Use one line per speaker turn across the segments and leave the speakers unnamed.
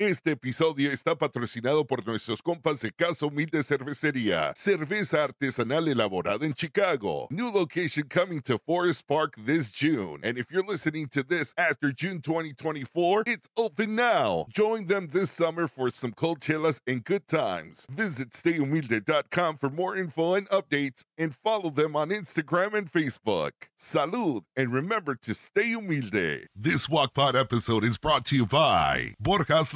Este episodio está patrocinado por nuestros compas de Casa Humilde Cervecería, cerveza artesanal elaborada en Chicago. New location coming to Forest Park this June. And if you're listening to this after June 2024, it's open now. Join them this summer for some cold chelas and good times. Visit stayhumilde.com for more info and updates and follow them on Instagram and Facebook. Salud and remember to stay humilde. This Walk Pod episode is brought to you by Borjas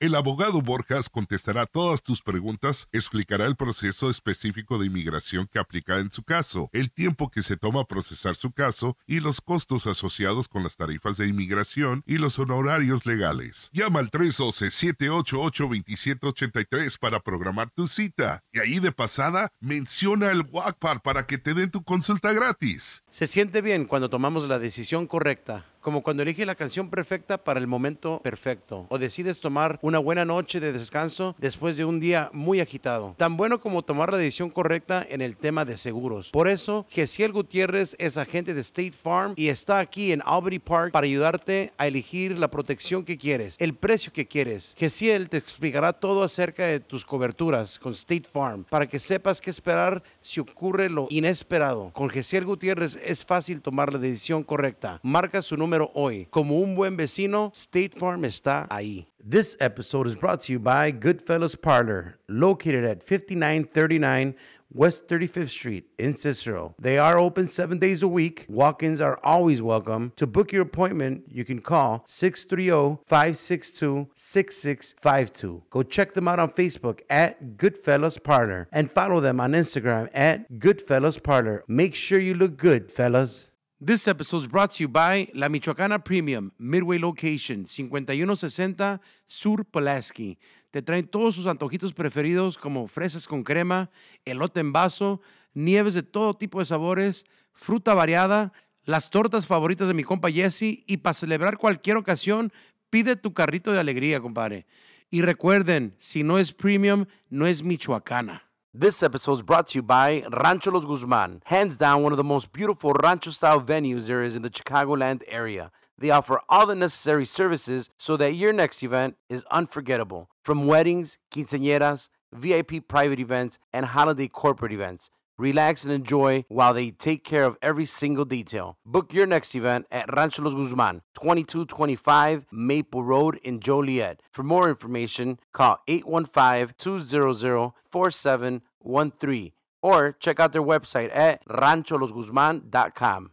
El abogado Borjas contestará todas tus preguntas, explicará el proceso específico de inmigración que aplica en su caso, el tiempo que se toma procesar su caso y los costos asociados con las tarifas de inmigración y los honorarios legales. Llama al 312-788-2783 para programar tu cita. Y ahí de pasada, menciona el WACPAR para que te den tu consulta gratis. Se siente bien cuando tomamos
la decisión correcta como cuando eliges la canción perfecta para el momento perfecto o decides tomar una buena noche de descanso después de un día muy agitado. Tan bueno como tomar la decisión correcta en el tema de seguros. Por eso, Gesiel Gutiérrez es agente de State Farm y está aquí en Albany Park para ayudarte a elegir la protección que quieres, el precio que quieres. Gesiel te explicará todo acerca de tus coberturas con State Farm para que sepas qué esperar si ocurre lo inesperado. Con Gesiel Gutiérrez es fácil tomar la decisión correcta. Marca su número número hoy. Como un buen vecino, State Farm está ahí. This episode is brought to you by Goodfellas Parlor, located at 5939 West 35th Street in Cicero. They are open seven days a week. Walk ins are always welcome. To book your appointment, you can call 630 562 6652. Go check them out on Facebook at Goodfellas Parlor and follow them on Instagram at Goodfellas Parlor. Make sure you look good, fellas. This episode is brought to you by La Michoacana Premium Midway Location 5160 Sur Pulaski. Te traen todos sus antojitos preferidos como fresas con crema, elote en vaso, nieves de todo tipo de sabores, fruta variada, las tortas favoritas de mi compa Jesse y para celebrar cualquier ocasión, pide tu carrito de alegría, compadre. Y recuerden, si no es premium, no es michoacana. This episode is brought to you by Rancho Los Guzman, hands down one of the most beautiful rancho style venues there is in the Chicagoland area. They offer all the necessary services so that your next event is unforgettable. From weddings, quinceañeras, VIP private events, and holiday corporate events relax, and enjoy while they take care of every single detail. Book your next event at Rancho Los Guzman, 2225 Maple Road in Joliet. For more information, call 815 200 4713 or check out their website at rancholosguzman.com.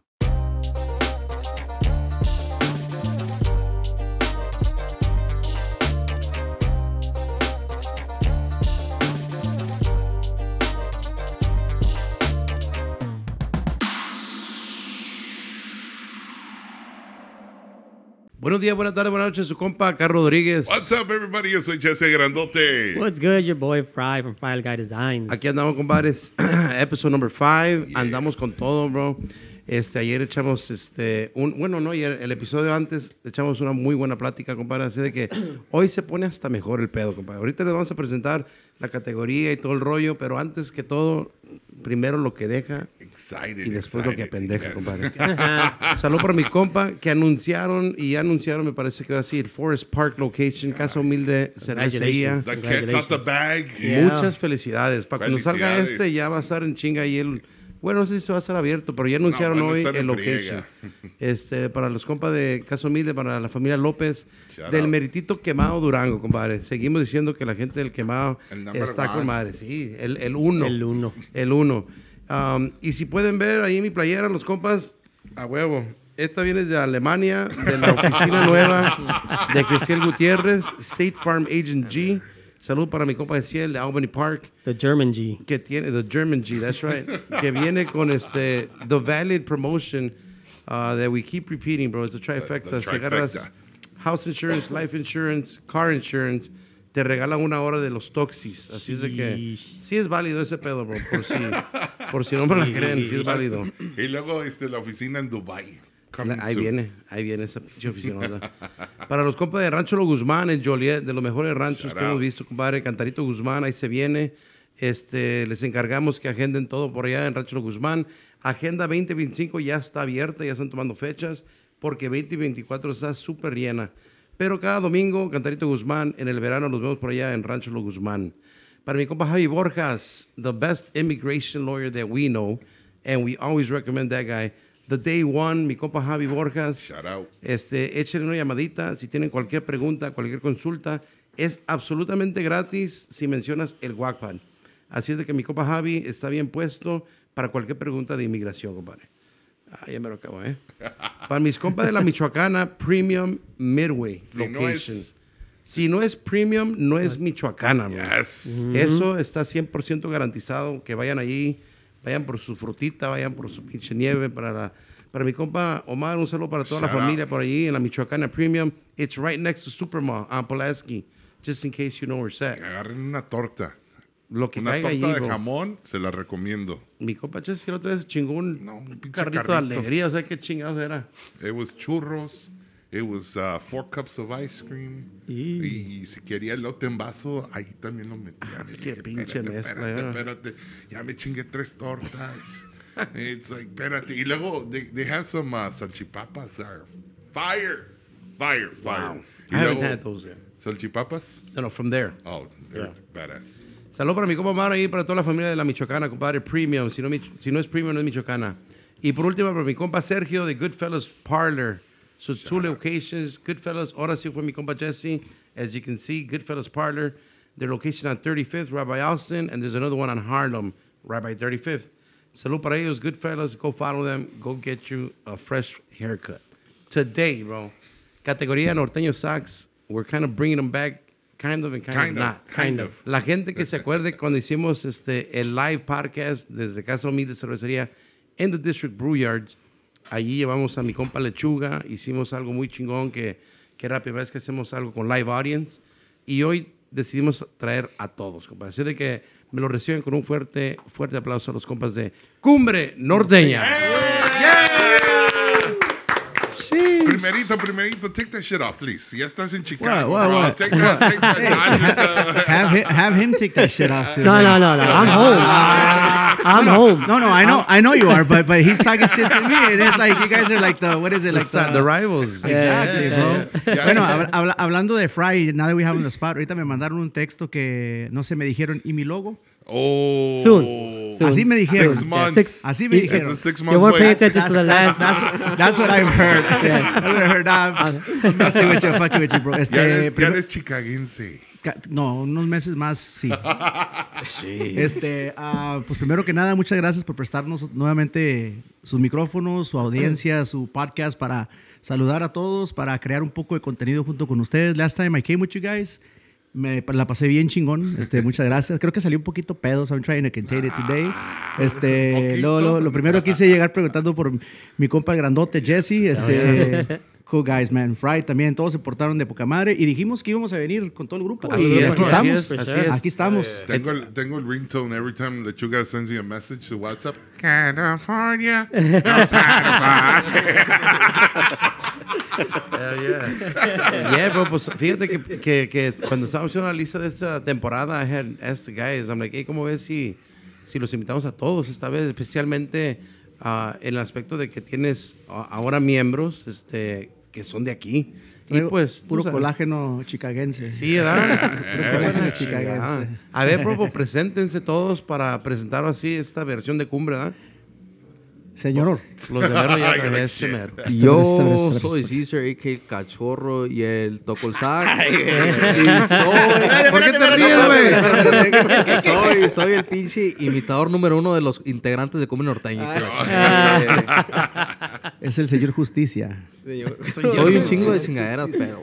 Buenos días, buenas tardes, buenas noches, su compa, Carlos Rodríguez. What's
up, everybody? Yo soy Jesse Grandote.
What's good, your boy Fry from File Guy Designs. Aquí andamos, compadres. Episode number 5. Andamos con todo, bro. Este, ayer echamos, este, un, bueno, no, el episodio antes echamos una muy buena plática, compadre. Así de que hoy se pone hasta mejor el pedo, compadre. Ahorita les vamos a presentar la categoría y todo el rollo, pero antes que todo, primero lo que deja
y después lo que pendeja, compadre. Salud por mi
compa que anunciaron y ya anunciaron, me parece que va a el Forest Park Location, Casa Humilde Cervecería. Muchas felicidades. Para cuando salga este, ya va a estar en chinga y el bueno, no sé si se va a estar abierto, pero ya anunciaron hoy el location. Este, para los compas de Caso Mille, para la familia López, del meritito quemado Durango, compadre. Seguimos diciendo que la gente del quemado está con madre. Sí, el, uno. El uno. El uno. Um, y si pueden ver ahí mi playera, los compas, a huevo. Esta viene de Alemania, de la oficina nueva de Jesiel Gutiérrez, State Farm Agent G. Salud para mi compa de Ciel de Albany Park. The German G. Que tiene, the German G, that's right. que viene con este, the valid promotion uh, that we keep repeating, bro. It's the trifecta. The, the house insurance, life insurance, car insurance, te regalan una hora de los toxis. Así es de que sí es válido ese pedo, bro. Por si, por si no me la creen, sí es válido.
Y luego este, la oficina en Dubai ahí viene, ahí viene esa pinche oficina.
Para los compas de Rancho Lo Guzmán, en Joliet, de los mejores ranchos que hemos visto, compadre. Cantarito Guzmán, ahí se viene. Este, les encargamos que agenden todo por allá en Rancho Lo Guzmán. Agenda 2025 ya está abierta, ya están tomando fechas, porque 2024 está súper llena. Pero cada domingo, Cantarito Guzmán, en el verano nos vemos por allá en Rancho Lo Guzmán. Para mi compa Javi Borjas, the best immigration lawyer that we know, and we always recommend that guy. The Day One, mi compa Javi Borjas. Shout out. Este, échenle una llamadita si tienen cualquier pregunta, cualquier consulta. Es absolutamente gratis si mencionas el WACPAN. Así es de que mi compa Javi está bien puesto para cualquier pregunta de inmigración, compadre. Ah, ya me lo acabo, ¿eh? Para mis compas de la Michoacana, Premium Midway Location. Si no es Premium, no es Michoacana, yes. Eso está 100% garantizado que vayan allí Vayan por su frutita, vayan por su pinche nieve para Para mi compa Omar, un
saludo para toda la familia
por allí en la Michoacana Premium. It's right next to Supermall on Pulaski, just in case you know where it's at. Agarren una torta. Lo que una torta de jamón,
se la recomiendo. Mi compa Chessy el otro día chingó un, no, carrito, carrito, de alegría, o sea, qué chingados era. It was churros, It was uh, four cups of ice cream. Y... si quería el lote en vaso, ahí también lo metía. Ah, qué pinche espérate, mezcla. Espérate, espérate, ya me chingué tres tortas. It's like, espérate. Y luego, they, have some uh, salchipapas. Are uh, fire, fire, fire. Wow. I haven't had those yet. ¿Salchipapas?
No, no, from there. Oh, yeah. badass. Salud para mi compa Mara y para toda la familia de la Michoacana, compadre. Premium. Si no, si no es premium, no es Michoacana. Y por último, para mi compa Sergio de Goodfellas Parlor. So Shout two out. locations, Goodfellas, Odyssey for me, compa Jesse. As you can see, Goodfellas Parlor, their location on 35th, Rabbi Austin, and there's another one on Harlem, Rabbi 35th. Salud para ellos, Goodfellas. Go follow them. Go get you a fresh haircut. Today, bro, categoría Norteño Sax, we're kind of bringing them back, kind of and kind, kind of, of, not. Kind of. La gente que se acuerde cuando hicimos este, el live podcast desde Casa Humilde Cervecería in the District Brew Yards, allí llevamos a mi compa Lechuga, hicimos algo muy chingón que, que rápido vez que hacemos algo con live audience. Y hoy decidimos traer a todos, compa. de que me lo reciben con un fuerte, fuerte aplauso a los compas de Cumbre Norteña.
Primerito, primerito, take that shit off, please. ya estás en Chicago, Take that, take that.
have, him, take that shit off, too. No, no, no, no. I'm home. I'm no, home. No, no, I know, i know you are, but but he's talking shit to me, and it's like you guys are like the what is it like the, the, the rivals? Exactly, bro. Bueno, habla, hablando de Fry, now that we have on the spot, ahorita me mandaron un texto que no se me dijeron y mi logo. Oh. Soon. Soon. Así me dijeron. Six months. six, así me dijeron. It's six months you won't pay attention to the last. That's, that's, what I've heard. yes. I've heard. I'm, I'm not saying what you're fucking with you, bro. Este, ya eres, ya eres chicaguense. No, unos meses más, sí. sí. Este, ah, pues primero que nada, muchas gracias por prestarnos nuevamente sus micrófonos, su audiencia, su podcast para saludar a todos, para crear un poco de contenido junto con ustedes. Last time I came with you guys, me la pasé bien chingón. Este, muchas gracias. Creo que salió un poquito pedo, I'm trying to contain it today. Ah, este, lo, primero que primero quise llegar preguntando por mi compa grandote Jesse, este Cool Guys, Man. Fry también, todos se portaron de poca madre y dijimos que íbamos a venir con
todo el grupo. Así es, aquí, estamos, aquí estamos. Eh, tengo el, ringtone every time guys sends me a message to WhatsApp. California. Hell yeah. yeah, pero pues fíjate que,
cuando estábamos en la lista de esta temporada, I had asked guys, I'm like, hey, ¿cómo ves si, los invitamos a todos esta vez? Especialmente ah, en el aspecto de que tienes ah, ahora miembros este, que son de aquí. Y pues, puro
colágeno chicaguense. Sí, ¿verdad? Ah, A ver, propo
preséntense todos para presentar así esta versión de cumbre, ¿verdad? Señor. Los de mero ya me es Yo soy
César, el Cachorro y el Toco el eh, y soy... ¿Por qué te ríes, güey? soy, soy el pinche imitador número uno de los integrantes de Comen Norteño. es el señor Justicia.
soy, un chingo de chingadera, pero...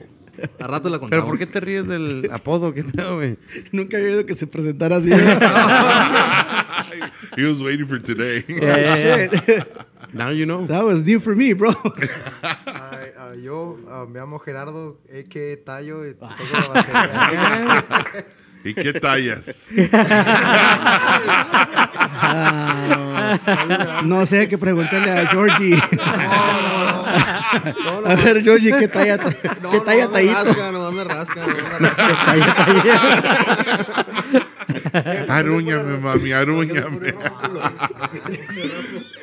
A rato la ¿Pero por qué te ríes del apodo? te güey? Nunca había oído que se presentara así. he was waiting for today. Yeah, yeah, yeah. Now you know. That was new for me, bro. Uh,
uh, yo uh, me llamo Gerardo, a.k.a. Tallo, y toco la ¿Y qué tallas?
Ah,
no sé, que preguntarle a Georgie. No,
no, no. a ver, Georgie, ¿qué talla, qué talla no, no rascan, no me rascan. No me rascan. ¿Qué talla? arúñame, mami, arúñame.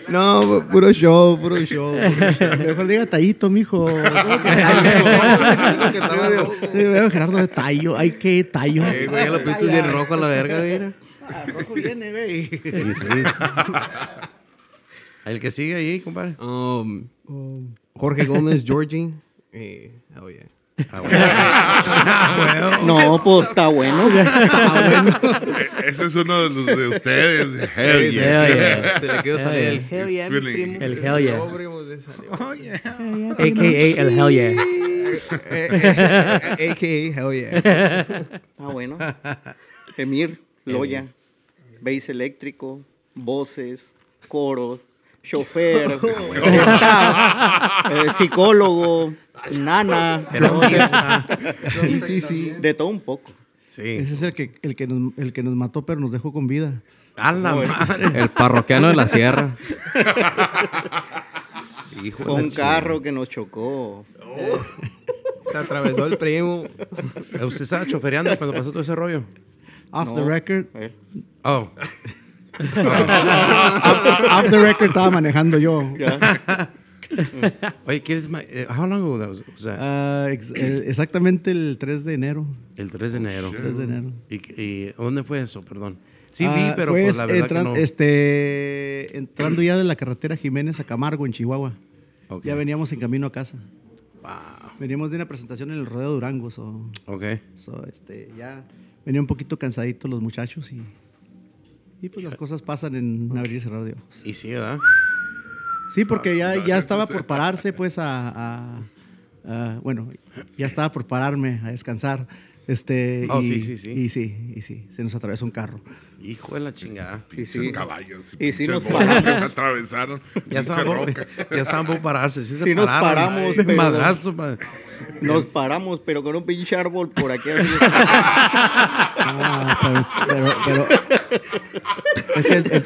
no, puro
show, puro show. Mejor tallito, mijo. ¿Cómo que Veo Gerardo de tallo. Ay, qué tallo. Eh, ya lo pintas bien rojo a la verga, mira. Ah, rojo viene, güey.
El que sigue ahí, compadre. Um, um,
Jorge Gómez, Georgie. Eh, oh, Ah, no,
pues está bueno. E-, ese es uno de los de ustedes. Hell
yeah. el hell el hell yeah.
AKA oh, el hell yeah. AKA hell yeah. Ah, bueno. Emir, Loya, bass eléctrico, voces, coros, chofer, eh,
psicólogo Nana.
sí, sí, De todo un
poco. Sí. Ese es el que, el, que nos, el que nos mató, pero nos dejó con vida. ¡A madre! El parroquiano de la sierra. Fue un carro
que nos chocó. Se atravesó el primo. Eh, ¿Usted estaba chofereando cuando pasó todo ese
rollo?
Off the record. Oh. Off, the record estaba manejando yo. Oye, ¿qué es eh, How long ago ah, eh, exactamente el 3 de enero. El
3 de enero. 3 de enero. ¿Y, dónde fue eso? Perdón. Sí ah, vi, pero pues, la verdad que no.
Este, entrando ya de la carretera Jiménez a Camargo, en Chihuahua. Ya veníamos en camino a casa. Wow. Veníamos de una presentación en el Rodeo de Durango. ¿o ok. este, ya venía un poquito cansadito los muchachos y... Y pues las eh. cosas pasan en abrir y cerrar de Y sí, ¿verdad? Sí, porque ya, ya estaba por pararse, pues, a, Bueno, ya estaba por pararme a descansar. Este, y, sí, sí, sí. Y sí, y sí, se nos atravesó un carro. Hijo de la chingada. Y sí. caballos. Y, y si nos paramos. Se atravesaron. Ya saben, ya saben pararse. si nos
paramos. Madrazo, nos
paramos, pero con un pinche árbol por aquí. Ah,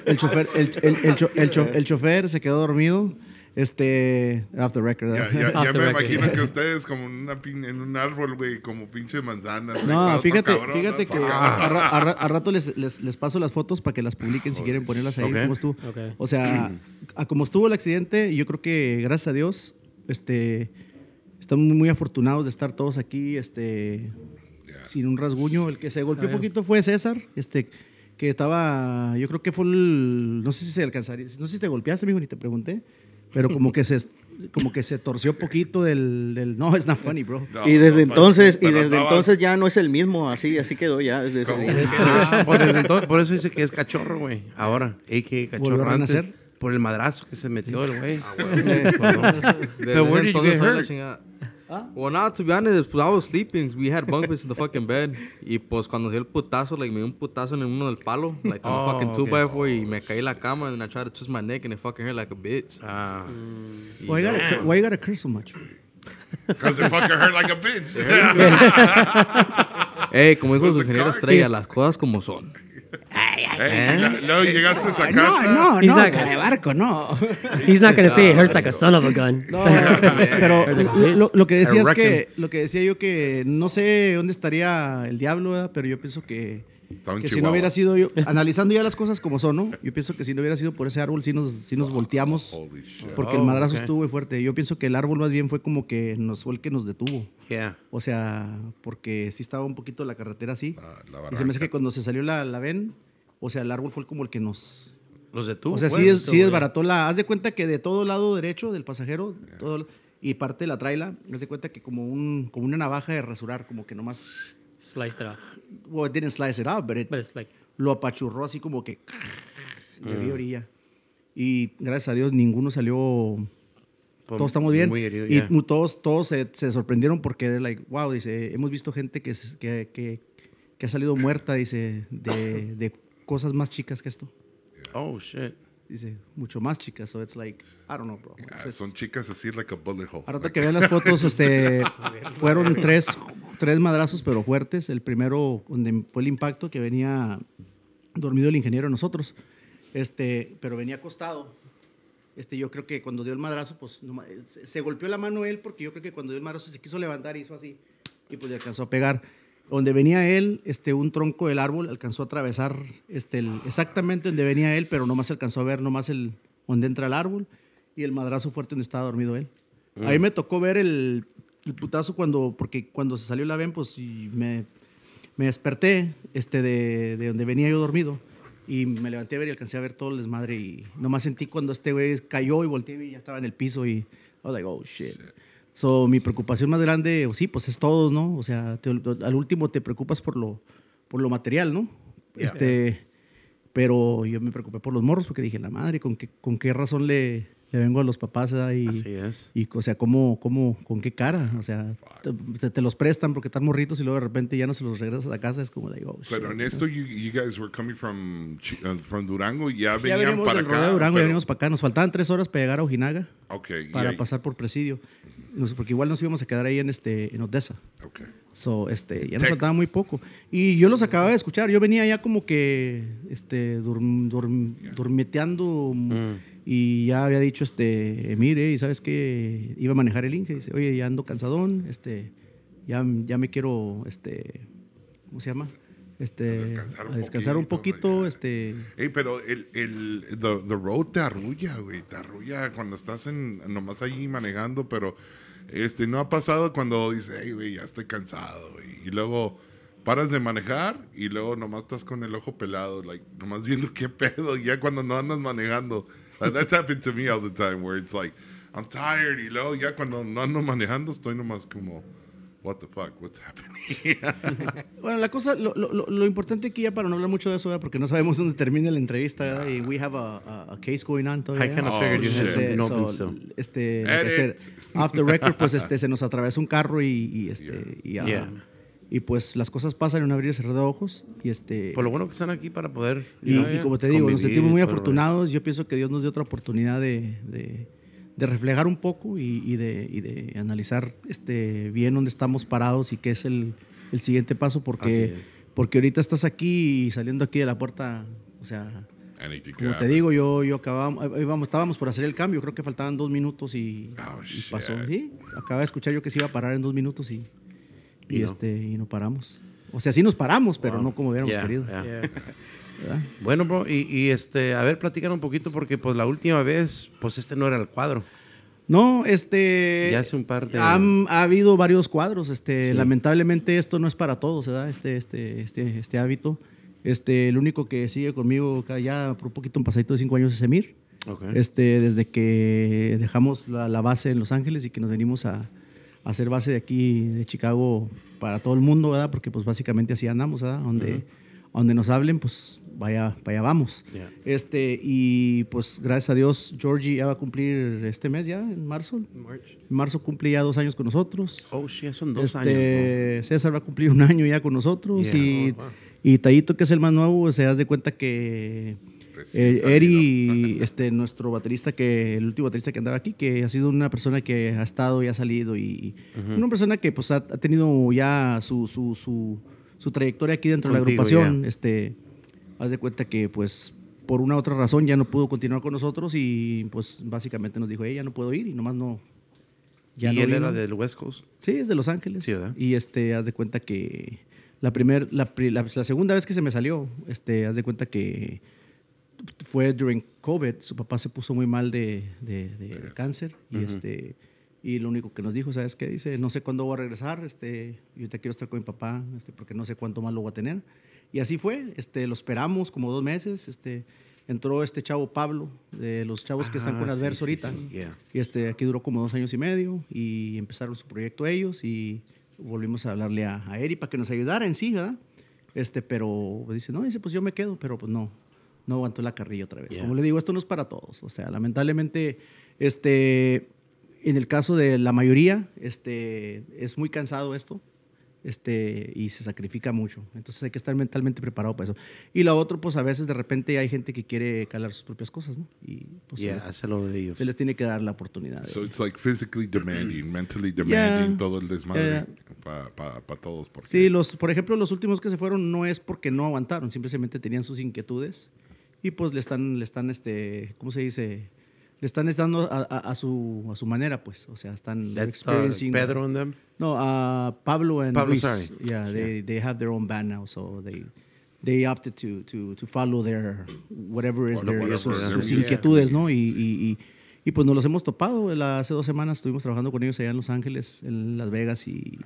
el,
chofer, el, chofer se quedó dormido. Este. after record. Ya, me imagino que
ustedes como en un árbol, güey, como pinche manzana No, fíjate, fíjate que a,
rato les, paso las fotos para que las publiquen si quieren ponerlas ahí, como estuvo. O sea, como estuvo el accidente, yo creo que, gracias a Dios, este estamos muy afortunados de estar todos aquí este, sin un rasguño. El que se golpeó un poquito fue César, este, que estaba, yo creo que fue el, no sé si se alcanzaría, no sé si te golpeaste, amigo, ni te pregunté, pero como que se... Como que se torció poquito del, del no, es not funny, bro. y desde entonces, y desde entonces ya no es el mismo,
así, así quedó ya. Desde pues entonces, por eso dice que es cachorro, güey. Ahora,
que cachorro. Por el madrazo que se metió el güey. Ah, well. Pero where did you get
Well, not to be honest, I was sleeping. We had bunk beds in the fucking bed. Y pues cuando se el putazo, like, me dio un putazo en uno del palo, like on oh, a fucking 2x4, oh, y me caí la cama, and I tried to twist my neck, and it fucking hurt like a bitch. Ah. Mm. Why, you gotta, why you
gotta curse so much?
Because it fucking hurt like a bitch.
Ey, como dijo el ingeniero Estrella, las cosas como son.
¿Eh? llegaste a esa
casa. No, no, no, barco,
no. He's not going to say it hurts like a son of a gun. pero lo, que decía que,
lo que decía yo que no sé dónde estaría el diablo, pero yo pienso que,
si no hubiera sido yo, analizando
ya las cosas como son, ¿no? Yo pienso que si no hubiera sido por ese árbol, si nos, si nos volteamos, porque el madrazo oh, estuvo fuerte. Yo pienso que el árbol más bien fue como que nos fue el que nos detuvo. O sea, porque si estaba un poquito la carretera así. Ah, y se me hace que cuando se salió la, la ven, o sea, el árbol fue como el que nos...
Los detuvo. O sea, pues, sí, es, desbarató
la... Haz de cuenta que de todo lado derecho del pasajero, todo, y parte de la traila, haz de cuenta que como, un, como una navaja de rasurar, como que nomás... slice it up. slice it up, Lo apachurró así como que... Le ah. orilla. Y gracias a Dios ninguno salió pues, todos estamos bien. y todos, todos se, sorprendieron porque, like, wow, dice, hemos visto gente que, que, que, ha salido muerta, dice, de, de, cosas más chicas que esto. Oh, shit. Dice, mucho más chicas. So it's like,
I don't know, bro. Ah, son chicas así, like a bullet
hole. Ahorita que vean las fotos, este, fueron tres, tres madrazos, pero fuertes. El primero, donde fue el impacto, que venía dormido el ingeniero nosotros, este, pero venía acostado. Este, yo creo que cuando dio el madrazo, pues se, se golpeó la mano él, porque yo creo que cuando dio el madrazo se quiso levantar y hizo así, y pues le alcanzó a pegar donde venía él, este, un tronco del árbol alcanzó a atravesar este, exactamente donde venía él, pero nomás alcanzó a ver nomás el, donde entra el árbol y el madrazo fuerte donde estaba dormido él. Ahí mm. me tocó ver el, putazo cuando, porque cuando se salió la ven, pues y me, desperté este, de, donde venía yo dormido y me levanté a ver y alcancé a ver todo el desmadre y nomás sentí cuando este güey cayó y volteé y ya estaba en el piso y I oh shit. So, mi preocupación más grande, o sí, pues es todo, ¿no? O sea, al último te preocupas por lo, por lo material, ¿no?
Este,
pero yo me preocupé por los morros porque dije, la madre, ¿con qué, con qué razón le, le vengo a los papás y, y o sea, ¿cómo, cómo, con qué cara, o sea, te, los prestan porque están morritos y luego de repente ya no se los regresas a casa, es como digo oh, Pero en esto
you, guys were coming from, uh, Durango ya, venían para acá. De Durango, ya venimos
para acá, nos faltaban tres horas para llegar a Ojinaga para pasar por presidio, porque igual nos íbamos a quedar ahí en, este, en Odessa. Okay. So, este, ya nos faltaba muy poco. Y yo los acababa de escuchar, yo venía ya como que este, y ya había dicho, este, mire, ¿y sabes qué? Iba a manejar el Inge. Dice, oye, ya ando cansadón, este, ya, ya me quiero, este, ¿cómo se llama? Este, a descansar un poquito. este...
Ey, pero el, the, road te arrulla, güey, te arrulla cuando estás en, nomás ahí manejando, pero este, no ha pasado cuando dice Ey, güey, ya estoy cansado, Y luego paras de manejar y luego nomás estás con el ojo pelado, like, nomás viendo qué pedo, ya cuando no andas manejando that's happened to me all the time where it's like, I'm tired, y luego ya cuando no ando manejando estoy nomás como, what the fuck, what's happening? bueno,
la cosa, lo, lo, lo, importante aquí ya para no hablar mucho de eso, porque no sabemos dónde termina la entrevista, y we have a, a, case going on todavía. I kind of oh, figured you had something open, so. Este, After the record, pues este, se nos atravesó un carro y, y este, y, uh, y pues las cosas pasan en un abrir y cerrar de ojos y este por lo bueno que están aquí para poder y, como te digo nos sentimos muy afortunados yo pienso que Dios nos dio otra oportunidad de, de, reflejar un poco y, y de, analizar este bien dónde estamos parados y qué es el, el siguiente paso porque porque ahorita estás aquí y saliendo aquí de la puerta o sea como te digo, yo, yo acabamos, estábamos por hacer el cambio, creo que faltaban dos minutos y, y oh, pasó. ¿sí? Acaba de escuchar yo que se iba a parar en dos minutos y y, no. este, y no paramos. O sea, sí nos paramos, pero no como hubiéramos querido.
bueno, bro, y, este, a ver, platicar un poquito, porque pues la última vez, pues este no era el cuadro. No, este. hace un par de. ha
habido varios cuadros. Este, lamentablemente esto no es para todos, ¿verdad? Este, este, este, este hábito. Este, el único que sigue conmigo ya por un poquito un pasadito de cinco años es Emir. Este, desde que dejamos la, base en Los Ángeles y que nos venimos a, hacer base de aquí, de Chicago, para todo el mundo, ¿verdad? Porque pues básicamente así andamos, ¿verdad? Donde, donde nos hablen, pues vaya, vaya vamos. Este, y pues gracias a Dios, Georgie ya va a cumplir este mes ya, en marzo. En marzo cumple ya dos años con nosotros. Oh, sí, son dos este, años. César va a cumplir un año ya con nosotros. Y, oh, y que es el más nuevo, se das de cuenta que eh, Eri, este, nuestro baterista, que el último baterista que andaba aquí, que ha sido una persona que ha estado y ha salido y una persona que pues ha, tenido ya su, su, su, trayectoria aquí dentro de la agrupación. Este, haz de cuenta que pues por una u otra razón ya no pudo continuar con nosotros y pues básicamente nos dijo, ella no puedo ir y nomás no. Ya ¿Y él era del West Coast? Sí, es de Los Ángeles. Y este, haz de cuenta que la, primer, la, la, la, segunda vez que se me salió, este, haz de cuenta que fue during COVID, su papá se puso muy mal de, de, cáncer y este y lo único que nos dijo, ¿sabes qué? Dice, no sé cuándo voy a regresar, este, yo te quiero estar con mi papá, este, porque no sé cuánto más lo voy a tener. Y así fue, este, lo esperamos como dos meses, este, entró este chavo Pablo, de los chavos que están ah, con Adverso ahorita, y este, aquí duró como dos años y medio, y empezaron su proyecto ellos, y volvimos a hablarle a, a Eri para que nos ayudara en sí, ¿verdad? Este, pero dice, no, dice, pues yo me quedo, pero pues no, no aguantó la carrilla otra vez. Como le digo, esto no es para todos. O sea, lamentablemente, este, en el caso de la mayoría, este, es muy cansado esto. Este, y se sacrifica mucho. Entonces hay que estar mentalmente preparado para eso. Y lo otro, pues a veces de repente hay gente que quiere calar sus propias cosas, ¿no? Y pues se,
les, se les tiene que dar la oportunidad. So it's like physically demanding, mentally demanding, todo el desmadre para todos. Sí,
los, por ejemplo, los últimos que se fueron no es porque no aguantaron, simplemente tenían sus inquietudes y pues le están, le están, este, ¿cómo se dice? Le están dando a, a, su, a su manera, pues. O sea, están uh, experiencing. Pedro them? No, uh, Pablo and Pablo, Luis. Sorry. Yeah, they, they have their own band now, so they they opted to, to, to follow their whatever is their, sus, sus, inquietudes, ¿no? Y, y, y, pues nos los hemos topado. Hace dos semanas estuvimos trabajando con ellos allá en Los Ángeles, en Las Vegas y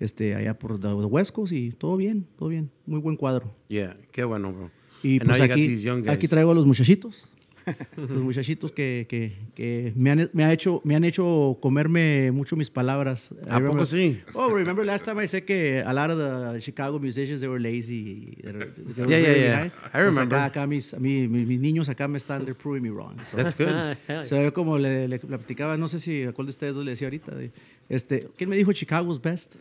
este, allá por los Huescos. y todo bien, todo bien. Muy buen cuadro.
Yeah, qué bueno, bro. Y pues aquí, aquí traigo a los
muchachitos. los muchachitos que, que, que me, han, me, ha hecho, me han hecho comerme mucho mis palabras. ¿A poco sí? Oh, remember last time I said que a lot of the Chicago musicians, they were lazy. yeah, yeah, yeah. I pues remember. Acá, acá mis, mis, mis, niños acá me están, they're proving me wrong. So, That's good. o sea, yo como le, le, platicaba, no sé si a cuál de ustedes le decía ahorita, este, ¿quién me dijo Chicago's best?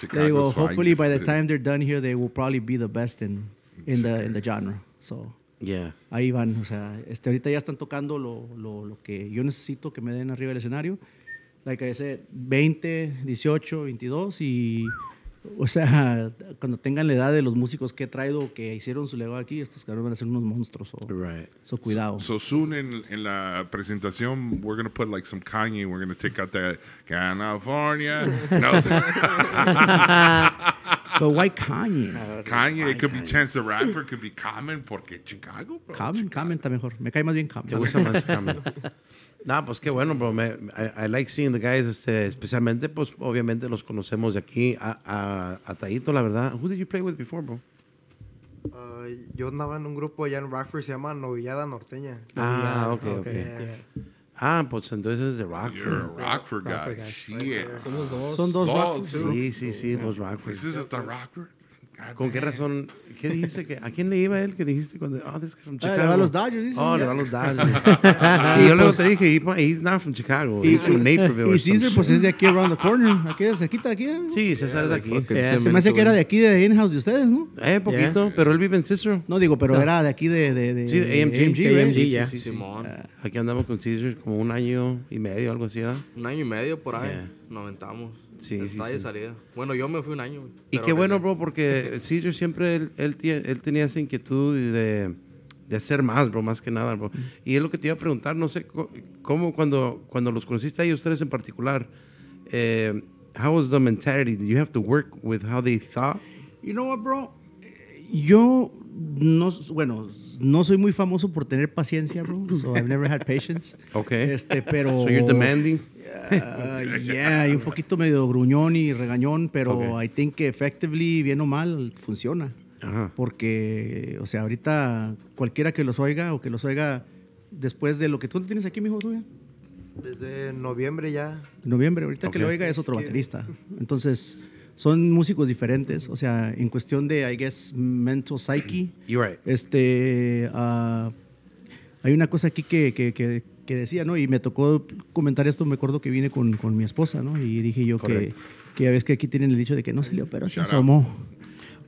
Chicago's digo, hopefully by the time they're done here, they will probably be the best in en el in genre. So, yeah. Ahí van, o sea, este, ahorita ya están tocando lo, que yo necesito que me den arriba del escenario. Like I said, 20, 18, 22 y O sea, cuando tengan la edad de los músicos que he traído que hicieron su legado aquí, estos cabrones van a ser unos monstruos. so, cuidado.
So, soon en la presentación, we're going to put like some Kanye, we're going to take out that California. no, But why Kanye? Kanye, it could be Chance the Rapper, could be Common, porque Chicago, bro. Common, Common está
mejor.
Me cae más bien Common.
gusta más Common. No, pues qué bueno, bro. Me, I, like seeing the guys, este, especialmente, pues obviamente los conocemos de aquí a, a, Taito, la verdad. Who did you
play with before, bro? Uh, yo andaba en un grupo allá en Rockford, se llama Novillada Norteña. Ah, ok, ok. okay.
Ah, pues entonces es de Rockford. You're a Rockford guy. Son dos. Son Sí, sí, sí, dos Rockford. ¿Es the Rockford? ¿Con qué razón? ¿Qué dijiste? Que, ¿A quién le iba él que dijiste cuando.? Ah, ah, Chicago. Ah, le va a los Dodgers, dice. le va a los Dodgers. y, yo luego te dije, he's not from Chicago. Y, he's from Naperville. Y César, pues es
de aquí around the corner. Aquí, cerquita de aquí. Sí, César es de aquí. Eh, se me hace que era de aquí, de in-house de ustedes, ¿no?
Eh, poquito. Pero él vive en César. No digo, pero era de aquí de. sí, de AMG. AMG, AMG, sí, sí, sí, sí. aquí andamos con César como un año y medio, algo así, ¿verdad? Un año y medio
por ahí. Nos Sí, sí, sí. Bueno, yo me fui un año. Y qué bueno,
bro, porque sí, yo siempre, él, él, él tenía esa inquietud de, de, hacer más, bro, más que nada, bro. Y es lo que te iba a preguntar, no sé, ¿cómo cuando, cuando los conociste a ellos tres en particular, eh, how was the mentality? Did you have to work with how they thought?
You know what, bro? Yo no, bueno, no soy muy famoso por tener paciencia, bro. So I've never had patience. Okay. Este, pero. So you're demanding. Uh, yeah, y un poquito medio gruñón y regañón, pero hay I think que effectively, bien o mal, funciona. Porque, o sea, ahorita cualquiera que los oiga o que los oiga después de lo que tú tienes aquí, mijo, hijo Desde noviembre ya. Noviembre, ahorita que lo oiga es otro baterista. Entonces son músicos diferentes, o sea, en cuestión de, I guess, mental psyche. You're right. Este, ah, hay una cosa aquí que, decía, ¿no? Y me tocó comentar esto, me acuerdo que vine con, mi esposa, ¿no? Y dije yo que, que a veces que aquí tienen el dicho de que no salió, pero se asomó.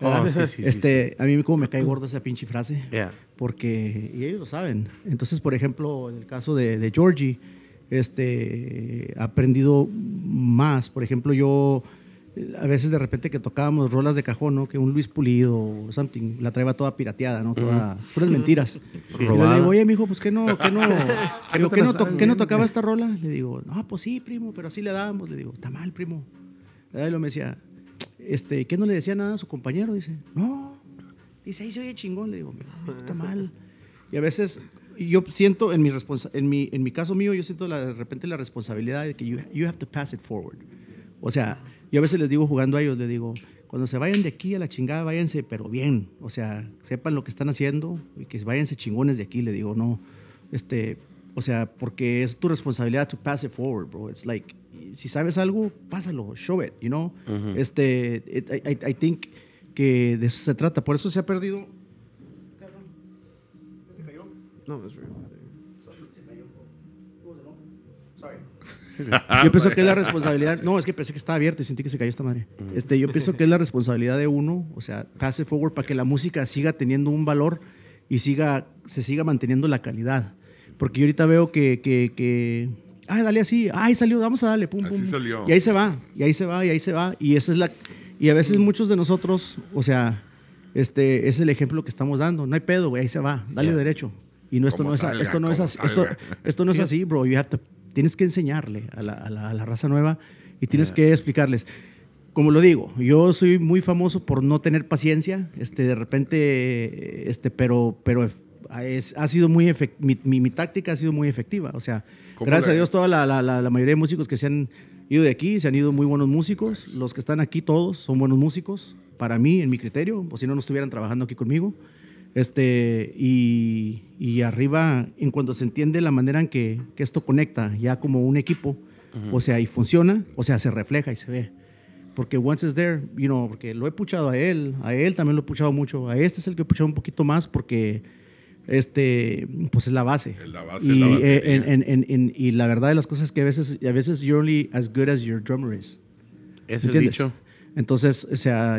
Oh, este, a mí como me cae gordo esa pinche frase, porque ellos lo saben. Entonces, por ejemplo, en el caso de, Georgie, este, aprendido más. Por ejemplo, yo a veces de repente que tocábamos rolas de cajón, ¿no? Que un Luis Pulido o something, la traía toda pirateada, ¿no? Toda, puras mentiras. Sí. Y le digo, oye, mijo, pues que no, que no, ¿Qué no, no, no tocaba esta rola? Le digo, no, pues sí, primo, pero así le dábamos. Le digo, está mal, primo. Y lo me decía, este, ¿qué no le decía nada a su compañero? Dice, no. Dice, ahí se oye chingón. Le digo, está mal. Y a veces yo siento, en mi, en mi, en mi caso mío, yo siento la, de repente la responsabilidad de que you have to pass it forward. O sea, y a veces les digo jugando a ellos, les digo, cuando se vayan de aquí a la chingada, váyanse, pero bien. O sea, sepan lo que están haciendo y que váyanse chingones de aquí. Le digo, no, este, o sea, porque es tu responsabilidad to pass it forward, bro. It's like, si sabes algo, pásalo, show it, you know. Este, I, think que de eso se trata. Por eso se ha perdido. No, es real. Yo pienso que es la responsabilidad. No, es que pensé que estaba abierta y sentí que se cayó esta madre. Este, yo pienso que es la responsabilidad de uno, o sea, pase forward para que la música siga teniendo un valor y siga, se siga manteniendo la calidad. Porque yo ahorita veo que, que, que ay, ah, dale así, ay, salió, vamos a darle, pum, Y ahí se va, y ahí se va, y ahí se va. Y esa es la. Y a veces muchos de nosotros, o sea, este es el ejemplo que estamos dando. No hay pedo, güey, ahí se va, dale derecho. Y no, esto, no, es, esto no es esto, esto no es así, bro. You have to tienes que enseñarle a la, a la, raza nueva y tienes eh. que explicarles. Como lo digo, yo soy muy famoso por no tener paciencia, este, de repente, este, pero, pero ha sido muy mi, mi, táctica ha sido muy efectiva. O sea, gracias a Dios, toda la, la, la, mayoría de músicos que se han ido de aquí, se han ido muy buenos músicos. Los que están aquí todos son buenos músicos, para mí, en mi criterio, o si no, no estuvieran trabajando aquí conmigo. Este, y, y, arriba, en cuanto se entiende la manera en que, que esto conecta ya como un equipo, o sea, y funciona, o sea, se refleja y se ve. Porque once is there, you know, porque lo he puchado a él, a él también lo he puchado mucho, a este es el que he puchado un poquito más porque este, pues es la base. La base y, la y, la verdad de las cosas es que a veces, a veces you're only as good as your drummer is. Es dicho. Entonces, o sea,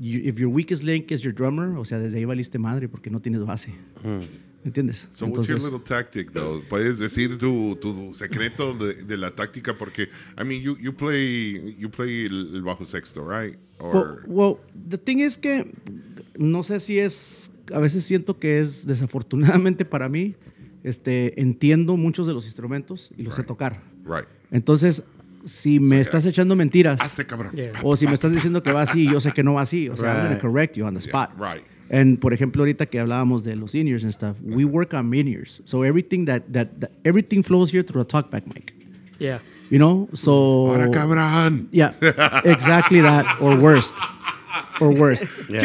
if your weakest link is your drummer, o sea, desde ahí valiste madre porque no tienes base. ¿Me mm. entiendes? So Entonces, what's your
little tactic, though? Puedes decir tu, secreto de, la táctica porque I mean, you, you play you play el, bajo sexto, right? Or...
Well, the thing is que no sé si es a veces siento que es desafortunadamente para mí este entiendo muchos de los instrumentos y los sé tocar. Right. Entonces, si me estás echando mentiras. O si me estás diciendo que va así y yo sé que no va así. O sea, I'm going correct you on the spot. right. And por ejemplo, ahorita que hablábamos de los seniors and stuff, we work on minors. So everything that, that, everything flows here through a talkback mic. Yeah. You know? So Para cabrón. Yeah. Exactly that or worst. Or worst. Yeah.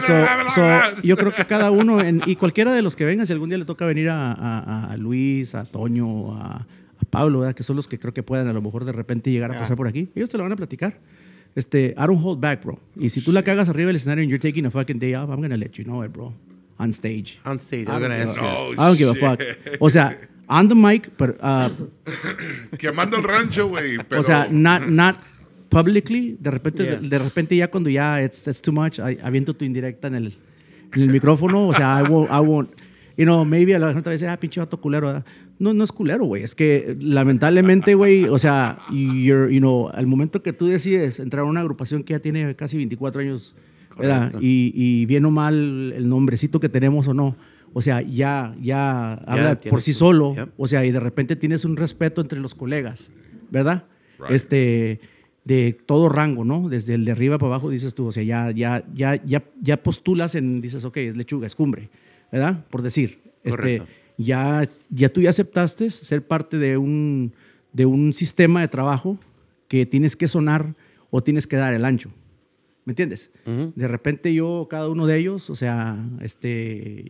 So, so, yo creo que cada uno y cualquiera de los que vengan, si algún día le toca venir a, a Luis, a Toño, a Pablo, ¿verdad? que son los que creo que pueden a lo mejor de repente llegar a pasar por aquí, ellos te lo van a platicar. Este, I don't hold back, bro. Y si tú la cagas arriba del escenario and you're taking a fucking day off, I'm gonna let you know it, bro. On stage. On stage, I'm, ask you. I don't give a fuck. O sea, on the mic, pero... Que
uh, Quemando el rancho, güey. O sea, not,
not publicly, de repente, de, repente ya cuando ya it's, it's too much, aviento tu indirecta en el, en el micrófono, o sea, I won't, I won't, you know, maybe a la gente va a decir, ah, pinche vato culero, ¿verdad? No, no es culero, güey. Es que eh, lamentablemente, güey, o sea, al momento que tú decides entrar a una agrupación que ya tiene casi 24 años, ¿verdad? Y, bien o mal el nombrecito que tenemos o no, o sea, ya, ya, habla por sí solo, o sea, y de repente tienes un respeto entre los colegas, ¿verdad? Este, de todo rango, ¿no? Desde el de arriba para abajo dices tú, o sea, ya, ya, ya, ya, ya postulas en, dices, ok, es lechuga, es cumbre, ¿verdad? Por decir. Este, ya, tú ya aceptaste ser parte de un, de un sistema de trabajo que tienes que sonar o tienes que dar el ancho. ¿Me entiendes? De repente yo, cada uno de ellos, o sea, este,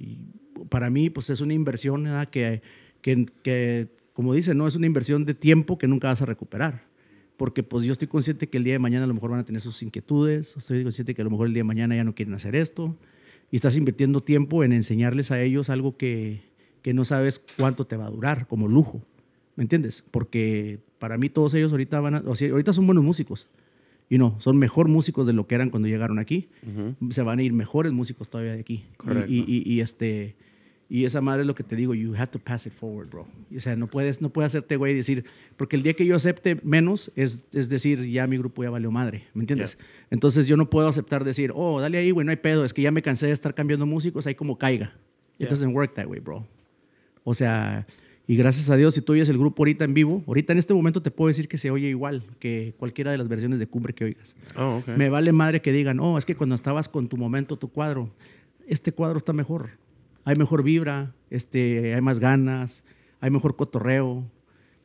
para mí pues es una inversión Que, que, como dicen, no es una inversión de tiempo que nunca vas a recuperar. Porque pues yo estoy consciente que el día de mañana a lo mejor van a tener sus inquietudes, estoy consciente que a lo mejor el día de mañana ya no quieren hacer esto, y estás invirtiendo tiempo en enseñarles a ellos algo que, no sabes cuánto te va a durar como lujo, ¿me entiendes? Porque para mí todos ellos ahorita van a, ahorita son buenos músicos. Y no, son mejor músicos de lo que eran cuando llegaron aquí. Se van a ir mejores músicos todavía de aquí. Y, este, y esa madre es lo que te digo, you have to pass it forward, bro. O sea, no puedes, no puedes hacerte güey y decir, porque el día que yo acepte menos es, decir, ya mi grupo ya valió madre, ¿me entiendes? Entonces yo no puedo aceptar decir, oh, dale ahí, güey, no hay pedo, es que ya me cansé de estar cambiando músicos, ahí como caiga. It doesn't work that way, bro. O sea, y gracias a Dios, si tú oyes el grupo ahorita en vivo, ahorita en este momento te puedo decir que se oye igual que cualquiera de las versiones de cumbre que oigas. Oh, Me vale madre que digan, oh, es que cuando estabas con tu momento, tu cuadro, este cuadro está mejor. Hay mejor vibra, este, hay más ganas, hay mejor cotorreo,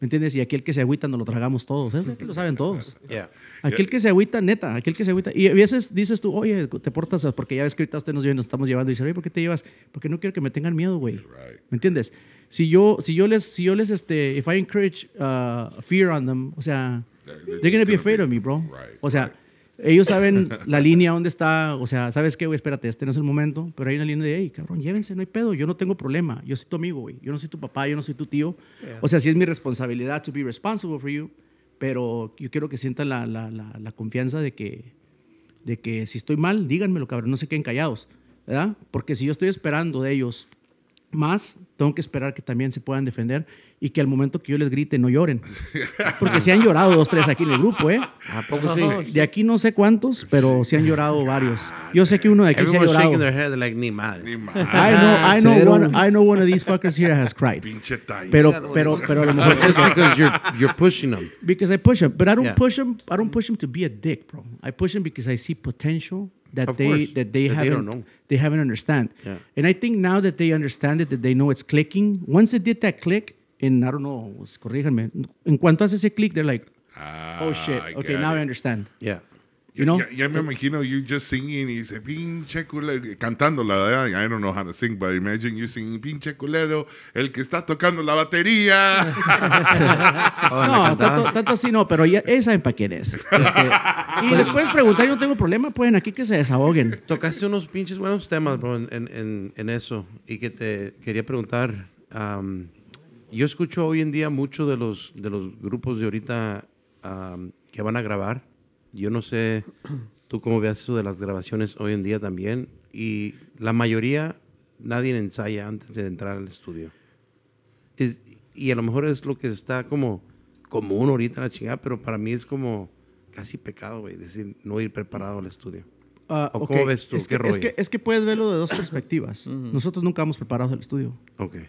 ¿Me entiendes? Y aquel que se agüita nos lo tragamos todos. ¿eh? lo saben todos. Aquel que se agüita, neta, aquel que se agüita. Y a veces dices tú, oye, te portas, porque ya ves que ahorita usted nos, estamos llevando. Y dice, oye, ¿por qué te llevas? Porque no quiero que me tengan miedo, güey. ¿Me entiendes? Si yo, si yo les, si yo les, este, if I encourage uh, fear on them, o sea, they're, going to be afraid of me, bro. o sea, ellos saben la línea dónde está, o sea, ¿sabes qué, güey? Espérate, este no es el momento, pero hay una línea de, hey, cabrón, llévense, no hay pedo, yo no tengo problema, yo soy tu amigo, güey, yo no soy tu papá, yo no soy tu tío. O sea, sí es mi responsabilidad to be responsible for you, pero yo quiero que sientan la, confianza de que, de que si estoy mal, díganmelo, cabrón, no se queden callados, ¿verdad? Porque si yo estoy esperando de ellos más, tengo que esperar que también se puedan defender y que al momento que yo les grite no lloren. Porque se han llorado dos, tres aquí en el grupo, ¿eh? ¿A poco sí? De aquí no sé cuántos, pero se han llorado varios. Ah, yo sé que uno de aquí se ha llorado. shaking their head like, ni madre. I know, I know, one, I know one of these fuckers here has cried. Pinche Pero, pero, pero a lo mejor... Just because you're, you're pushing them. Because I push them. But I don't yeah. push them, I don't push them to be a dick, bro. I push them because I see potential that they that they that haven't they, they, haven't understand. Yeah. And I think now that they understand it, that they know it's clicking. Once it did that click, en, I don't know, pues, corríjanme. En cuanto haces ese click, they're like, oh, ah,
oh shit, okay, now I understand. Yeah. You know? Ya, me imagino you just singing y dice, pinche culero, cantando la I don't know how to sing, but imagine you singing, pinche culero, el que está tocando la batería. no, oh, tanto, tanto, así
no, pero ya, saben para quién es.
Este, y les puedes
preguntar, yo no tengo problema, pueden aquí que se desahoguen.
Tocaste unos pinches buenos temas, bro, en, en, en eso. Y que te quería preguntar, yo escucho hoy en día mucho de los, de los grupos de ahorita que van a grabar. Yo no sé tú cómo veas eso de las grabaciones hoy en día también. Y la mayoría, nadie ensaya antes de entrar al estudio. y a lo mejor es lo que está como común ahorita en la chingada, pero para mí es como casi pecado, güey, decir no ir preparado al estudio. Ah, ¿O cómo ves tú? Es que, es, que,
es que puedes verlo de dos perspectivas. Nosotros nunca vamos preparados al estudio.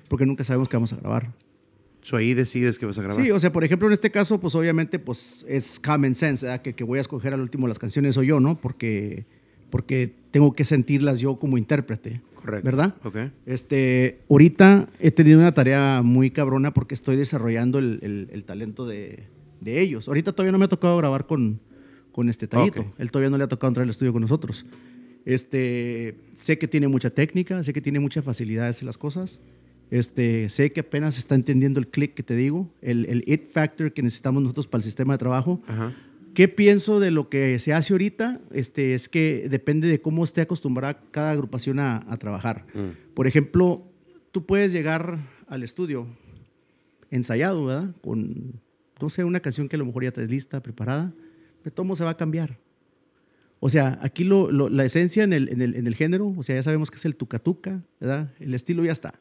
Porque nunca sabemos qué vamos a grabar ahí decides que vas a grabar. Sí, o sea, por ejemplo, en este caso, pues obviamente pues es common sense, ¿verdad? que, que voy a escoger al último las canciones o yo, ¿no? Porque, porque tengo que sentirlas yo como intérprete. ¿Verdad? Ok. Este, ahorita he tenido una tarea muy cabrona porque estoy desarrollando el, el, talento de, de, ellos. Ahorita todavía no me ha tocado grabar con, con este Tallito. Él todavía no le ha tocado entrar al estudio con nosotros. Este, sé que tiene mucha técnica, sé que tiene muchas facilidades en las cosas este, sé que apenas está entendiendo el click que te digo, el, it factor que necesitamos nosotros para el sistema de trabajo. ¿Qué pienso de lo que se hace ahorita? Este, es que depende de cómo esté acostumbrada cada agrupación a, trabajar. Mm. Por ejemplo, tú puedes llegar al estudio ensayado, ¿verdad? Con, no sé, una canción que a lo mejor ya está lista, preparada, de todo se va a cambiar. O sea, aquí la esencia en el, en, el, en el, género, o sea, ya sabemos que es el tucatuca, ¿verdad? El estilo ya está.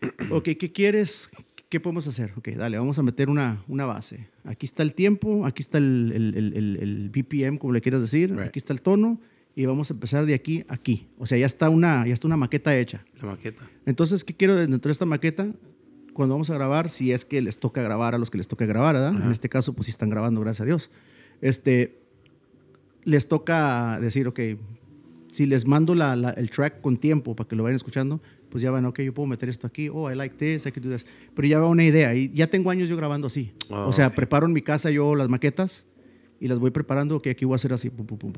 ok, ¿qué quieres? ¿Qué podemos hacer? Ok, dale, vamos a meter una, una base. Aquí está el tiempo, aquí está el, el, el, BPM, como le quieras decir, aquí está el tono y vamos a empezar de aquí a aquí. O sea, ya está una, ya está una maqueta hecha. La maqueta. Entonces, ¿qué quiero dentro de esta maqueta? Cuando vamos a grabar, si es que les toca grabar a los que les toca grabar, ¿verdad? En este caso, pues si están grabando, gracias a Dios. Este, les toca decir, ok, si les mando la, el track con tiempo para que lo vayan escuchando, pues ya van, ok, yo puedo meter esto aquí, oh, I like this, I can do Pero ya va una idea y ya tengo años yo grabando así. Ah, o sea, preparo en mi casa yo las maquetas y las voy preparando, que aquí voy a hacer así, pum, pum, pum,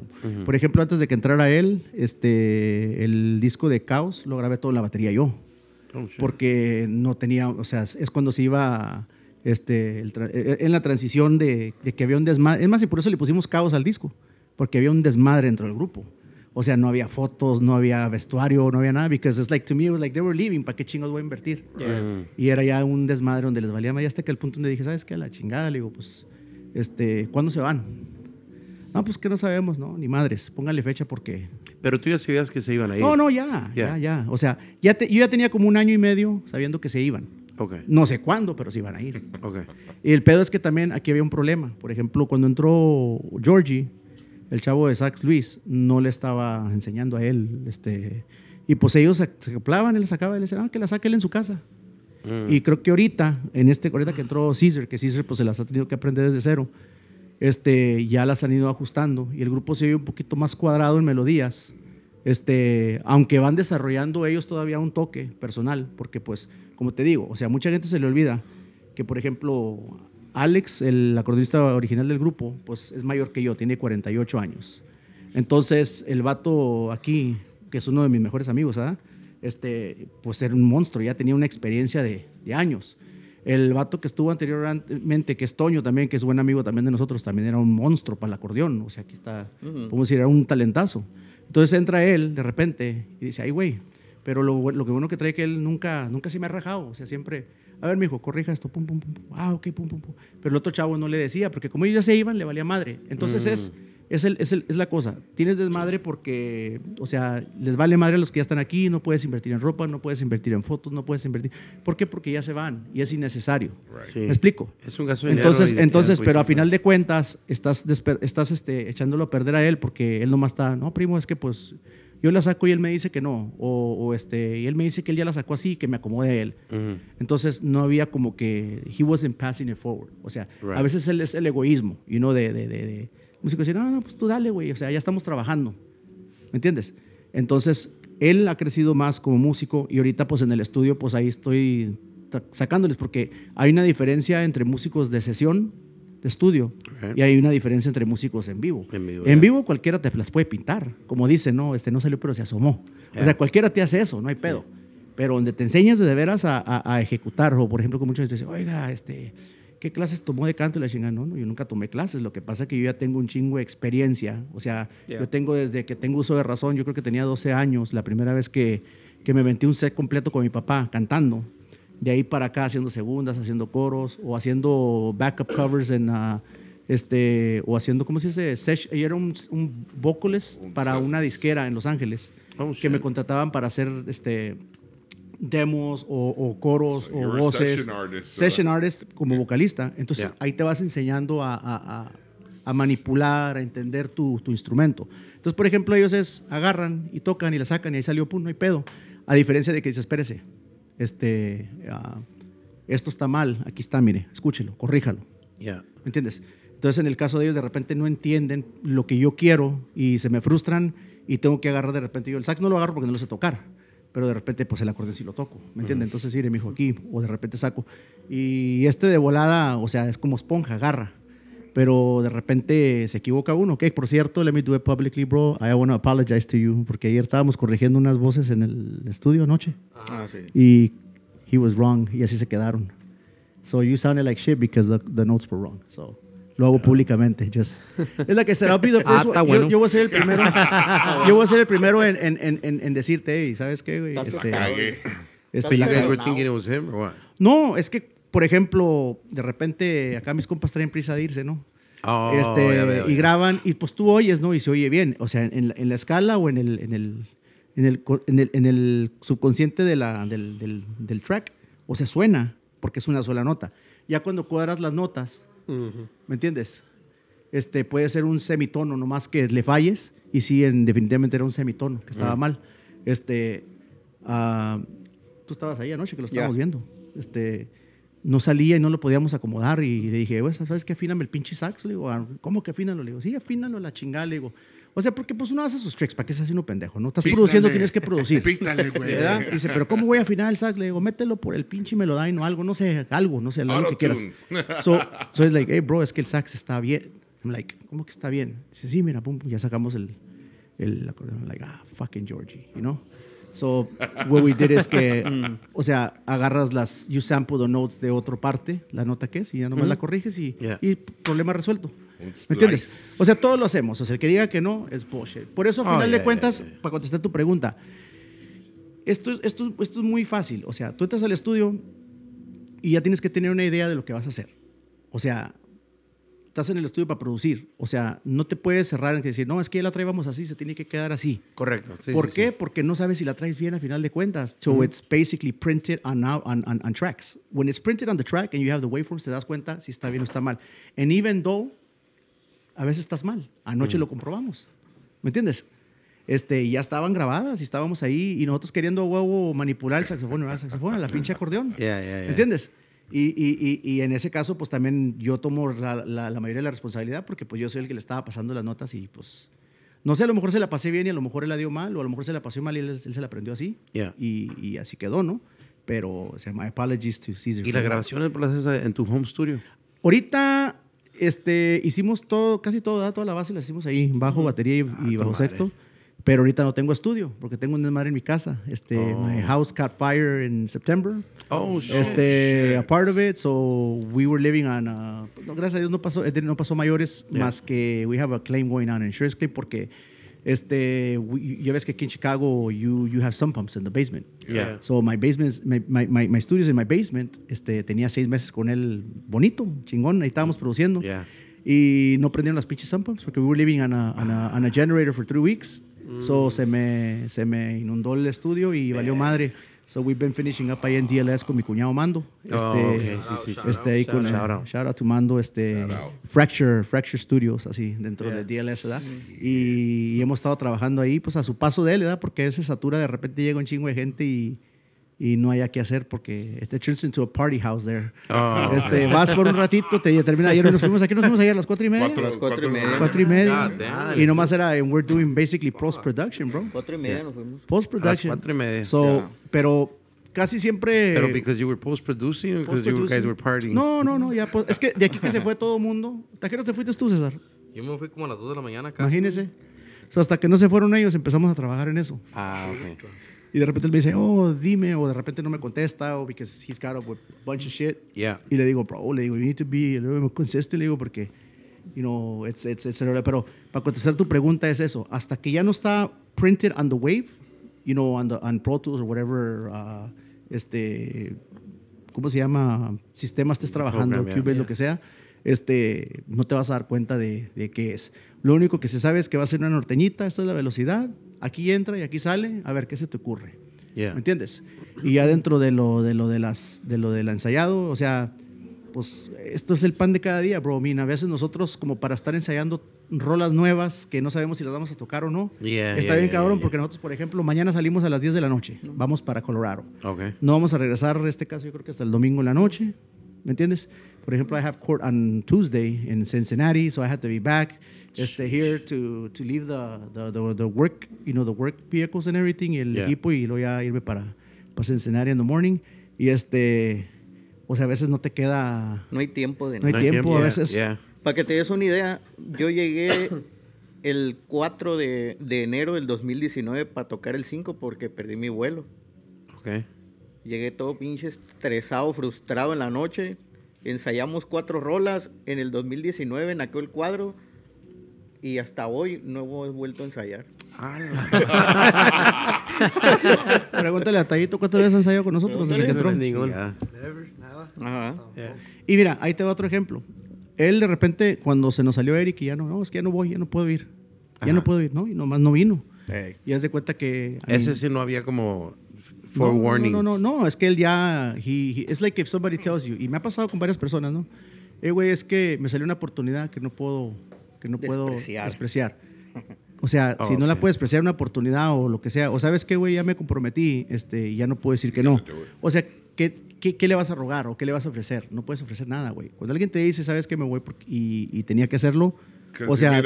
Por ejemplo, antes de que entrara él, este, el disco de Caos lo grabé todo en la batería yo. Oh, porque no tenía, o sea, es cuando se iba este, eh, en la transición de, de, que había un desmadre. Es más, y por eso le pusimos Caos al disco, porque había un desmadre dentro del grupo. O sea, no había fotos, no había vestuario, no había nada. Because it's like, to me, it was like, they were leaving. ¿Para qué chingos voy a invertir? Mm. Y era ya un desmadre donde les valía más. Y hasta que el punto donde dije, ¿sabes qué? la chingada. Le digo, pues, este, ¿cuándo se van? No, pues que no sabemos, ¿no? Ni madres. Póngale fecha porque... Pero tú
ya sabías que se iban a ir. No, no, ya, ya, ya. O
sea, ya yo ya tenía como un año y medio sabiendo que se iban.
Okay. No sé
cuándo, pero se iban a ir. Okay. Y el pedo es que también aquí había un problema. Por ejemplo, cuando entró Georgie el chavo de Sax Luis no le estaba enseñando a él. Este, y pues ellos se acoplaban, él sacaba, él decía, ah, que la saque él en su casa. Mm. Y creo que ahorita, en este, ahorita que entró Caesar, que Caesar pues se las ha tenido que aprender desde cero, este, ya las han ido ajustando y el grupo se oye un poquito más cuadrado en melodías. Este, aunque van desarrollando ellos todavía un toque personal, porque pues, como te digo, o sea, mucha gente se le olvida que, por ejemplo, Alex, el acordeonista original del grupo, pues es mayor que yo, tiene 48 años. Entonces, el vato aquí, que es uno de mis mejores amigos, ¿ah? Este, pues era un monstruo, ya tenía una experiencia de, años. El vato que estuvo anteriormente, que es Toño también, que es buen amigo también de nosotros, también era un monstruo para el acordeón. O sea, aquí está, podemos decir, era un talentazo. Entonces entra él de repente y dice, ay, güey, pero lo, que bueno que trae que él nunca, nunca se me ha rajado. O sea, siempre, a ver, mijo, corrija esto, pum, pum, pum, ah, pum, pum, pum. Pero el otro chavo no le decía, porque como ellos ya se iban, le valía madre. Entonces es, mm. es, la cosa. Tienes desmadre porque, o sea, les vale madre a los que ya están aquí, no puedes invertir en ropa, no puedes invertir en fotos, no puedes invertir. ¿Por qué? Porque ya se van y es innecesario. ¿Me explico? Es un Entonces, entonces pero a final de cuentas, estás, estás este, echándolo a perder a él porque él nomás está, no, primo, es que pues yo la saco y él me dice que no, o, este, y él me dice que él ya la sacó así, y que me acomode él. Entonces no había como que, he wasn't passing it forward. O sea, a veces él es el egoísmo, y no de, de, músico dice no, no, pues tú dale, güey, o sea, ya estamos trabajando, ¿me entiendes? Entonces, él ha crecido más como músico y ahorita pues en el estudio pues ahí estoy sacándoles porque hay una diferencia entre músicos de sesión de estudio. Y hay una diferencia entre músicos en vivo. En vivo, cualquiera te las puede pintar. Como dice, no, este no salió, pero se asomó. O sea, cualquiera te hace eso, no hay pedo. Pero donde te enseñas de veras a, a, ejecutar, o por ejemplo, que muchos dicen, oiga, este, ¿qué clases tomó de canto? Y la chingada, no, no, yo nunca tomé clases. Lo que pasa es que yo ya tengo un chingo de experiencia. O sea, yo tengo desde que tengo uso de razón, yo creo que tenía 12 años, la primera vez que, que me metí un set completo con mi papá cantando de ahí para acá haciendo segundas, haciendo coros o haciendo backup covers en ah, este o haciendo cómo se dice, yo era un, un vocalist para una disquera en Los Ángeles oh, que me contrataban para hacer este demos o, coros o voces. Session artist. Session artist como vocalista. Entonces ahí te vas enseñando a, manipular, a entender tu, tu, instrumento. Entonces, por ejemplo, ellos es, agarran y tocan y la sacan y ahí salió, pum, no hay pedo. A diferencia de que dices, espérese, este, ah, esto está mal, aquí está, mire, escúchelo, corríjalo. Ya, ¿Entiendes? Entonces, en el caso de ellos, de repente no entienden lo que yo quiero y se me frustran y tengo que agarrar de repente. Yo el sax no lo agarro porque no lo sé tocar, pero de repente, pues el acorde sí lo toco, ¿me entiendes? Entonces, mire, mi hijo aquí, o de repente saco. Y este de volada, o sea, es como esponja, agarra pero de repente se equivoca uno. Ok, por cierto, let me do it publicly, bro. I want to apologize to you. Porque ayer estábamos corrigiendo unas voces en el estudio anoche. Ah, sí. Y he was wrong. Y así se quedaron. So you sounded like shit because the, the notes were wrong. So lo hago públicamente. Just. Es la que será pido ah, bueno. yo, voy a ser el primero. yo voy a ser el primero en, en, en, decirte, hey, ¿sabes qué, güey? Este, este no, es que por ejemplo, de repente acá mis compas traen prisa de irse, ¿no?
Oh,
este, Y
graban, y pues tú oyes, ¿no? Y se oye bien. O sea, en, la, escala o en el, en el, en el, subconsciente del, track, o se suena, porque es una sola nota. Ya cuando cuadras las notas, ¿me entiendes? Este, puede ser un semitono, nomás que le falles, y sí, definitivamente era un semitono, que estaba mm. mal. Este, ah, tú estabas ahí anoche, que lo estábamos viendo. Este, no salía y no lo podíamos acomodar. Y le dije, ¿sabes qué? Afíname el pinche sax. Le digo, ah, ¿cómo que afínalo? Le digo, sí, afínalo la chingada. Le digo, o sea, porque pues uno hace sus tricks, ¿para qué se hace uno pendejo? No estás produciendo, tienes que producir. güey. Dice, pero ¿cómo voy a afinar el sax? Le digo, mételo por el pinche y no, algo, no sé, algo, no sé, lo que quieras. So, like, hey, bro, es que el sax está bien. I'm like, ¿cómo que está bien? Dice, sí, mira, pum, ya sacamos el, el acordeón. I'm like, ah, fucking Georgie, you know? So, what we did es que, mm. o sea, agarras las you sample the notes de otra parte, la nota que es, y ya nomás la mm. corriges y, problema resuelto. ¿Me entiendes? O sea, todos lo hacemos. O sea, el que diga que no es bullshit. Por eso, al oh, final de cuentas, para contestar tu pregunta, esto, esto, esto es muy fácil. O sea, tú entras al estudio y ya tienes que tener una idea de lo que vas a hacer. O sea, estás en el estudio para producir. O sea, no te puedes cerrar en que decir, no, es que la traíamos así, se tiene que quedar así. Correcto. ¿Por qué? Porque no sabes si la traes bien a final de cuentas. So it's basically printed on, tracks. When it's printed on the track and you have the waveform, te das cuenta si está bien o está mal. And even though, a veces estás mal. Anoche lo comprobamos. ¿Me entiendes? Este, ya estaban grabadas y estábamos ahí y nosotros queriendo huevo manipular el saxofón, el la pinche acordeón. ¿Me entiendes? Y, y, y, en ese caso, pues también yo tomo la, la, mayoría de la responsabilidad porque pues yo soy el que le estaba pasando las notas y pues, no sé, a lo mejor se la pasé bien y a lo mejor él la dio mal o a lo mejor se la pasó mal y él, se la aprendió así y, y, así quedó, ¿no? Pero, o sea, my apologies to Caesar. ¿Y las grabaciones las en tu home studio? Ahorita, este, hicimos todo, casi todo, toda la base la hicimos ahí, bajo, batería y, ah, bajo sexto. Pero ahorita no tengo estudio porque tengo un desmadre en mi casa. Este, casa oh. my house caught fire in September.
Oh, shit. Este,
a part of it, so we were living on no, gracias a Dios no pasó, eh, no pasó mayores más que we have a claim going on, insurance claim porque este, we, ya ves que aquí en Chicago you, you have sump pumps in the basement. Yeah. So my basement, my, my, my, studios in my basement, este, tenía seis meses con él bonito, chingón, ahí estábamos produciendo. Y no prendieron las pinches sump pumps porque we were living on a, on a, on a generator for three weeks So mm. se me, se me inundó el estudio y valió eh. madre. So we've been finishing up ahí en DLS con mi cuñado Mando. Oh, este, oh, sí, sí, sí. Este, shout, out. to Mando, este, Fracture, Fracture Studios, así, dentro de DLS, ¿verdad? Y, hemos estado trabajando ahí, pues a su paso de él, ¿verdad? Porque se satura, de repente llega un chingo de gente y y no haya que hacer porque este turns into a party house there. Ah. Este, vas por un ratito, te termina ayer, nos fuimos aquí, nos fuimos ayer a las cuatro y media. Cuatro, cuatro, y media. Cuatro y media. Ah, y nomás era, we're doing basically post-production, bro. Cuatro y media nos fuimos. Post-production. cuatro y media. So, pero casi siempre. Pero because you were post
producing o
because you guys were partying. No,
no, no, ya es que de aquí que se fue todo el mundo. ¿Taquero te fuiste tú, César? Yo me fui como a las 2 de la mañana casi. Imagínese. hasta que no se fueron ellos empezamos a trabajar en eso. Ah, ok. Y de repente él me dice, oh, dime, o de repente no me contesta, o because he's got up with a bunch of shit. Yeah. Y le digo, bro, le digo, you need to be, consistent, le digo, porque, you know, it's, it's, it's, pero para contestar tu pregunta es eso, hasta que ya no está printed on the wave, you know, on, the, on Pro Tools or whatever, uh, este, ¿cómo se llama? Sistema estés trabajando, Program, lo que sea este, no te vas a dar cuenta de, qué es. Lo único que se sabe es que va a ser una norteñita, esta es la velocidad, aquí entra y aquí sale, a ver qué se te ocurre. ¿Me entiendes? Y ya dentro de lo, de lo, de las, de lo del ensayado, o sea, pues esto es el pan de cada día, bro. Mira, a veces nosotros como para estar ensayando rolas nuevas que no sabemos si las vamos a tocar o no. está bien cabrón porque nosotros, por ejemplo, mañana salimos a las 10 de la noche. Vamos para Colorado. Okay. No vamos a regresar, en este caso yo creo que hasta el domingo en la noche. ¿Me entiendes? Por ejemplo, I have court on Tuesday in Cincinnati, so I have to be back este, here to, to leave the, the, the, work, you know, the work vehicles and everything, el equipo, y luego ya irme para, para Cincinnati in the morning. Y este, o sea, a veces no te queda... No hay tiempo de nada. No hay tiempo, a veces...
Para que te des una idea, yo llegué el 4 de, de enero del 2019 para tocar el 5 porque perdí mi vuelo. Ok. Llegué todo pinche estresado, frustrado en la noche ensayamos cuatro rolas en el 2019 en aquel cuadro y hasta hoy no he vuelto a ensayar. Pregúntale a
Tayito cuántas veces ha ensayado con nosotros desde que entró. Y mira, ahí te va otro ejemplo. Él de repente, cuando se nos salió Eric y ya no, es que ya no voy, ya no puedo ir. Ya no puedo ir, ¿no? Y nomás no vino. Y haz de cuenta que...
Ese sí no había como no, no, no,
no, es que él ya, Es como like if somebody tells you, y me ha pasado con varias personas, ¿no? Eh, güey, es que me salió una oportunidad que no puedo, que no puedo despreciar. O sea, si no la puedes despreciar una oportunidad o lo que sea, o sabes que, güey, ya me comprometí, este, y ya no puedo decir que no. O sea, ¿qué, qué, le vas a rogar o qué le vas a ofrecer? No puedes ofrecer nada, güey. Cuando alguien te dice, sabes qué? me voy y, y tenía que hacerlo,
o sea,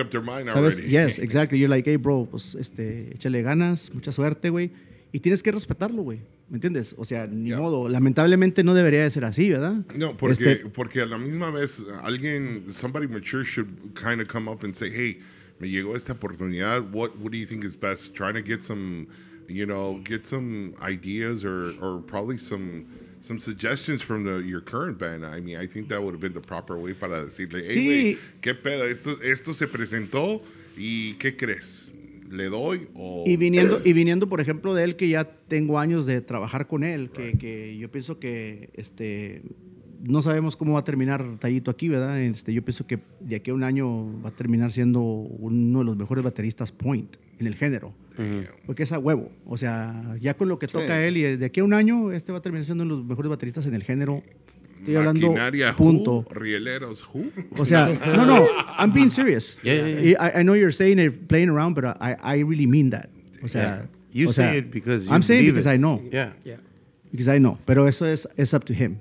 ¿sabes? Yes,
exactly. You're like, hey, bro, pues, este, échale ganas, mucha suerte, güey y tienes que respetarlo, güey. ¿Me entiendes? O sea, ni modo. Lamentablemente no debería de ser así, ¿verdad?
No, porque, este, porque a la misma vez alguien, somebody mature should kind of come up and say, hey, me llegó esta oportunidad. What, what do you think is best? Trying to get some, you know, get some ideas or, or probably some... some suggestions from the, your current band. I mean, I think that would have been the proper way para decirle, hey, güey, qué pedo, esto, esto se presentó y qué crees le doy Y viniendo, y
viniendo, por ejemplo, de él, que ya tengo años de trabajar con él, que, yo pienso que este, no sabemos cómo va a terminar Tallito aquí, ¿verdad? Este, yo pienso que de aquí a un año va a terminar siendo uno de los mejores bateristas point en el género. Porque es a huevo. O sea, ya con lo que toca él y de aquí a un año, este va a terminar siendo uno de los mejores bateristas en el género Estoy hablando. punto.
rieleros O sea, no, no. I'm being serious.
I, know you're saying it playing around, but I, I really mean that. O sea, you say it because you I'm saying it because I know. Yeah. Yeah. Because I know. Pero eso es up to him.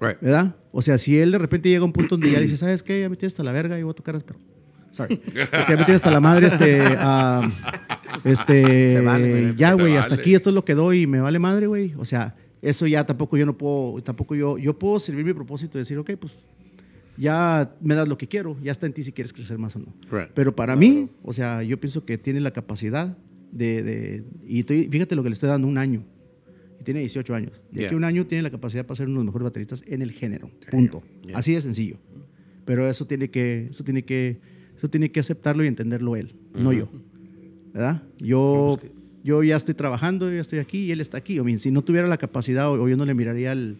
Right. ¿Verdad? O sea, si él de repente llega a un punto donde ya dice, ¿sabes qué? Ya me tienes hasta la verga y voy a tocar perro. Sorry. ya me tienes hasta la madre, este... Ah, este... Vale, ya, güey, hasta aquí esto es lo que doy y me vale madre, güey. O sea, eso ya tampoco yo no puedo, tampoco yo, yo puedo servir mi propósito y decir, ok, pues ya me das lo que quiero, ya está en ti si quieres crecer más o no. Pero para mí, o sea, yo pienso que tiene la capacidad de, y fíjate lo que le estoy dando, un año. Y tiene 18 años. De que un año tiene la capacidad para ser uno de los mejores bateristas en el género. Punto. Así de sencillo. Pero eso tiene que, eso tiene que, eso tiene que aceptarlo y entenderlo él, no yo. ¿Verdad? Yo yo ya estoy trabajando, yo ya estoy aquí y él está aquí. O bien, si no tuviera la capacidad, o, yo no le miraría el,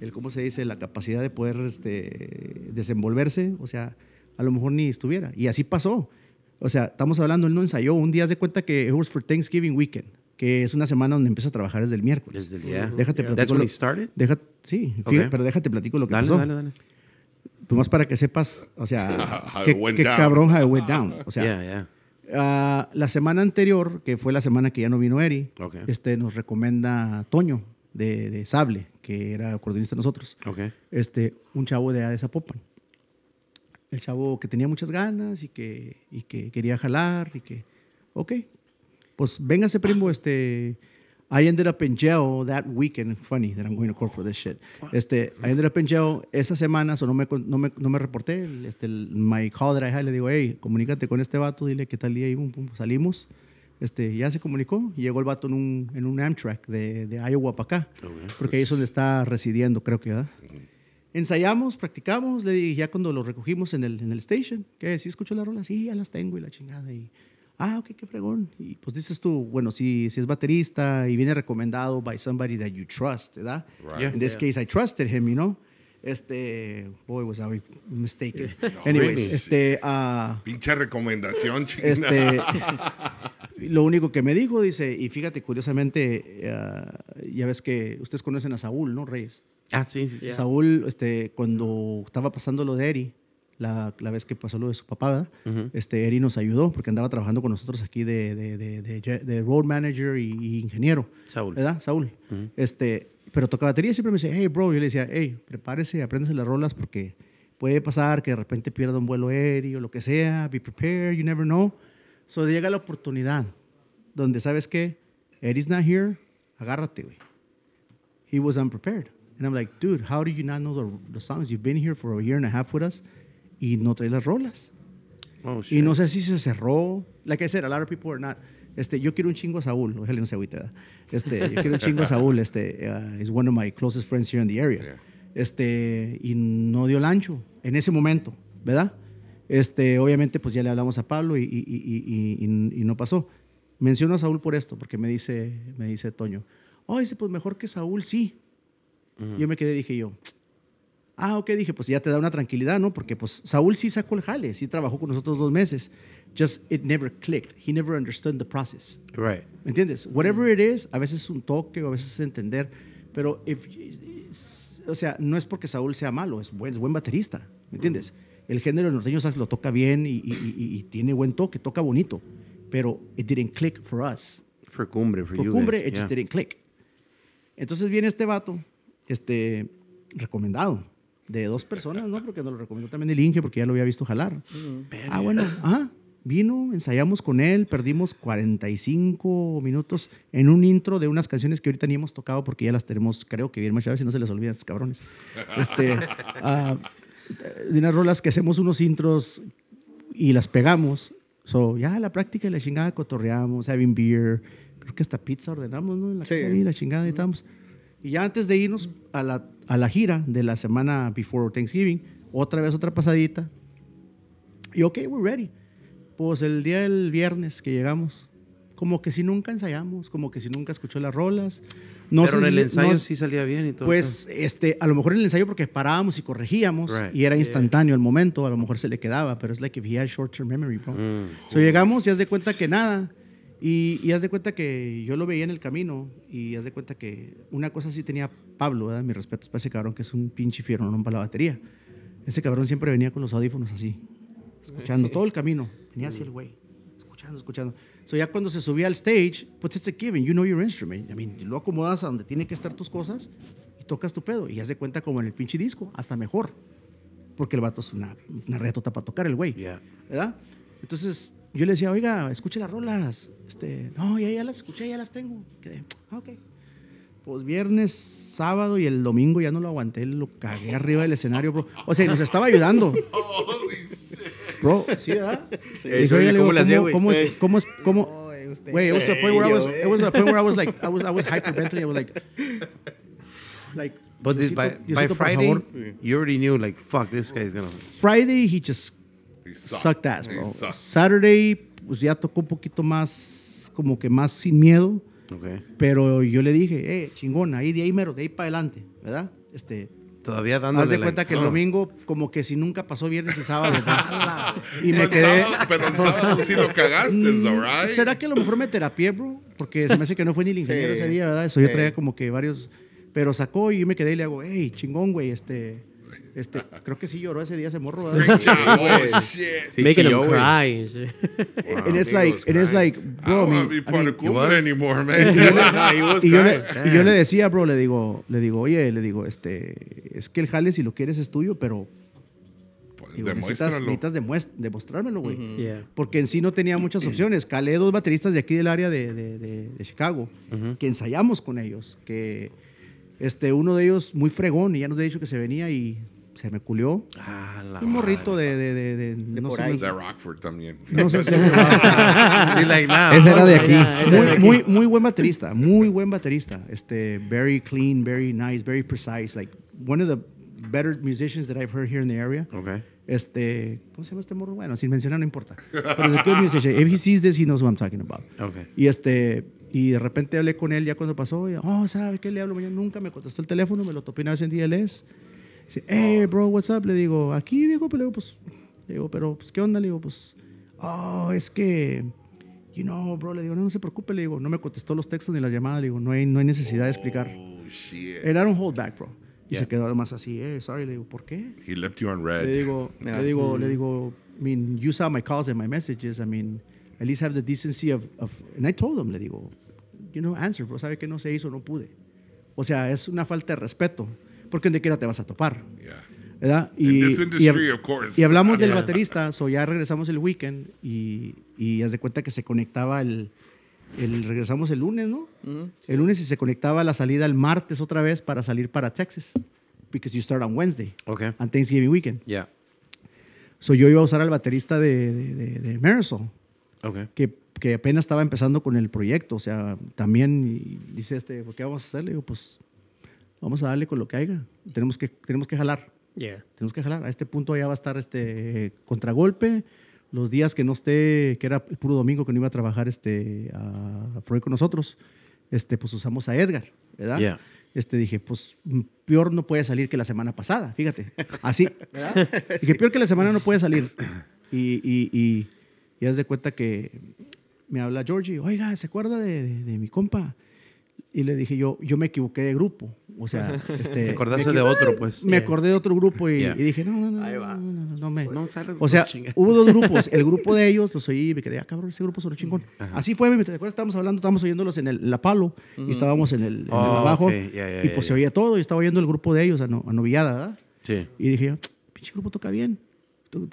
el, ¿cómo se dice?, la capacidad de poder este, desenvolverse, o sea, a lo mejor ni estuviera. Y así pasó. O sea, estamos hablando, él no ensayó. Un día se cuenta que it was for Thanksgiving weekend, que es una semana donde empieza a trabajar desde el miércoles. Desde el, día. Déjate yeah. platico. Lo, sí, pero déjate platico lo que pasó. Dale, dale. Tú pues más para que sepas, o sea, qué, cabrón de went down. O sea, Ah, la semana anterior, que fue la semana que ya no vino Eri, este, nos recomienda Toño de, Sable, que era coordinista de nosotros. Este, un chavo de A de Zapopan. El chavo que tenía muchas ganas y que, y que quería jalar y que, ok, pues véngase primo, este, I ended up in jail that weekend. Funny that I'm going to court for this shit. Este, I ended up in jail esa semana, so no me, no me, reporté. Este, my call that I had, le digo, hey, comunícate con este vato, dile qué tal día y salimos. Este, ya se comunicó, llegó el vato en un, en un Amtrak de, de Iowa para acá, porque ahí es donde está residiendo, creo que, ¿verdad? Ensayamos, practicamos, le dije, ya cuando lo recogimos en el, en el station, que ¿Sí escuchó la rola? Sí, ya las tengo y la chingada. Y, Ah, ok, qué fregón. Y pues dices tú, bueno, si, si es baterista y viene recomendado by somebody that you trust, ¿verdad? En este In this case, I trusted him, you know? Este, boy, was I mistaken. Anyways, este. Uh,
Pinche recomendación, Este,
lo único que me dijo, dice, y fíjate, curiosamente, ah, ya ves que ustedes conocen a Saúl, ¿no, Reyes? Ah, sí, sí. sí. Saúl, este, cuando estaba pasando lo de Eri, la, la, vez que pasó lo de su papá, este, Eri nos ayudó porque andaba trabajando con nosotros aquí de, de, road manager y, ingeniero. Saúl. ¿Verdad? Saúl. este, pero toca batería y siempre me decía, hey, bro. Yo le decía, hey, prepárese, apréndese las rolas porque puede pasar que de repente pierda un vuelo o lo que sea. Be prepared, you never know. So llega la oportunidad donde, ¿sabes que Eri's not here, agárrate, güey. He was unprepared. And I'm like, dude, how do you not know the songs? You've been here for a year and a half with us y no trae las rolas. Oh, y no sé si se cerró. La que said, a lot of people are not. Este, yo quiero un chingo a Saúl. Ojalá no se agüite. Este, yo quiero un chingo a Saúl. Este, is uh, one of my closest friends here in the area. Este, y no dio el ancho en ese momento, ¿verdad? Este, obviamente, pues ya le hablamos a Pablo y, y, y, y no pasó. Menciono a Saúl por esto, porque me dice, me dice Toño, oh, dice, pues mejor que Saúl sí. Yo me quedé, dije yo, Ah, ok, dije, pues ya te da una tranquilidad, ¿no? Porque pues Saúl sí sacó el jale, sí trabajó con nosotros dos meses. Just it never clicked. He never understood the process. Right. ¿Me entiendes? Whatever it is, a veces es un toque a veces es entender, pero if, o sea, no es porque Saúl sea malo, es buen, baterista, ¿me entiendes? El género norteño lo toca bien y, tiene buen toque, toca bonito, pero it didn't click for us. For cumbre, for, for cumbre, it just didn't click. Entonces viene este vato, este recomendado de dos personas, ¿no? Porque nos lo recomendó también el Inge, porque ya lo había visto jalar. Mm. Ah, bueno, Ah, Vino, ensayamos con él, perdimos 45 minutos en un intro de unas canciones que ahorita ni hemos tocado porque ya las tenemos, creo que bien machabes si no se les olvida es cabrones. Este, ah, de unas rolas que hacemos unos intros y las pegamos. So, ya la práctica y la chingada cotorreamos, having beer, creo que hasta pizza ordenamos, ¿no? la chingada y y ya antes de irnos a la, gira de la semana before Thanksgiving, otra vez otra pasadita. Y ok, we're ready. Pues el día del viernes que llegamos, como que si nunca ensayamos, como que si nunca escuchó las rolas. No Pero en el si, ensayo sí salía bien y todo. Pues este, a lo mejor en el ensayo porque parábamos y corregíamos y era instantáneo el momento, a lo mejor se le quedaba, pero es la if he short term memory, bro. Mm. So llegamos y haz de cuenta que nada. Y, y, haz de cuenta que yo lo veía en el camino y haz de cuenta que una cosa sí tenía Pablo, ¿verdad? Mi respeto es para ese cabrón que es un pinche no para la batería. Ese cabrón siempre venía con los audífonos así, escuchando todo el camino. Venía así el güey, escuchando, escuchando. So ya cuando se subía al stage, pues it's a given, you know your instrument. I mean, lo acomodas a donde tiene que estar tus cosas y tocas tu pedo. Y haz de cuenta como en el pinche disco, hasta mejor. Porque el vato es una, una para tocar el güey, ¿verdad? Entonces yo le decía, oiga, escuche las rolas. Este, no, ya, las escuché, ya las tengo. Ah, ok. Pues viernes, sábado y el domingo ya no lo aguanté, lo cagué arriba del escenario, bro. O sea, nos estaba ayudando. Bro, ¿sí, verdad? Sí, ¿cómo, ¿cómo, ¿cómo, es, cómo, cómo, Wait, este, it was where I was, I eh. was like, I was, I was hyperventilating. I was like, like. by Friday,
you already knew, like, fuck, this guy's gonna.
Friday, he just Sucked bro. Saturday, pues ya tocó un poquito más, como que más sin miedo. Pero yo le dije, eh, chingón, ahí de ahí mero, de ahí para adelante, ¿verdad? Este, Todavía dándole Haz de cuenta que el domingo, como que si nunca pasó viernes y sábado. Pues. y me quedé. pero el sábado sí lo cagaste, mm, right? ¿Será que a lo mejor me terapié, bro? Porque se me hace que no fue ni el ingeniero ese día, ¿verdad? Eso yo traía como que varios. Pero sacó y yo me quedé y le hago, hey, chingón, güey, este. Este, creo que sí lloró ese día ese morro. Oh, pues, making him cry. and it's like, like, bro, I man. y, yo le, yo le decía, bro, le digo, le digo, oye, le digo, este, es que el jale si lo quieres es tuyo, pero pues, Digo, necesitas, demostrármelo, güey. Porque en sí no tenía muchas opciones. Calé dos bateristas de aquí del área de, de, Chicago, que ensayamos con ellos, que este, uno de ellos muy fregón, y ya nos había dicho que se venía y se me culió. Ah, la un morrito de, de, de, de, de no por sé, ahí. De Rockford también. No sé. Ese era de aquí. Muy, muy, muy buen baterista, muy buen baterista. Este, very clean, very nice, very precise. Like one of the better musicians that I've heard here in the area. Okay. Este, ¿cómo se llama este morro? Bueno, sin mencionar no importa. Pero es good musician. If he sees this, he knows what I'm talking about. Okay. Y este, y de repente hablé con él ya cuando pasó. Y, oh, ¿sabe qué le hablo mañana? Nunca me contestó el teléfono, me lo topé una vez en DLS. Dice, hey, bro, what's up? Le digo, aquí, viejo, pero pues, pues, le digo, pero, pues, ¿qué onda? Le digo, pues, oh, es que, you know, bro, le digo, no, no se preocupe, le digo, no me contestó los textos ni las llamadas, le digo, no hay, no hay necesidad de explicar. Oh, Era un back, bro. Y se quedó además así, eh, sorry, le digo, ¿por qué?
He left you on red. Le digo, le digo, mm-hmm. le
digo, I mean, you saw my calls and my messages, I mean, at least have the decency of, of and I told him, le digo, you know, answer, bro, sabe que no se hizo, no pude. O sea, es una falta de respeto porque donde quiera te vas a topar. ¿verdad? Y, y, hablamos del baterista, so ya regresamos el weekend y, y haz de cuenta que se conectaba el, el regresamos el lunes, ¿no? Mm-hmm. El lunes y se conectaba la salida el martes otra vez para salir para Texas. Because you start on Wednesday. Okay. On Thanksgiving weekend. Yeah. So yo iba a usar al baterista de, de, Marisol. Okay. Que, que, apenas estaba empezando con el proyecto. O sea, también dice este, qué vamos a hacer? Le digo, pues vamos a darle con lo que haya. Tenemos que, tenemos que jalar. Tenemos que jalar. A este punto ya va a estar este contragolpe. Los días que no esté, que era el puro domingo que no iba a trabajar este, a Freud con nosotros, este, pues usamos a Edgar, ¿verdad? Este, dije, pues mm, peor no puede salir que la semana pasada, fíjate. Así, ¿verdad? peor que la semana no puede salir. Y, y, y, de cuenta que me habla Georgie, oiga, ¿se acuerda de mi compa? Y le dije yo, yo me equivoqué de grupo. O sea, este, te acordaste de otro, pues. Me acordé de otro grupo y, y dije, no, no, no, Ahí va. no, no, no, me. No, sales, o sea, hubo dos grupos. El grupo de ellos, los oí y me quedé, ah, cabrón, ese grupo solo chingón. Así fue, ¿te acuerdas? Estábamos hablando, estábamos oyéndolos en el La Palo y estábamos en el, en el abajo. Ah, y pues se oía todo y estaba oyendo el grupo de ellos a, no, a Novillada, ¿verdad? Sí. Y dije, pinche grupo toca bien.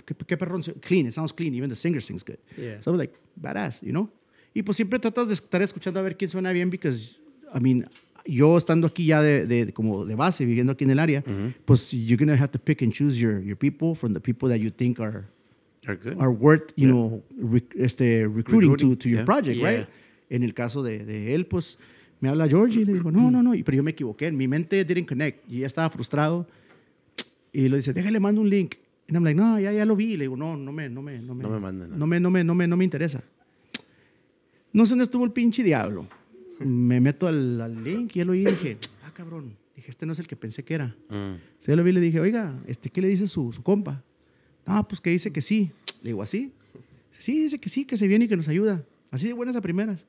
¿Qué, qué perrón, clean, it sounds clean, even the singer sings good. So I was like, badass, you know? Y pues siempre tratas de estar escuchando a ver quién suena bien, porque I mean, yo estando aquí ya de, como de base, viviendo aquí en el área, pues you're going to have to pick and choose your, your people from the people that you think are, are, good. are worth, you know, este, recruiting, to, to your project, right? En el caso de, él, pues me habla Georgie y le digo, no, no, no, pero yo me equivoqué, en mi mente didn't connect, y ya estaba frustrado. Y lo dice, déjale, mando un link. Y I'm like, no, ya, ya lo vi. Y le digo, no, me, no me, no me, no me, no. No me, no me, no me, no me interesa. No sé dónde estuvo el pinche diablo me meto al, link y él vi y dije, ah, cabrón. Dije, este no es el que pensé que era. Mm. Se lo vi y le dije, oiga, este, ¿qué le dice su, compa? Ah, pues que dice que sí. Le digo, ¿así? Sí, dice que sí, que se viene y que nos ayuda. Así de buenas a primeras.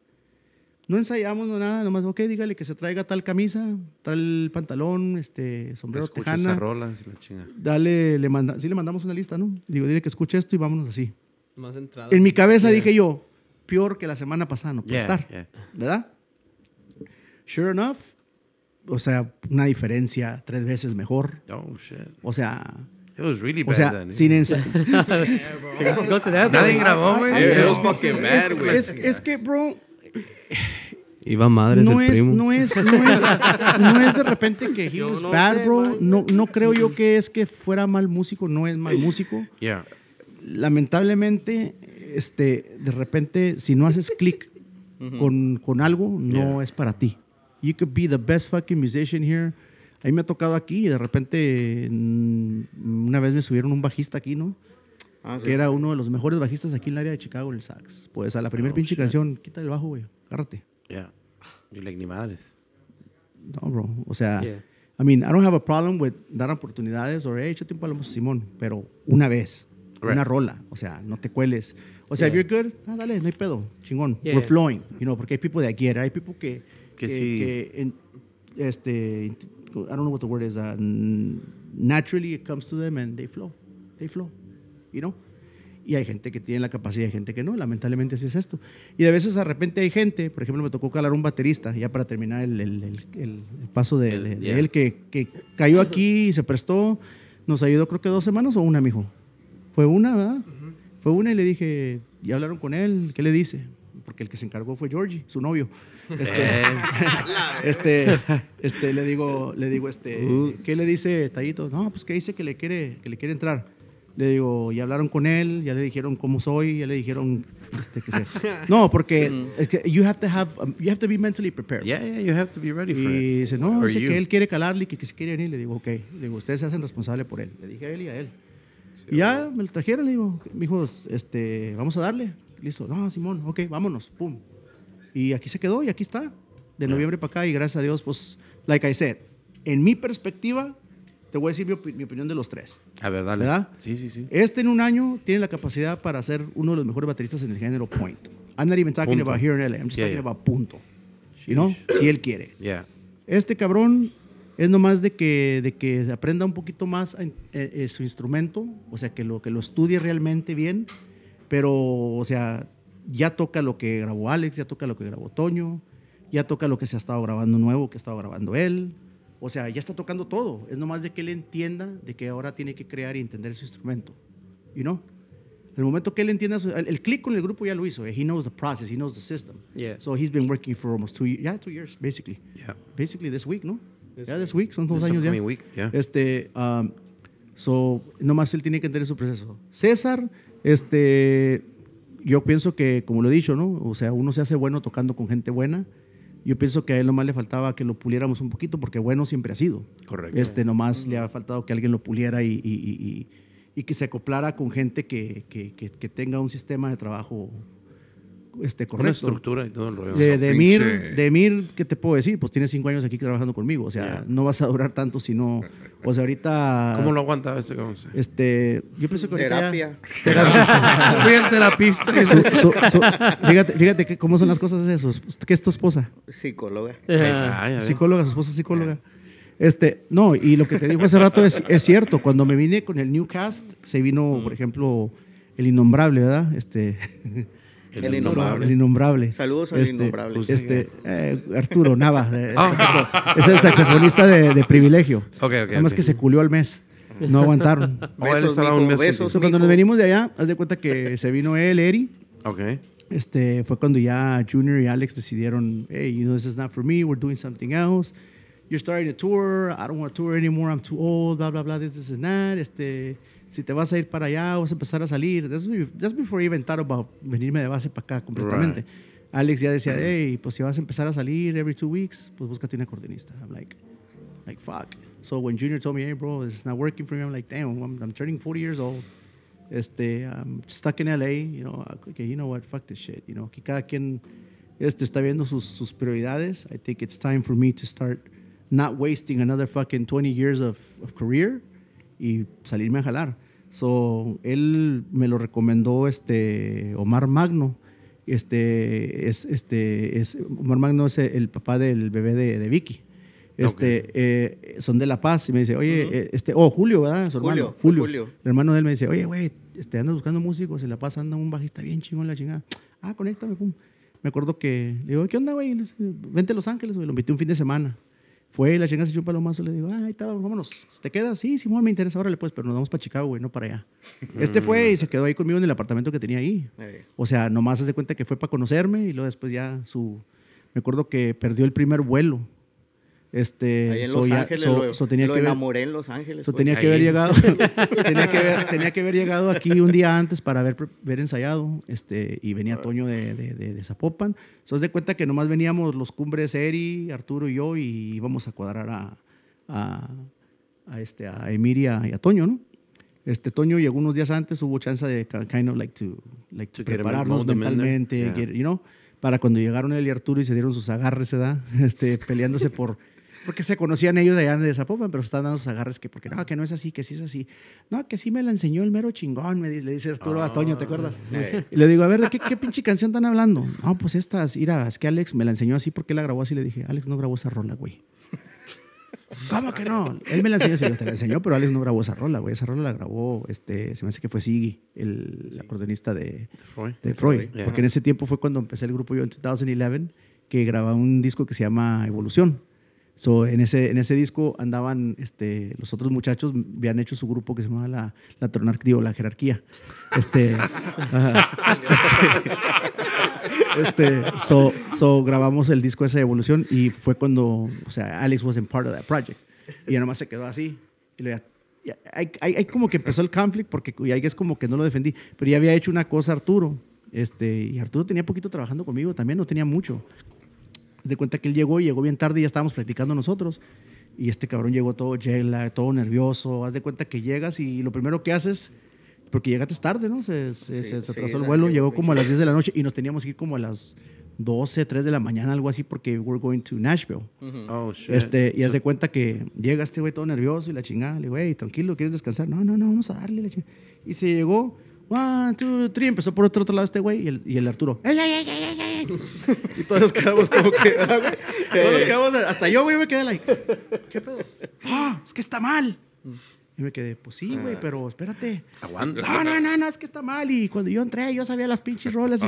No ensayamos no nada, nomás, ok, dígale que se traiga tal camisa, tal pantalón, este, sombrero tejana. Dale, le manda, sí le mandamos una lista, ¿no? Digo, dile que escuche esto y vámonos así. Más En mi cabeza dije yo, peor que la semana pasada, no puede estar, ¿verdad? Sure enough, o sea, una diferencia tres veces mejor. Oh, shit. O sea, It was really bad o sea, sin ensayo. Nadie grabó, güey. Es, es que, bro.
Iba madre no es,
No es, no es, no es de repente que he was bad, bro. No, no creo yo que es que fuera mal músico. No es mal músico. Yeah. Lamentablemente, este, de repente, si no haces clic con, con algo, no es para ti. You could be the best fucking musician here. A mí me ha tocado aquí y de repente mm, una vez me subieron un bajista aquí, ¿no? Ah, Que era uno de los mejores bajistas aquí en el área de Chicago, el sax. Pues a la primera oh, pinche canción, quita el bajo, güey, agárrate. Yeah. You like ni madres. No, bro. O sea, I mean, I don't have a problem with dar oportunidades o, hey, échate un palomo Simón, pero una vez, una rola. O sea, no te cueles. O sea, if you're good, ah, dale, no hay pedo, chingón. We're flowing, you know, porque hay people de aquí, hay people que que, sí. este, I don't know what the word is, uh, naturally it comes to them and they flow, they flow, you know. Y hay gente que tiene la capacidad y gente que no, lamentablemente así es esto. Y de veces de repente hay gente, por ejemplo, me tocó calar un baterista, ya para terminar el, el, el, paso de, él, que, que, cayó aquí y se prestó, nos ayudó creo que dos semanas o una, mijo. Fue una, ¿verdad? Fue una y le dije, ¿y hablaron con él? ¿Qué le dice? el que se encargó fue Georgie, su novio. Eh. Este, este, este, le digo, le digo, este, uh. ¿qué le dice Tallito? No, pues que dice que le quiere, que le quiere entrar. Le digo, ya hablaron con él, ya le dijeron cómo soy, ya le dijeron este, que sé. No, porque mm. es que you have to have um, you have to be mentally prepared. Yeah, yeah, you have to be ready for y dice, no, que él quiere calarle que, se quiere venir. Le digo, ok. Le digo, ustedes se hacen responsable por él. Le dije a él y a él. y ya me lo trajeron, le digo, mijo, este, vamos a darle listo, no, Simón, ok, vámonos, pum. Y aquí se quedó y aquí está, de noviembre para acá, y gracias a Dios, pues, like I said, en mi perspectiva, te voy a decir mi, opinión de los tres. A ver, dale. ¿Verdad? Sí, sí, sí. Este en un año tiene la capacidad para ser uno de los mejores bateristas en el género point. I'm not even talking about here in LA, I'm just talking about punto. You know? si él quiere. Yeah. Este cabrón es nomás de que, de que aprenda un poquito más eh, eh, su instrumento, o sea, que lo, que lo estudie realmente bien pero, o sea, ya toca lo que grabó Alex, ya toca lo que grabó Toño, ya toca lo que se ha estado grabando nuevo, que ha estado grabando él. O sea, ya está tocando todo. Es nomás de que él entienda de que ahora tiene que crear y entender su instrumento. ¿Y no? El momento que él entienda, el, click clic con el grupo ya lo hizo. Eh. He knows the process, he knows the system. Yeah. So he's been working for almost two years, yeah, two years, basically. Yeah. Basically this week, ¿no? This yeah, this week, son dos años ya. Week, yeah. Este, um, so, nomás él tiene que entender su proceso. César este, yo pienso que, como lo he dicho, ¿no? O sea, uno se hace bueno tocando con gente buena. Yo pienso que a él nomás le faltaba que lo puliéramos un poquito, porque bueno siempre ha sido. Correcto. Este, nomás le ha faltado que alguien lo puliera y, que se acoplara con gente que, que tenga un sistema de trabajo este, correcto. Una estructura y todo el rollo. De, de Mir, ¿qué te puedo decir? Pues tiene cinco años aquí trabajando conmigo. O sea, no vas a durar tanto si no. O sea, ahorita. ¿Cómo lo aguanta este? este yo pensé que Terapia. terapia. fíjate, fíjate cómo son las cosas de esos. ¿Qué es tu esposa? Psicóloga. psicóloga, su esposa es psicóloga. Este, no, y lo que te digo hace rato es, es, cierto. Cuando me vine con el Newcast, se vino, por mm. ejemplo, el innombrable, ¿verdad? Este. El, innombrable. Saludos al este, innombrable. este, eh, Arturo Nava. es el saxofonista de, privilegio. Okay, más que se culió al mes. No aguantaron. besos, un cuando nos venimos de allá, haz de cuenta que se vino él, Eri. Ok. Este, fue cuando ya Junior y Alex decidieron, hey, you know, this is not for me, we're doing something else. You're starting a tour, I don't want to tour anymore, I'm too old, bla, bla, bla, this, is not... Este, si te vas a ir para allá, vas a empezar a salir. Just before I even thought about venirme de base para acá completamente. Alex ya decía, mm. hey, pues si vas a empezar a salir every two weeks, pues búscate una acordeonista. I'm like, like, fuck. So when Junior told me, hey, bro, it's not working for me, I'm like, damn, I'm, turning 40 years old. Este, I'm stuck in LA, you know, okay, you know what, fuck this shit, you know, que cada quien este, está viendo sus, prioridades. I think it's time for me to start not wasting another fucking 20 years of career y salirme a jalar. So, él me lo recomendó este Omar Magno. Este, es, este, es, Omar Magno es el papá del bebé de, Vicky. Este, eh, son de La Paz y me dice, oye, eh, este, oh, Julio, ¿verdad? Su hermano, Julio, El hermano de él me dice, oye, güey, este, andas buscando músicos, en La Paz anda un bajista bien chingón la chingada. Ah, conéctame, Me acuerdo que le digo, ¿qué onda, güey? Vente a Los Ángeles, güey. Lo invité un fin de semana. Fue y la chinga se echó un palomazo. Le digo, ah, ahí está, vámonos. ¿Te quedas? Sí, sí, me interesa. ahora le puedes pero nos vamos para Chicago, güey, no para allá. este fue y se quedó ahí conmigo en el apartamento que tenía ahí. O sea, nomás se de cuenta que fue para conocerme y luego después ya su. Me acuerdo que perdió el primer vuelo este, Ahí en Los Ángeles lo, tenía que enamoré en Los Ángeles. Pues. tenía, que haber llegado, tenía, que haber, llegado aquí un día antes para ver, ensayado este, y venía ah. Toño de, Zapopan. Entonces de cuenta que nomás veníamos los cumbres Eri, Arturo y yo y íbamos a cuadrar a, a, a este, a Emiria y a Toño, ¿no? Este Toño llegó unos días antes, hubo chance de kind of like to, prepararnos mentalmente, para cuando llegaron él y Arturo y se dieron sus agarres, da, Este, peleándose por porque se conocían ellos allá de Zapopan, pero se están dando sus agarres que porque no, que no es así, que sí es así. No, que sí me la enseñó el mero chingón, me dice, le dice Arturo Atoño, ¿te ah, acuerdas? Y le digo, a ver, ¿de qué, pinche canción están hablando? No, pues estas, mira, es que Alex me la enseñó así porque la grabó así. Le dije, Alex no grabó esa rola, güey. ¿Cómo que no? Él me la enseñó, sí, te la enseñó, pero Alex no grabó esa rola, güey. Esa rola la grabó, este, se me hace que fue Siggy, el acordeonista de, Freud. Porque en ese tiempo fue cuando empecé el grupo yo en 2011, que grababa un disco que se llama Evolución. So, en, ese, en ese disco andaban este, los otros muchachos, habían hecho su grupo que se llamaba La, la Tronar La Jerarquía. Este, este, este so, grabamos el disco ese de Evolución y fue cuando, o sea, Alex wasn't part of that project. Y ya nomás se quedó así. Y hay, como que empezó el conflict porque ahí es como que no lo defendí. Pero ya había hecho una cosa Arturo. Este, y Arturo tenía poquito trabajando conmigo también, no tenía mucho de cuenta que él llegó y llegó bien tarde y ya estábamos platicando nosotros. Y este cabrón llegó todo jela, todo nervioso. Haz de cuenta que llegas y lo primero que haces, porque llegaste tarde, ¿no? Se, se, atrasó el vuelo, llegó como a las 10 de la noche y nos teníamos que ir como a las 12, 3 de la mañana, algo así, porque we're going to Nashville. Oh, este, y haz de cuenta que llega este güey todo nervioso y la chingada. Le digo, tranquilo, ¿quieres descansar? No, no, no, vamos a darle. La y se llegó One, two, three. Empezó por otro, lado este güey y el, y el Arturo. ¡Ey, ey, ey, y todos quedamos como que. Ah, todos quedamos. Hasta yo, güey, me quedé like. ¿Qué pedo? ¡Ah! es que está mal. Y me quedé, pues sí, güey, ah. pero espérate. Aguanta. No, no, no, no, es que está mal. Y cuando yo entré, yo sabía las pinches rolas.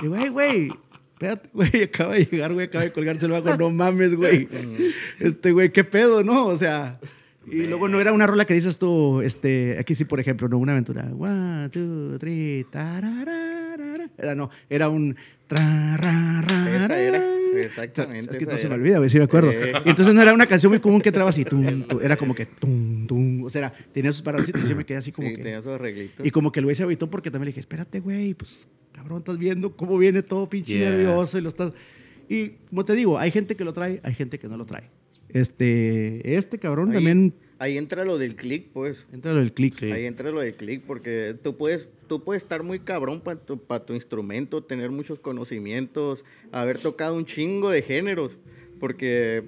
Y, güey, güey, espérate, güey, acaba de llegar, güey, acaba de colgarse el bajo No mames, güey. Mm. Este, güey, qué pedo, ¿no? O sea, y luego no era una rola que dices tú, este, aquí sí, por ejemplo, no, una aventura. One, two, three, tarara. Era, no, era un. exactamente. Es que no se me olvida, ver si me acuerdo. Y entonces no era una canción muy común que entraba así, era como que tum, tum. O sea, tenía sus parásitos y yo me quedé así como sí, Tenía
sus arreglitos.
Y como que lo hice se porque también le dije, espérate, güey, pues cabrón, estás viendo cómo viene todo pinche nervioso y lo estás. Y como te digo, hay gente que lo trae, hay gente que no lo trae. Este, este cabrón también. Ahí entra lo del
click, pues. Entra lo del click. Sí. Ahí entra lo del click, porque tú puedes, tú puedes estar muy cabrón para tu, instrumento, tener muchos conocimientos, haber tocado un chingo de géneros, porque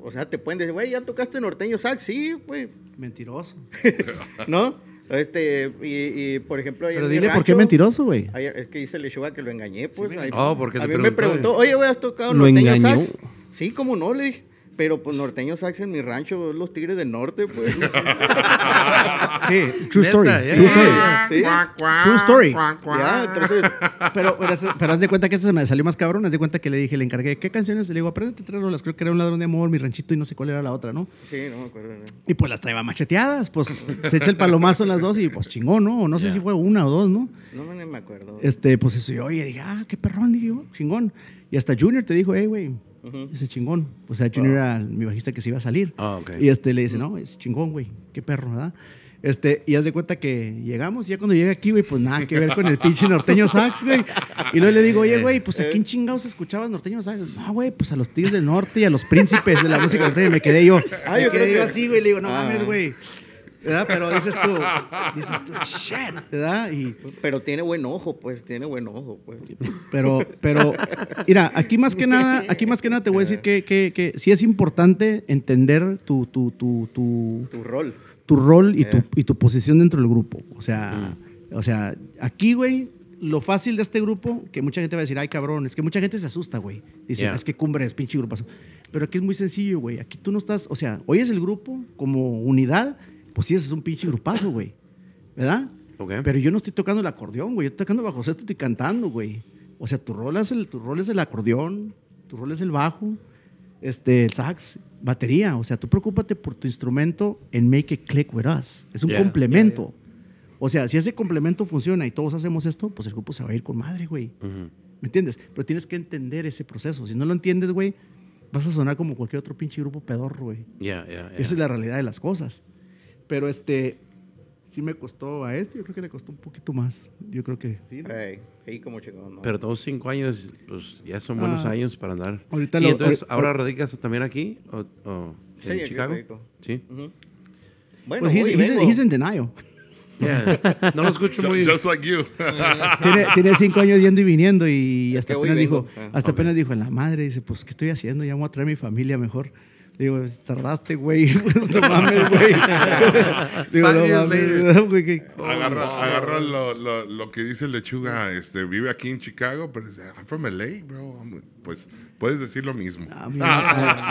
o sea, te pueden decir, güey, ya tocaste norteño sax, sí, güey. Mentiroso. ¿No? Este, y, por ejemplo. Pero dile por qué mentiroso, güey. Es que dice Lechuga que lo engañé, pues. Sí, oh, porque a mí me preguntó, eh, oye, güey, has tocado norteño sax. Sí, cómo no, le dije. Pero pues norteños Sax en mi rancho, los tigres del norte, pues. sí, true story. True story. ¿Sí? True story. Ya,
entonces. Pero, pero, pero, haz de cuenta que ese se me salió más cabrón. Haz de cuenta que le dije, le encargué, ¿qué canciones? Le digo, apréndete tres rolas. Creo que era un ladrón de amor, mi ranchito y no sé cuál era la otra, ¿no? Sí, no me acuerdo. Y pues las traía macheteadas. Pues se echa el palomazo en las dos y pues chingón, ¿no? O no sé si fue una o dos, ¿no? No, no me acuerdo. Este, pues eso yo, y dije, ah, qué perrón, digo, oh, chingón. Y hasta Junior te dijo, hey, güey ese chingón. O sea, Junior era mi bajista que se iba a salir. Ah, okay. Y este le dice, no, es chingón, güey. Qué perro, ¿verdad? Este, y haz de cuenta que llegamos, y ya cuando llegué aquí, güey, pues nada que ver con el pinche norteño sax, güey. Y luego le digo, oye, güey, pues ¿a quién chingados escuchabas norteño sax? No, güey, pues a los tíos del norte y a los príncipes de la música norteña. me quedé yo. Ah, yo quedé yo así, güey. Le digo, no ah. mames, güey.
Pero dices tú, dices tú, shit, ¿verdad? pero tiene buen ojo, pues, tiene buen ojo, pues.
Pero, pero, mira, aquí más que nada, aquí más que nada te voy a decir que, sí es importante entender tu, tu, tu, rol. Tu rol y, tu, eh. y tu posición dentro del grupo. O sea, mm. o sea, aquí, güey, lo fácil de este grupo, que mucha gente va a decir, ay cabrón, es que mucha gente se asusta, güey. Dice, es que cumbre es pinche grupo. Pero aquí es muy sencillo, güey. Aquí tú no estás, o sea, hoy es el grupo como unidad pues sí, ese es un pinche grupazo, güey. ¿Verdad? Pero yo no estoy tocando el acordeón, güey. Yo estoy tocando bajo sexto, estoy cantando, güey. O sea, tu rol, es el, tu rol es el acordeón, tu rol es el bajo, este, el sax, batería. O sea, tú preocúpate por tu instrumento en make a click with us. Es un complemento. O sea, si ese complemento funciona y todos hacemos esto, pues el grupo se va a ir con madre, güey. ¿Me entiendes? Pero tienes que entender ese proceso. Si no lo entiendes, güey, vas a sonar como cualquier otro pinche grupo peor güey. Esa es la realidad de las cosas. Pero este, sí me costó a este, yo creo que le costó un poquito más. Yo creo que
sí. como
Pero todos cinco años, pues ya son buenos ah. años para andar. Ahorita ¿Y entonces ahora radicas también aquí o, en Chicago? Sí. Pues bueno, well, he's, he's, in, denial. No lo escucho
muy bien. Just like you. tiene, cinco años yendo y viniendo y hasta apenas dijo, ah. hasta apenas dijo, en la madre, dice, pues, ¿qué estoy haciendo? Ya voy a traer a mi familia mejor digo, tardaste, güey. no mames, güey. digo, no mames,
Agarra, lo, lo, que dice Lechuga. Este, vive aquí en Chicago, pero dice, ah, I'm from LA, bro. Pues puedes decir lo mismo. A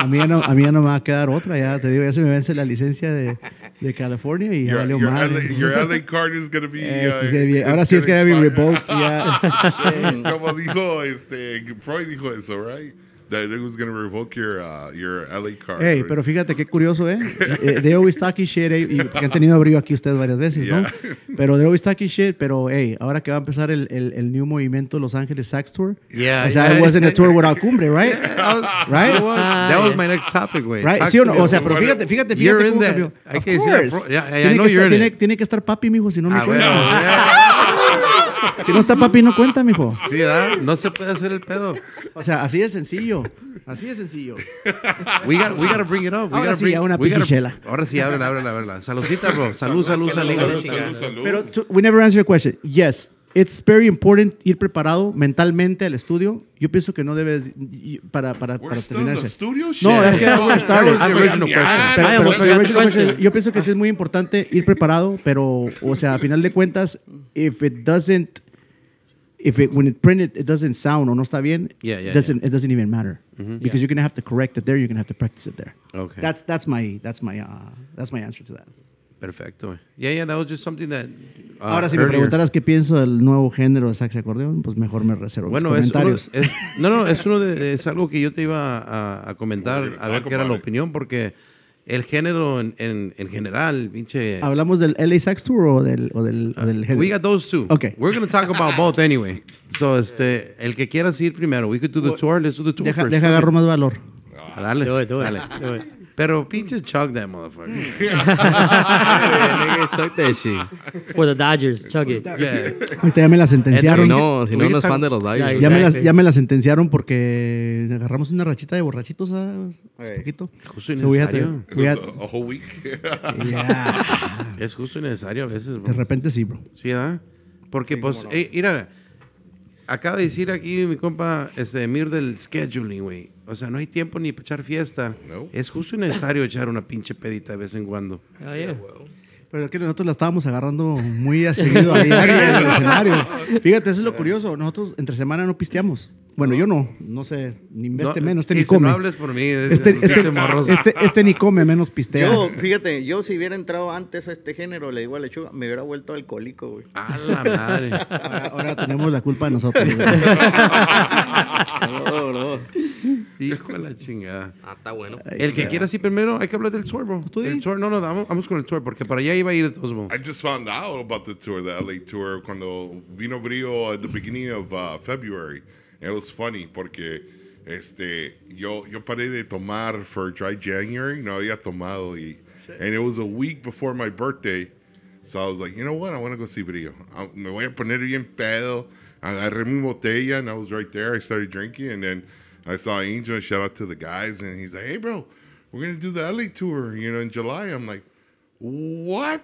mí, no,
me va a quedar otra, ya te digo, ya se me vence la licencia de, de California y ya valió mal. Your LA card is going to be. Uh, ahora sí es que ya be revoked. ya. Como dijo
este, Freud, dijo eso, right? was to revoke your, uh, your LA card. Hey, pero fíjate qué
curioso, ¿eh? eh they always talking shit, eh, y porque han tenido brillo aquí ustedes varias veces, ¿no? Pero they always talking shit, pero hey, ahora que va a empezar el, el, el new movimiento Los Ángeles Sax Tour. Yeah. O sea, yeah, wasn't a tour without Cumbre, right? right? that was my next
topic, güey. Right? Sí o no, o sea, pero fíjate, fíjate, fíjate you're cómo in cambió. Of course decir, yeah, I know you're in tiene,
it. tiene que estar papi, mijo, si no ah, no Si no está papi, no cuenta, mijo. Sí, ¿verdad? No se puede hacer el pedo. O sea, así de sencillo. Así de sencillo. We, got, we gotta bring it up. We ahora sí, a una pichichela. Ahora sí, ábrela, ábrela, ábrela. Saludcita,
bro. Salud, salud, salud. salud, Pero
we never answer your question. Yes, It's very important ir preparado mentalmente al estudio. Yo pienso que no debes para para, para terminarse. No, es que no estar Pero, yo pienso que sí es muy importante ir preparado, pero o sea, a final de cuentas, if it doesn't if it when it printed it doesn't sound o no está bien, yeah, yeah, doesn't yeah. it doesn't even matter mm -hmm. because yeah. you're gonna have to correct it there. You're gonna have to practice it there. Okay, that's that's my that's my uh, that's my answer to that. Perfecto. that something that. Uh, Ahora, si me preguntaras qué pienso del nuevo género de sax y acordeón, pues mejor me reservo. los comentarios.
no, no, es, uno de, es algo que yo te iba a, comentar, a ver qué era la opinión, porque el género en, en, general, pinche. ¿Hablamos
del LA Sax Tour o del, o del, uh, We got those two. Okay.
We're going to talk about both anyway. So, este, el que quieras ir primero, we could do the tour, let's do the tour. Deja, first. deja agarro más valor. A ah, darle. Dale. Pero pinches chug that motherfucker.
chug that shit. For the Dodgers, chug it. Ahorita ya me la sentenciaron. Si
no, si no, no es fan de los Dodgers. Ya me, la, sentenciaron porque agarramos una rachita de borrachitos hace poquito. Justo A whole week.
Es justo y necesario a veces, bro. De repente sí, bro. Sí, ¿verdad? Porque, pues, no. Eh, mira, acaba de decir aquí mi compa este, Mir del scheduling, güey. O sea, no hay tiempo ni para echar fiesta. Es justo y necesario echar una pinche pedita de vez en cuando.
Ah,
Pero es que nosotros la estábamos agarrando muy a seguido ahí en el escenario. Fíjate, eso es lo curioso. Nosotros entre semana no pisteamos. Bueno, yo no. No sé, ni investe menos. Este ni come. No hables por mí. Este, este, este, este, ni come, menos pistea. Yo,
fíjate, yo si hubiera entrado antes a este género, le digo a lechuga, me hubiera vuelto alcohólico, güey. A la madre. Ahora, tenemos la culpa de nosotros, Dijo Hijo de la
chingada. Ah, está bueno. El que quiera así primero, hay que hablar del tour, bro. El tour, no, no, vamos, vamos con el tour, porque para allá iba a ir todos,
I just found out about the tour, the LA tour, cuando vino Brío at the beginning of uh, February. It was funny, porque este, yo, yo paré de tomar for dry January, no había tomado, y, and it was a week before my birthday. So I was like, you know what? I want to go see Brío. me voy a poner bien pedo. Agarré mi botella and I was right there. I started drinking and then I saw Angel. Shout out to the guys, and he's like, "Hey, bro, we're gonna do the LA tour, you know, in July." I'm like, what?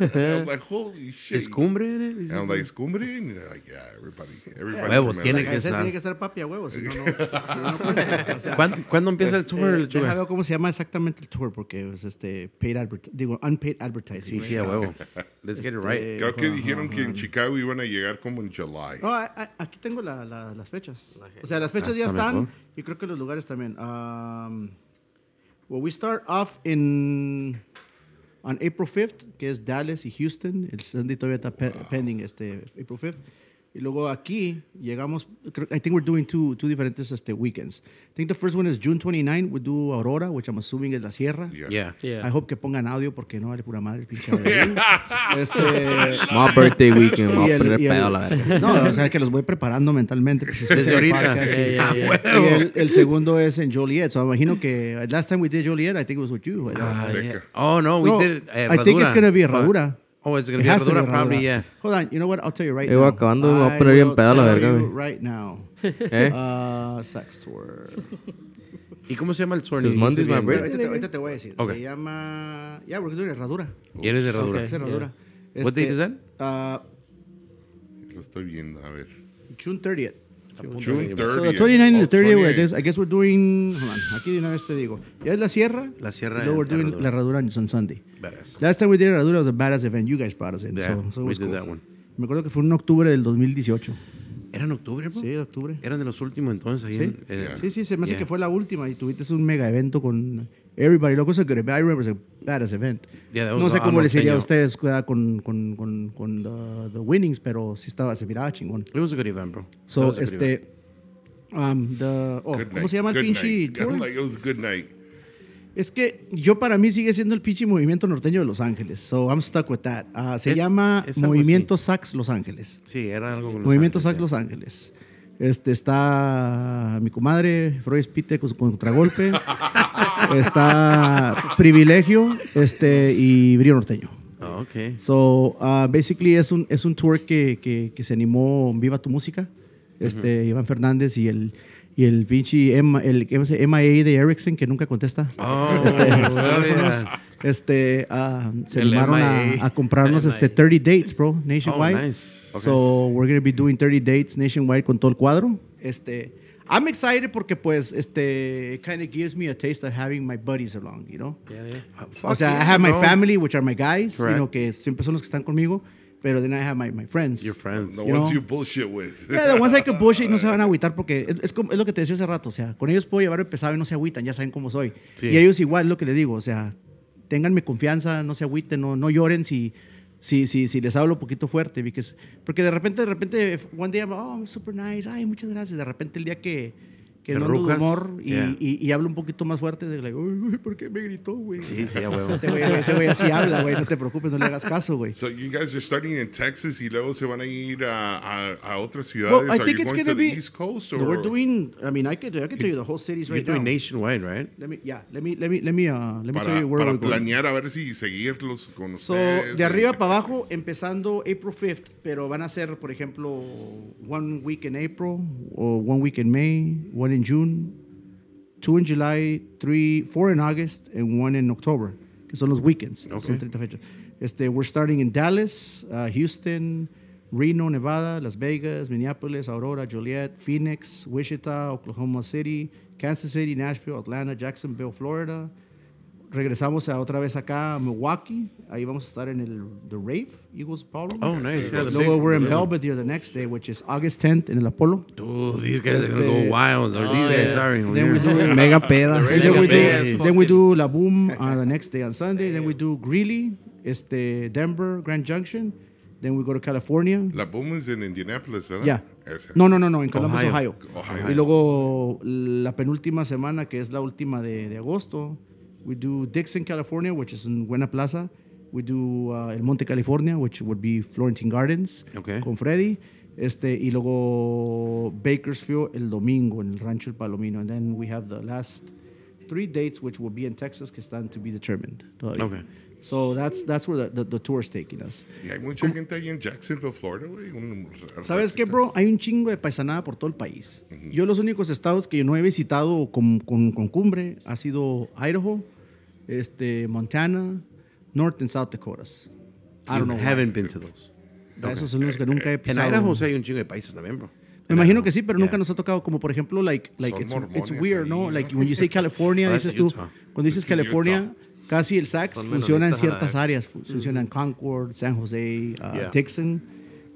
I'm holy shit. ¿Es cumbre? And I'm like, ¿es cumbre? ¿eh? And they're like, yeah, everybody. everybody huevos, tiene que ser Tiene que estar papi a huevos. Si no, no, ¿Cuándo, empieza el tour? Eh, veo ver
cómo se llama exactamente el tour, porque es este, paid digo, unpaid
advertising. Sí, sí, a huevo. Let's get it este, right. Creo que dijeron que en Chicago iban a llegar como en July.
aquí tengo la, la, las fechas. O sea, las fechas ya están y creo que los lugares también. Um, well, we start off in on April 5th, que es Dallas y Houston. El Sunday todavía está pending este April 5th. Y luego aquí llegamos, I think we're doing two, two diferentes este, weekends. I think the first one is June 29, we do Aurora, which I'm assuming es La Sierra. Yeah. yeah. I hope que pongan audio porque no vale pura madre, pinche este, My birthday weekend, No, o sea, que los voy preparando mentalmente. Pues, Desde este, ahorita. el, segundo es en Joliet, so I imagino que last time we did Joliet, I think it was with you. Ah, oh, no, we did eh, I think it's going to be Herradura. Oh, it's going to it be has verdura, to be probably, yeah. Hold on, you know what? I'll tell you right now. acabando, me voy a poner bien pedo la verga, güey. Right now. ¿Eh? Uh, sex tour. ¿Y cómo se llama el Sorny? Sus Mondays, my bread. Ahorita te- Ahorita te voy a decir. Ok. Se llama. Ya, porque tú eres herradura. Y eres de herradura. Es herradura. What date este, is
that? that? Uh, Lo estoy viendo, a ver. June 30th. So 29 and the 30 I
guess we're doing. aquí de una vez te digo. Ya es la sierra. La sierra. we're la herradura Last time we did herradura was a badass event. You guys brought us in. so, that one. Me acuerdo que fue en octubre del 2018.
¿Era en octubre, Sí, octubre. Eran de los últimos entonces eh, Sí,
sí, se me hace que fue la última y tuviste un mega evento con everybody, loco, is I remember was a badass event. no sé cómo les iría a ustedes con, con, con, con the, winnings, pero sí estaba, se miraba chingón. It
was a good event, bro.
So, este, um, the, oh, ¿cómo se llama el pinche it
was a good night.
Es que yo para mí sigue siendo el pinche movimiento norteño de Los Ángeles. So I'm stuck with that. Ah, se llama Movimiento Sax Los Ángeles.
Sí, era algo con Los Movimiento
Sax Los Ángeles. Este está mi comadre, Freud Spite con su contragolpe. está Privilegio este, y Brío Norteño. Ah, okay. So, ah, basically es un, tour que, que, se animó Viva Tu Música, este, Iván Fernández y el, y el pinche MIA de Erickson que nunca contesta. Oh, este, este ah, se animaron a, comprarnos este 30 dates, bro, nationwide. Oh, so, we're going to be doing 30 dates nationwide con todo el cuadro. Este, I'm excited porque pues este it kind of gives me a taste of having my buddies along, you know.
Yeah, yeah. Ah, o sea, I have my family,
which are my guys, you know, que siempre son los que están conmigo. Pero then I have my, my friends. Your friends. The ones you
bullshit with. Yeah, the ones I
can bullshit y no se van a agüitar porque es, es, lo que te decía hace rato. O sea, con ellos puedo llevar el pesado y no se agüitan, ya saben cómo soy. Sí. Y ellos igual es lo que les digo. O sea, ténganme confianza, no se agüiten, no, no lloren si Sí, sí, sí, les hablo un poquito fuerte, porque de repente, de repente, un día, oh, super nice, ay, muchas gracias, de repente el día que,
que no ando humor y, y,
y, hablo un poquito más fuerte de like, uy, ¿por qué me gritó, güey? Sí, sí, este güey. Ese güey así habla, güey, no te preocupes, no le hagas caso, güey. So
you guys are starting in Texas y luego se van a ir a, a, a otras ciudades. Well, I are think going to be East Coast or We're
doing I mean, I could I could tell you the whole cities right now. You're doing nationwide, right? Let me yeah, let me let me let me uh, let me tell you where para
planear a ver si seguirlos con ustedes. So, de arriba
para abajo empezando April 5th, pero van a ser, por ejemplo, one week in April o one week in May, one in in June, two in July, three, four in August, and one in October, que son los weekends. Okay. Este, we're starting in Dallas, uh, Houston, Reno, Nevada, Las Vegas, Minneapolis, Aurora, Joliet, Phoenix, Wichita, Oklahoma City, Kansas City, Nashville, Atlanta, Jacksonville, Florida, regresamos a, otra vez acá a Milwaukee. Ahí vamos a estar en el The Rave, Eagles Apollo. Oh, nice. Yeah, Luego we're in Belvedere the next day, which is August 10th en el Apollo. Dude, these guys are going to go este, wild. Oh, Then we do Mega Pedas. then, we do, La Boom uh, the next day on Sunday. Then we do Greeley, este, Denver, Grand Junction. Then we go to California.
La Boom is in Indianapolis, ¿verdad? Yeah. No, no, no, no, en Columbus, Ohio. Ohio. Ohio. Y
luego la penúltima semana, que es la última de, de agosto, We do Dixon, California, which is in Buena Plaza. We do uh, El Monte, California, which would be Florentine Gardens, con Freddy. Este, y luego Bakersfield el domingo en el Rancho El Palomino. And then we have the last three dates, which will be in Texas, que están to be determined. Okay. So that's, that's where the, the, tour is taking us.
Y hay mucha gente ahí en Jacksonville, Florida, güey. ¿Sabes
qué, bro? Hay un chingo de paisanada por todo el país. Yo los únicos estados que yo no he visitado con, con, con cumbre ha sido Idaho, este, Montana, North and South Dakotas. I don't know. Haven't been to those. Esos son los que nunca he pisado. En José
hay un chingo de países también,
bro. Me imagino que sí, pero nunca nos ha tocado, como por ejemplo, like, like it's, it's, weird, ¿no? Like, when you say California, dices tú, cuando dices California, casi el sax funciona en ciertas áreas. Funciona en mm-hmm. Concord, San Jose, uh,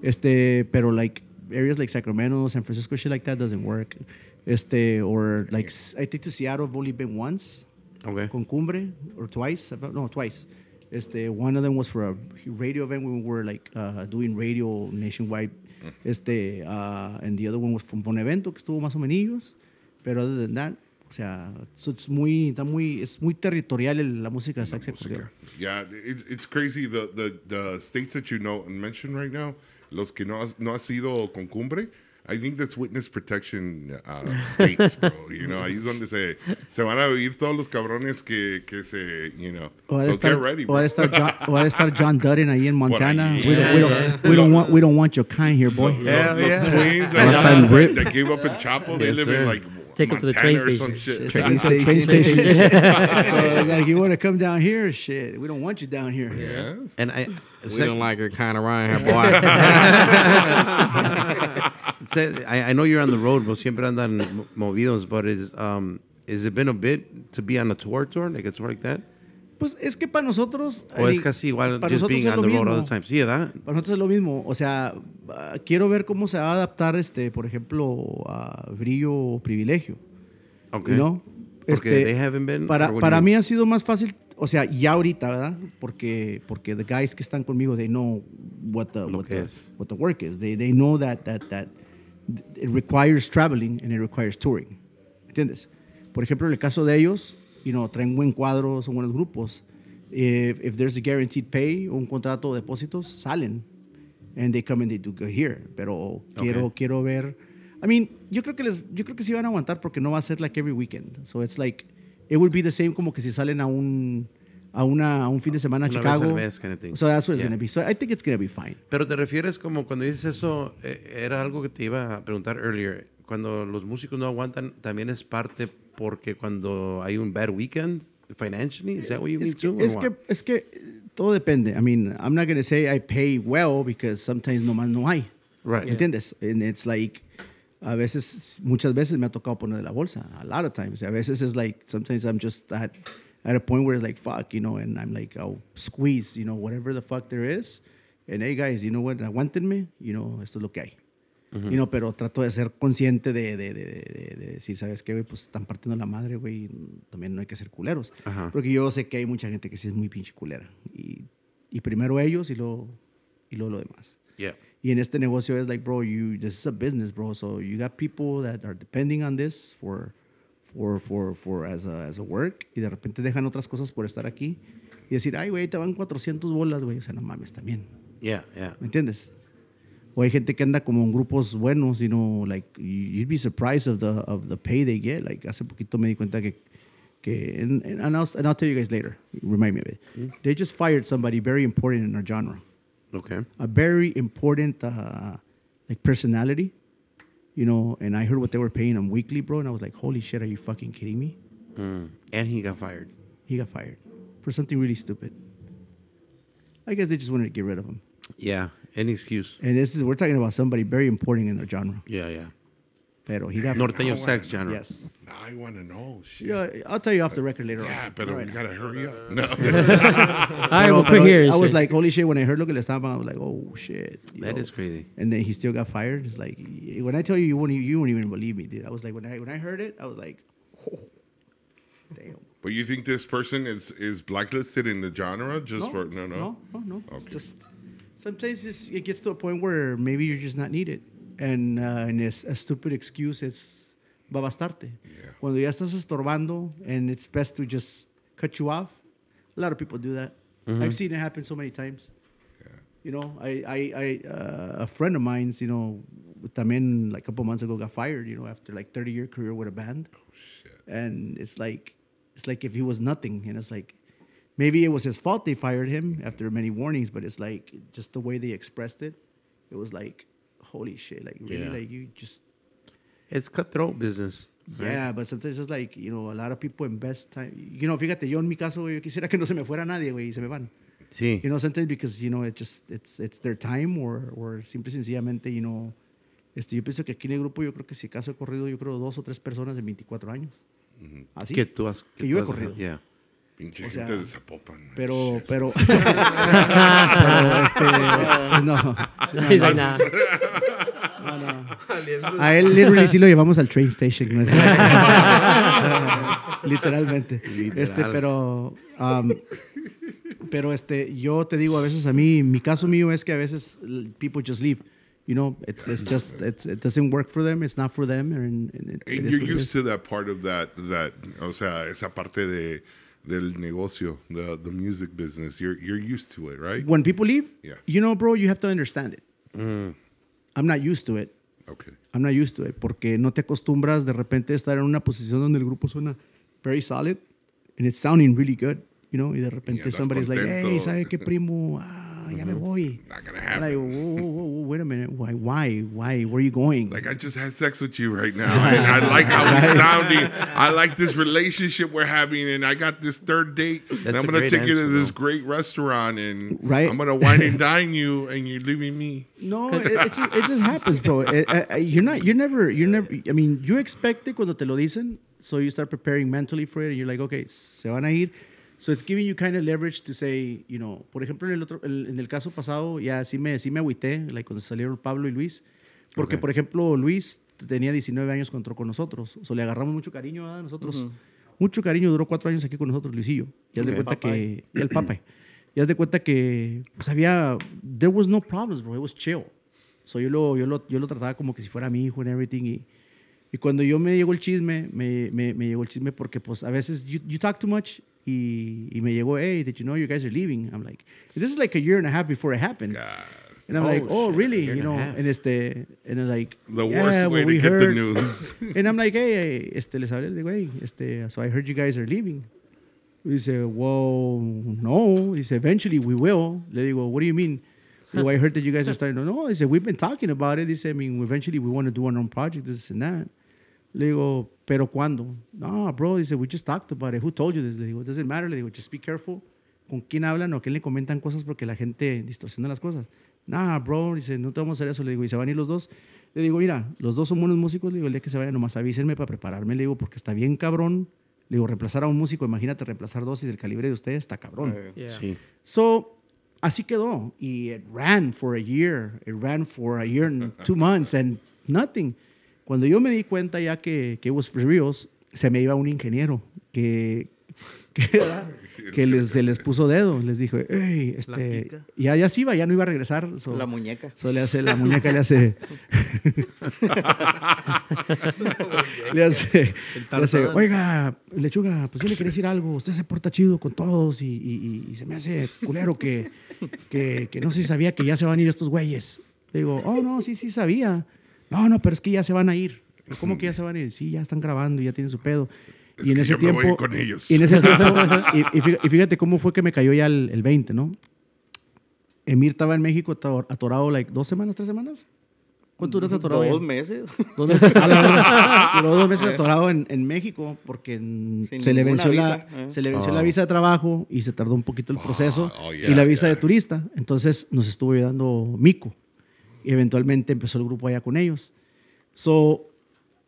este, pero like areas like Sacramento, San Francisco, shit like that doesn't work. Este, or like, I think to Seattle, I've only been once okay. con Cumbre, or twice, no, twice. Este, one of them was for a radio event we were like uh, doing radio nationwide. Mm. Este, uh, and the other one was from un evento que estuvo más o menos. Pero other than that, o sea, so it's muy, está muy, es muy territorial la música de sax ya
Yeah, it's, crazy the, the, the states that you know and mention right now, los que no has, no has ido con Cumbre, I think that's witness protection uh, states, bro. You know, ahí es donde se, se van a vivir todos los cabrones que, que se, you know. So estar, get ready, bro. Va estar John, va
John Dutton ahí en Montana. Ahí, we, yeah, don't, we, don't, we, don't, want, we don't want your kind here, boy. Yeah, those, yeah. twins yeah. That, that gave up in Chapel. they yes, live sir. in like Take Montana them to the train station. Some shit. Train, station. train station. so like, you want to come down here? Shit, we don't want you down here. Yeah. And I, we don't like your kind of Ryan, boy.
said, I, I, know you're on the road, but siempre andan movidos. But is um, is it been a bit to be on a tour tour, like a tour like that?
Pues es que para nosotros. O es eh, casi igual, para just being on the road all the time. Sí, ¿verdad? Para nosotros es lo mismo. O sea, ah, quiero ver cómo se va a adaptar, este, por ejemplo, a uh, Brillo o Privilegio. Okay. ¿No? Porque este, they been, Para, para mí ha sido más fácil, o sea, ya ahorita, ¿verdad? Porque, porque the guys que están conmigo, they know what the, what the, what the work is. They, they know that, that, that it requires traveling and it requires touring. ¿Entiendes? Por ejemplo, en el caso de ellos, you know, traen buen cuadro, son buenos grupos. If, if there's a guaranteed pay un contrato de depósitos, salen. And they come and they do good here. Pero quiero, quiero ver. I mean, yo creo, que les, yo creo que sí van a aguantar porque no va a ser like every weekend. So it's like, it would be the same como que si salen a un a, una, un fin de semana a Chicago. kind of So that's what it's going to be. So I think it's going to be fine.
Pero te refieres como cuando dices eso, eh, era algo que te iba a preguntar earlier. Cuando los músicos no aguantan, también es parte porque cuando hay un bad weekend financially, is that what you mean que, too? Es que,
es que todo depende. I mean, I'm not going to say I pay well because sometimes no nomás no hay. Right. ¿Entiendes? And it's like a veces, muchas veces me ha tocado poner de la bolsa, a lot of times. A veces es like, sometimes I'm just that at a point where it's like fuck, you know, and I'm like I'll squeeze, you know, whatever the fuck there is, and hey guys, you know what, me you know, esto es lo que hay. y no, pero trato de ser consciente de, de, de, de decir, ¿sabes qué, güey? Pues están partiendo la madre, güey. También no hay que ser culeros. Porque yo sé que hay mucha gente que sí es muy pinche culera. Y, primero ellos y luego, y lo demás. Yeah. Y en este negocio es like, bro, you, this is a business, bro. So you got people that are depending on this for for, for, for as, a, as a work y de repente dejan otras cosas por estar aquí y decir, ay, güey, te van 400 bolas, güey. O sea, no mames también. Yeah, yeah. ¿Me entiendes? O hay gente que anda como en grupos buenos, you know, like, you'd be surprised of the, of the pay they get. Like, hace poquito me di cuenta que, que and, and, I'll, and I'll tell you guys later, remind me of it. Mm They just fired somebody very important in our genre. Okay. A very important, uh, like, personality you know, and I heard what they were paying him weekly, bro, and I was like, holy shit, are you fucking kidding me? Mm. And he got fired. He got fired for something really stupid. I guess they just wanted to get rid of him. Yeah, any excuse. And this is we're talking about somebody very important in the genre. Yeah, yeah. Pero he got
Norteño sex genre. Yes.
I want to know. Shit. Yeah,
I'll tell you off the record later yeah, on. but All we gotta hurry up. No. All right, well, here. I was like, holy shit, when I heard Look at the Stampa, I was like, oh shit. You That know? is crazy. And then he still got fired. It's like, when I tell you, you won't, you won't even believe me, dude. I was like, when I, when I heard it, I was like, oh,
damn. But you think this person is, is blacklisted in the genre just no, for, no, no? No, no, no. Okay. Just,
sometimes it gets to a point where maybe you're just not needed en, uh, en a stupid excuse is va a bastarte. Yeah. Cuando ya estás estorbando and it's best to just cut you off, a lot of people do that. Mm-hmm. I've seen it happen so many times. Yeah. You know, I, I, I uh, a friend of mine's, you know, también like a couple months ago got fired, you know, after like 30 year career with a band. Oh, shit. And it's like, it's like if he was nothing. And it's like, maybe it was his fault they fired him after many warnings, but it's like just the way they expressed it. It was like, holy shit, like really, like you just.
It's cutthroat business. Yeah,
but sometimes it's like, you know, a lot of people invest time. You know, fíjate, yo en mi caso, yo quisiera que no se me fuera nadie, güey, y se me van. Sí. You know, sometimes because, you know, it's just, it's, it's their time or, or simple y sencillamente, you know, este, yo pienso que aquí en el grupo, yo creo que si acaso he corrido, yo creo dos o tres personas de 24 años. Así. Que tú has. Que, yo he corrido. Yeah
o sea, gente de Pero, pero. este. no. No, no.
A él literally sí lo llevamos al train station. ¿no? Literalmente. Este, Literal. Este, pero. Um, pero este, yo te digo, a veces a mí, mi caso mío es que a veces people just leave. you know, it's, it's just it doesn't work for them. It's not for them, and, you're used to
that part of that that o sea esa parte de del negocio, the the music business. You're you're used to it, right? When
people leave, yeah. you know, bro, you have to understand it.
Mm. I'm not used to it. Okay.
I'm not used to it porque no te acostumbras de repente estar en una posición donde el grupo suena very solid and it's sounding really good, you know, y de repente yeah, somebody's like, hey, ¿sabe qué primo? Ah, mm-hmm. ya me voy. Not gonna happen. Like, whoa, whoa, whoa, wait a minute. Why, why, why? Where are you going?
Like, I just had sex with you right now, and I like how we're sounding. I like this relationship we're having, and I got this third date, That's and I'm gonna take you to this great restaurant, and right? I'm gonna wine and dine you, and you're leaving me. No, it, it, just, it just happens,
bro. It, uh, you're not. You're never. You're never. I mean, you expect it cuando te lo dicen, so you start preparing mentally for it, and you're like, okay, se van a ir. So it's giving you kind of leverage to say, you know, por ejemplo, en el, otro, en el caso pasado ya sí me, sí me agüité, like, cuando salieron Pablo y Luis, porque, por ejemplo, Luis tenía 19 años cuando con nosotros. O sea, le agarramos mucho cariño a nosotros. Mucho cariño, duró cuatro años aquí con nosotros, Luisillo. Ya okay. de cuenta que. Y el papá Ya de cuenta que. Pues había. There was no problems, bro. It was chill. So yo lo, yo lo, yo lo trataba como que si fuera mi hijo and everything. Y, y cuando yo me llegó el chisme, me, me, me llegó el chisme porque, pues, a veces you, you talk too much y, y me llegó, hey, did you know you guys are leaving? I'm like, this is like a year and a half before it happened. God. And I'm oh, like, oh, oh shit, really? You know, and este, and I'm like, the yeah, worst way to get heard. the news. and I'm like, hey, este, les hablé, digo, hey, este, so I heard you guys are leaving. He said, well, no. He said, eventually we will. Le digo, what do you mean? Well, I heard that you guys are starting. No, no. He said, we've been talking about it. He said, I mean, eventually we want to do our own project, this and that. Le digo, ¿pero cuándo? No, bro, dice, we just talked about it. Who told you this? Le digo, doesn't matter. Le digo, just be careful con quién hablan o que quién le comentan cosas porque la gente distorsiona las cosas. No, bro, dice, no te vamos a hacer eso. Le digo, ¿y se van a ir los dos? Le digo, mira, los dos son buenos músicos. Le digo, el día que se vayan, nomás avísenme para prepararme. Le digo, porque está bien cabrón. Le digo, reemplazar a un músico, imagínate reemplazar dos y del calibre de ustedes, está cabrón. Eh, sí. So, así quedó. Y it ran for a year. It ran for a year and two months and nothing. Cuando yo me di cuenta ya que, que was Ríos, se me iba un ingeniero que, que, les, se les puso dedo, les dijo, hey, este, ya, ya se iba, ya no iba a regresar. la muñeca. hace, la muñeca le hace... le hace, oiga, lechuga, pues yo le quería decir algo, usted se porta chido con todos y, se me hace culero que, que no se sabía que ya se van a ir estos güeyes. Le digo, oh, no, sí, sí sabía. No, no, pero es que ya se van a ir. ¿Cómo que ya se van a ir? Sí, ya están grabando, ya tienen su pedo. y en ese tiempo. con ellos. Y fíjate cómo fue que me cayó ya el, 20, ¿no? Emir estaba en México atorado, like, dos semanas, tres semanas. ¿Cuánto duraste atorado? Dos meses. Dos meses. dos meses atorado en, México porque ¿eh? se, le venció la, ah. visa de trabajo y se tardó un poquito el proceso ah, y la visa de turista. Entonces nos estuvo ayudando Mico eventualmente empezó el grupo allá con ellos. So,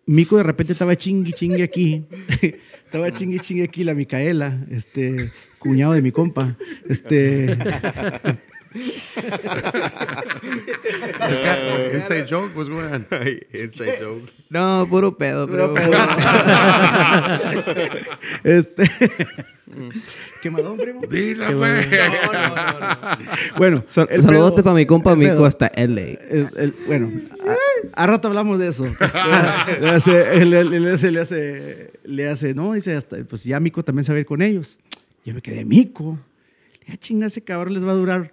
Mico de repente estaba chingui chingue aquí, estaba chingui chingue aquí la Micaela, este, cuñado de mi compa, este,
uh, inside
joke? What's going on?
inside joke. No, puro pedo. Puro pedo. este... ¿Quemadón, primo? Dila,
bueno, sal el saludote para mi compa Mico hasta LA. bueno, a, rato hablamos de eso. le, hace, le, hace, le hace, no, dice, hasta, pues ya Mico también sabe ir con ellos. Yo me quedé, Mico. Ya chinga, ese cabrón les va a durar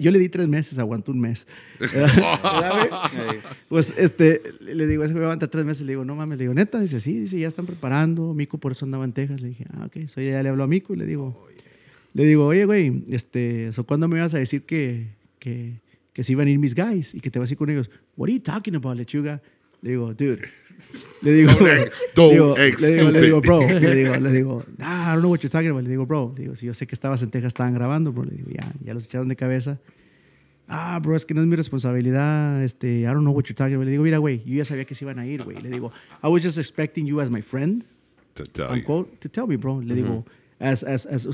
yo le di tres meses, aguanto un mes. pues este, le digo, ese me aguanta tres meses. Le digo, no mames, le digo, neta, dice, sí, dice, ya están preparando. Mico por eso andaba en Texas. Le dije, ah, ok, soy ya le hablo a Mico y le digo, le digo, oye, güey, este, ¿so ¿cuándo me ibas a decir que, que, que se iban a ir mis guys y que te vas a ir con ellos? What are you talking about, lechuga? Le digo, dude. Le digo, le, digo le digo, bro, le digo, le digo, I don't know what you're talking about. Le digo, bro, digo, si yo sé que estabas en Texas, estaban grabando, bro. Le digo, ya, ya los echaron de cabeza. Ah, bro, es que no es mi responsabilidad. Este, I don't know what you're talking about. Le digo, mira, güey, yo ya sabía que se iban a ir, güey. Le digo, I was just expecting you as my friend, to tell unquote, to tell me, bro. Le digo, as,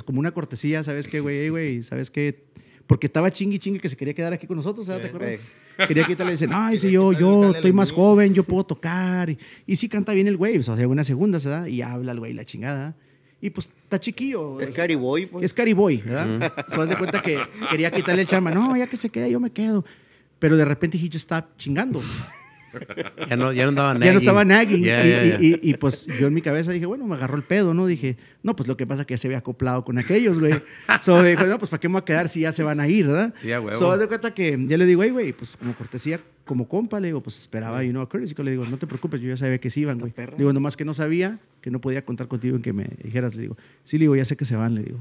como una cortesía, ¿sabes qué, güey? güey, ¿sabes qué? Porque estaba chingui chingui que se quería quedar aquí con nosotros, ¿sabes? ¿eh? ¿Te acuerdas? quería quitarle, dicen, no, dice yo, yo estoy más joven, yo puedo tocar. Y, y sí canta bien el güey, o sea, una segunda, ¿verdad? Y habla el güey la chingada. Y pues está chiquillo. Es cariboy, pues. Es cariboy, ¿verdad? Uh -huh. hace cuenta que quería quitarle el charma. No, ya que se queda, yo me quedo. Pero de repente he está chingando
ya, no, ya no nagging. estaba nagging.
y, pues yo en mi cabeza dije, bueno, me agarró el pedo, ¿no? Dije, no, pues lo que pasa es que ya se había acoplado con aquellos, güey. so dije no, pues ¿para qué me voy a quedar si ya se van a ir, verdad?
Sí, güey. de
cuenta que ya le digo, güey, pues como cortesía, como compa, le digo, pues esperaba, y no, a Curtis. Y le digo, no te preocupes, yo ya sabía que se iban, güey. digo, nomás que no sabía que no podía contar contigo en que me dijeras, le digo, sí, le digo, ya sé que se van, le digo.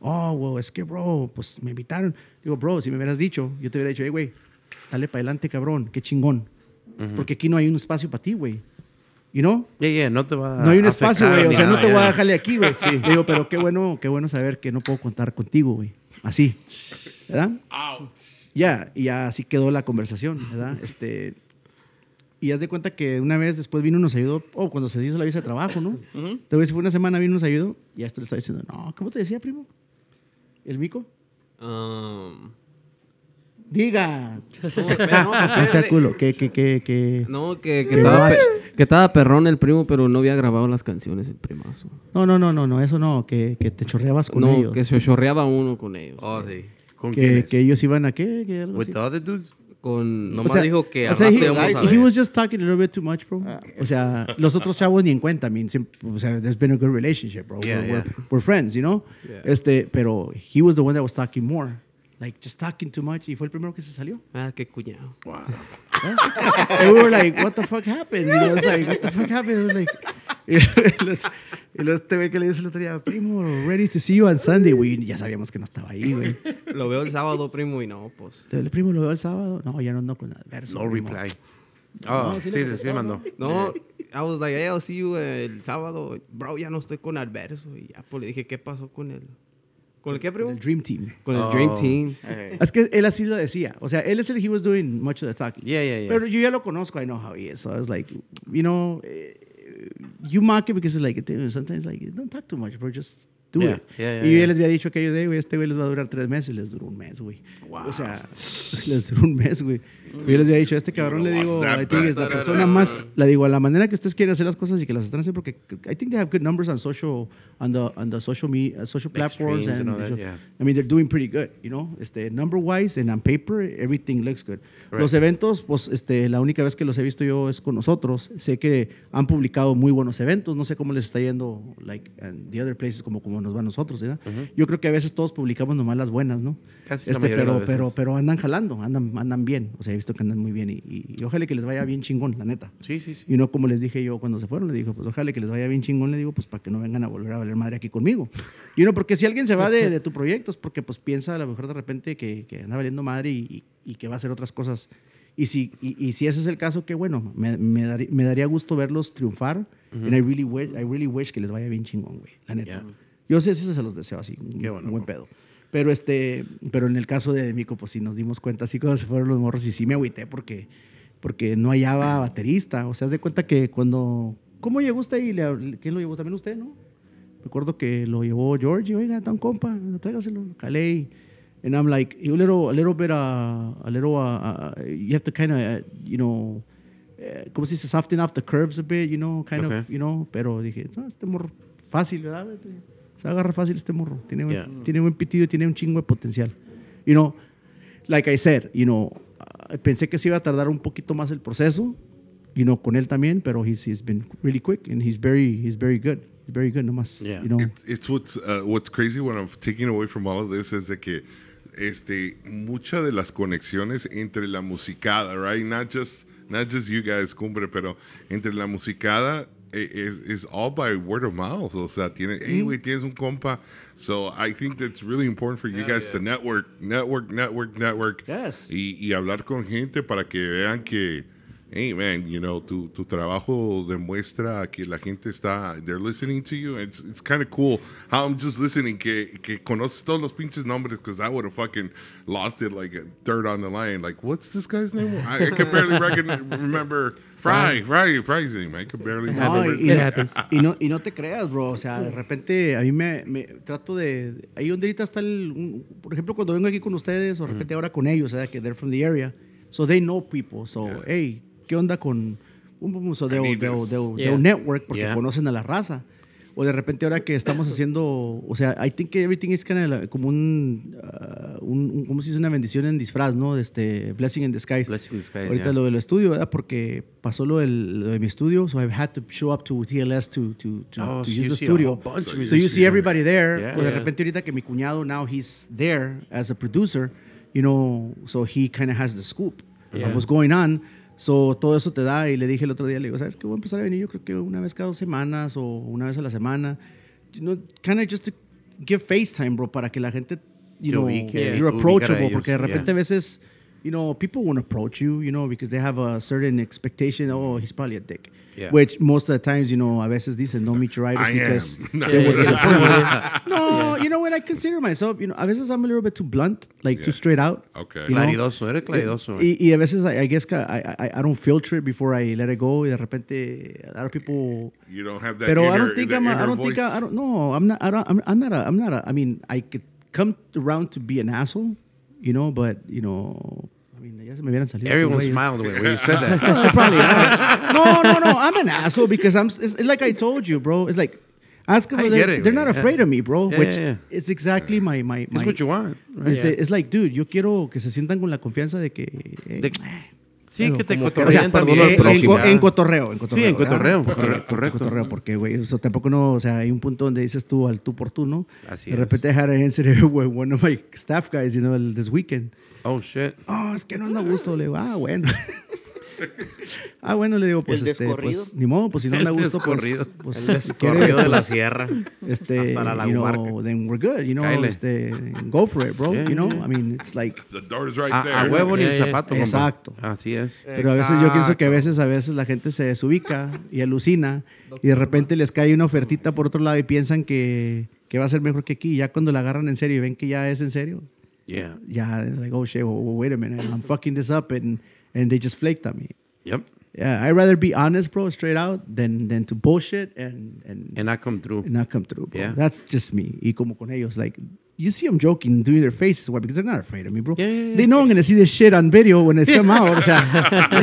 Oh, wow, es que, bro, pues me invitaron. Digo, bro, si me hubieras dicho, yo te hubiera dicho, hey, güey, dale para adelante, cabrón, qué chingón porque aquí no hay un espacio para ti, güey. ¿Y no?
no te va No hay un espacio,
güey. O sea, no te voy a dejarle aquí, güey. Digo, pero qué bueno, qué bueno saber que no puedo contar contigo, güey. Así. ¿Verdad? Ya, y ya así quedó la conversación, ¿verdad? Este, y haz de cuenta que una vez después vino y nos ayudó, o oh, cuando se hizo la visa de trabajo, ¿no? Te voy a decir, fue una semana, vino y nos ayudó, y hasta le está diciendo, no, ¿cómo te decía, primo? ¿El mico?
Um,
Diga. No, qué,
culo, que, que,
No, que, que, estaba, perrón el primo, pero no había grabado las canciones el primazo.
No, no, no, no, no eso no, que, que te chorreabas con ellos. No, que se chorreaba
uno con ellos. Oh, sí. ¿Con que, que
ellos iban a qué? qué, algo With así. the
other dudes? Con,
nomás o sea, dijo que o sea, he,
vamos he was just talking a little bit too much, bro. O sea, los otros chavos ni en cuenta. I mean, o sea, there's been a good relationship, bro. Yeah, we're, yeah. friends, you know? Este, pero he was the one that was talking more like just talking too much y fue el primero que se salió. Ah, qué cuñado. Wow. Y we were like, what the fuck happened? Y know, was like, what the fuck happened? like, y los este ve que le dice el otro día, primo, ready to see you on Sunday, güey. Ya sabíamos que no estaba ahí, güey.
Lo veo el sábado,
primo, y no, pues.
El primo lo veo el sábado. No, ya no, ando con adverso. No reply. Oh, no, ah, sí, sí,
sí, mandó. No, I was like, hey, I'll see you el sábado. Bro, ya no estoy con adverso.
Y ya, pues le dije, ¿qué pasó con él? ¿Con el qué, primo? Con el Dream Team. Con el Dream oh, Team. Es que él así lo decía. O sea, él es el he was doing mucho de the talking. Yeah, yeah, yeah. Pero yo ya lo conozco. I know how he is. So I was like, you know, eh, you mock it because it's like, sometimes like, don't talk too much, bro. Just
do it. y
yo les había dicho que ellos, hey, este güey les va a durar tres meses. Les duró un mes, güey. Wow. O sea, les duró un mes, güey. Yo les había dicho, a este cabrón le digo, I think es la persona más, le digo, a la manera que ustedes quieren hacer las cosas y que las están haciendo, porque I think they have good numbers on social, on the, on the social, media, uh, social platforms. and, I mean, they're doing pretty good, you know, este, number-wise and on paper, everything looks good. Los eventos, pues, este, la única vez que los he visto yo es con nosotros. Sé que han publicado muy buenos eventos, no sé cómo les está yendo, like, and the other places, como, como nos va a nosotros, ¿verdad? Yo creo que a veces todos publicamos nomás las buenas, ¿no? Casi este, pero, pero, pero andan jalando, andan, andan bien, o sea, visto que andan muy bien y, ojalá que les vaya bien chingón, la neta.
Sí, sí, Y no
como les dije yo cuando se fueron, le dije, pues ojalá que les vaya bien chingón, le digo, pues para que no vengan a volver a valer madre aquí conmigo. Y uno, porque si alguien se va de, tu proyecto es porque pues piensa a lo mejor de repente que, anda valiendo madre y, que va a hacer otras cosas. Y si, y, si ese es el caso, que bueno, me, daría, gusto verlos triunfar. y I really, wish, que les vaya bien chingón, güey, la neta. Yo sé, eso se los deseo así, Qué buen pedo. Pero, este, pero en el caso de Mico, pues sí nos dimos cuenta, así cuando se fueron los morros, y sí me agüité porque, porque no hallaba baterista. O sea, haz de cuenta que cuando. ¿Cómo llegó usted y le, quién lo llevó? También usted, ¿no? Recuerdo que lo llevó George. oiga, tan compa, tráigaselo, calé. Y, and I'm like, a little, a little bit, uh, a little, uh, uh, you have to kind of, you know, ¿cómo se dice? Soften off the curves a bit, you know, kind of, you know, pero dije, no, este morro fácil, ¿verdad? Se agarra fácil este morro. Tiene buen, tiene buen pitido y tiene un chingo de potencial. You know, like I said, you know, ah, pensé que se iba a tardar un poquito más el proceso, you know, con él también, pero he's, he's been really quick and he's very, he's very good. He's very good, nomás, yeah. you know.
it's what's, uh, what's crazy what I'm taking away from all of this is that que este, mucha de las conexiones entre la musicada, right? Not just, not just you guys, Cumbre, pero entre la musicada Eh, is is all by word of mouth. O sea, tiene, hey, mm-hmm. güey, tienes un compa. So I think that's really important for you Hell guys yeah. to network, network, network, network. Yes. Y, y hablar con gente para que vean que, hey, man, you know, tu, tu trabajo demuestra que la gente está, they're listening to you. It's, it's kind of cool how I'm just listening, que, que conoces todos los pinches nombres, because I would have fucking lost it like a third on the line. Like, what's this guy's name? I, I can barely reckon, remember Fry, Fry, y,
no, te creas, bro. O sea, de repente a mí me, trato de. Ahí donde ahorita está el. por ejemplo, cuando vengo aquí con ustedes, o repente mm. ahora con ellos, o sea, Que they're from the area. So they know people. So, hey, ¿qué onda con. un- network porque conocen a la raza. O de repente ahora que estamos haciendo, o sea, I think everything is kind of como uh, un, un, ¿cómo se dice? Una bendición en disfraz, ¿no? Este, blessing in disguise. Blessing in disguise Ahorita lo del estudio, ¿verdad? Porque pasó lo, del, de mi estudio, so I've had to show up to TLS to, to, to, oh, use the studio. So, so you see everybody there. o de repente ahorita que mi cuñado now he's there as a producer, you know, so he kind of has the scoop of what's going on. So, todo eso te da y le dije el otro día, le digo, ¿sabes qué? Voy a empezar a venir yo creo que una vez cada dos semanas o una vez a la semana. You know, kind of just to give FaceTime, bro, para que la gente, you know, you're approachable. porque de repente a veces, you know, people won't approach you, you know, because they have a certain expectation, oh, he's probably a dick. Yeah. Which most of the times, you know, a veces dicen no Michiritis I because am. they would be No, you know, when I consider myself, you know, a veces I'm a little bit too blunt, like too straight out. Okay. You claridoso, eres eh, claridoso. Y, y a veces I, I guess I, I, I don't filter it before I let it go. Y de repente, a lot of people. Eh, you don't have that. Pero inner, I don't think I'm. A, I don't voice. think I, I don't. No, I'm not. I don't, I'm, I'm not a. I'm not a. I mean, I could come around to be an asshole, you know, but you know ya se me Everyone smiled when you said that. no, probably No, no, no. I'm an asshole because I'm. It's, like I told you, bro. It's like ask them. they're not afraid of me, bro. which is exactly my, my, my. It's what you want. Right? It's, like, dude, yo quiero que se sientan con la confianza de que. Eh, de, eh, sí, que te también. En, en, cotorreo, en cotorreo. Sí, ah, en cotorreo, correcto. En cotorreo, porque, güey, eso tampoco no, o sea, hay un punto donde dices tú al tú por tú, ¿no? Así De repente, dejar I had de, güey, one of my staff guys, you know, this weekend. Oh, shit. Oh, es que no anda a gusto. Le digo, ah, bueno. ah, bueno, le digo, pues, este, pues, ni modo, pues si no anda a gusto, pues, pues, El descorrido de la pues, sierra. Este, Hasta la you know, then we're good, you know, este, go for it, bro, you know, I mean, it's like. The door is right a, there. huevo ni el zapato, Exacto. Así es. Pero a veces yo pienso que a veces, a veces la gente se desubica y alucina y de repente les cae una ofertita por otro lado y piensan que, que va a ser mejor que aquí. Y ya cuando la agarran en serio y ven que ya es en serio, Yeah. Yeah. Like, oh shit, well, well, wait a minute. I'm fucking this up and and they just flaked on me. Yep. Yeah. I'd rather be honest, bro, straight out than than to bullshit
and and And not come through. and not come through, bro. Yeah.
That's just me. Y como con ellos, like you see them joking, doing their faces, why? Because they're not afraid of me, bro. Yeah, yeah, yeah. they know I'm gonna see this shit on video when it's come out. O sea,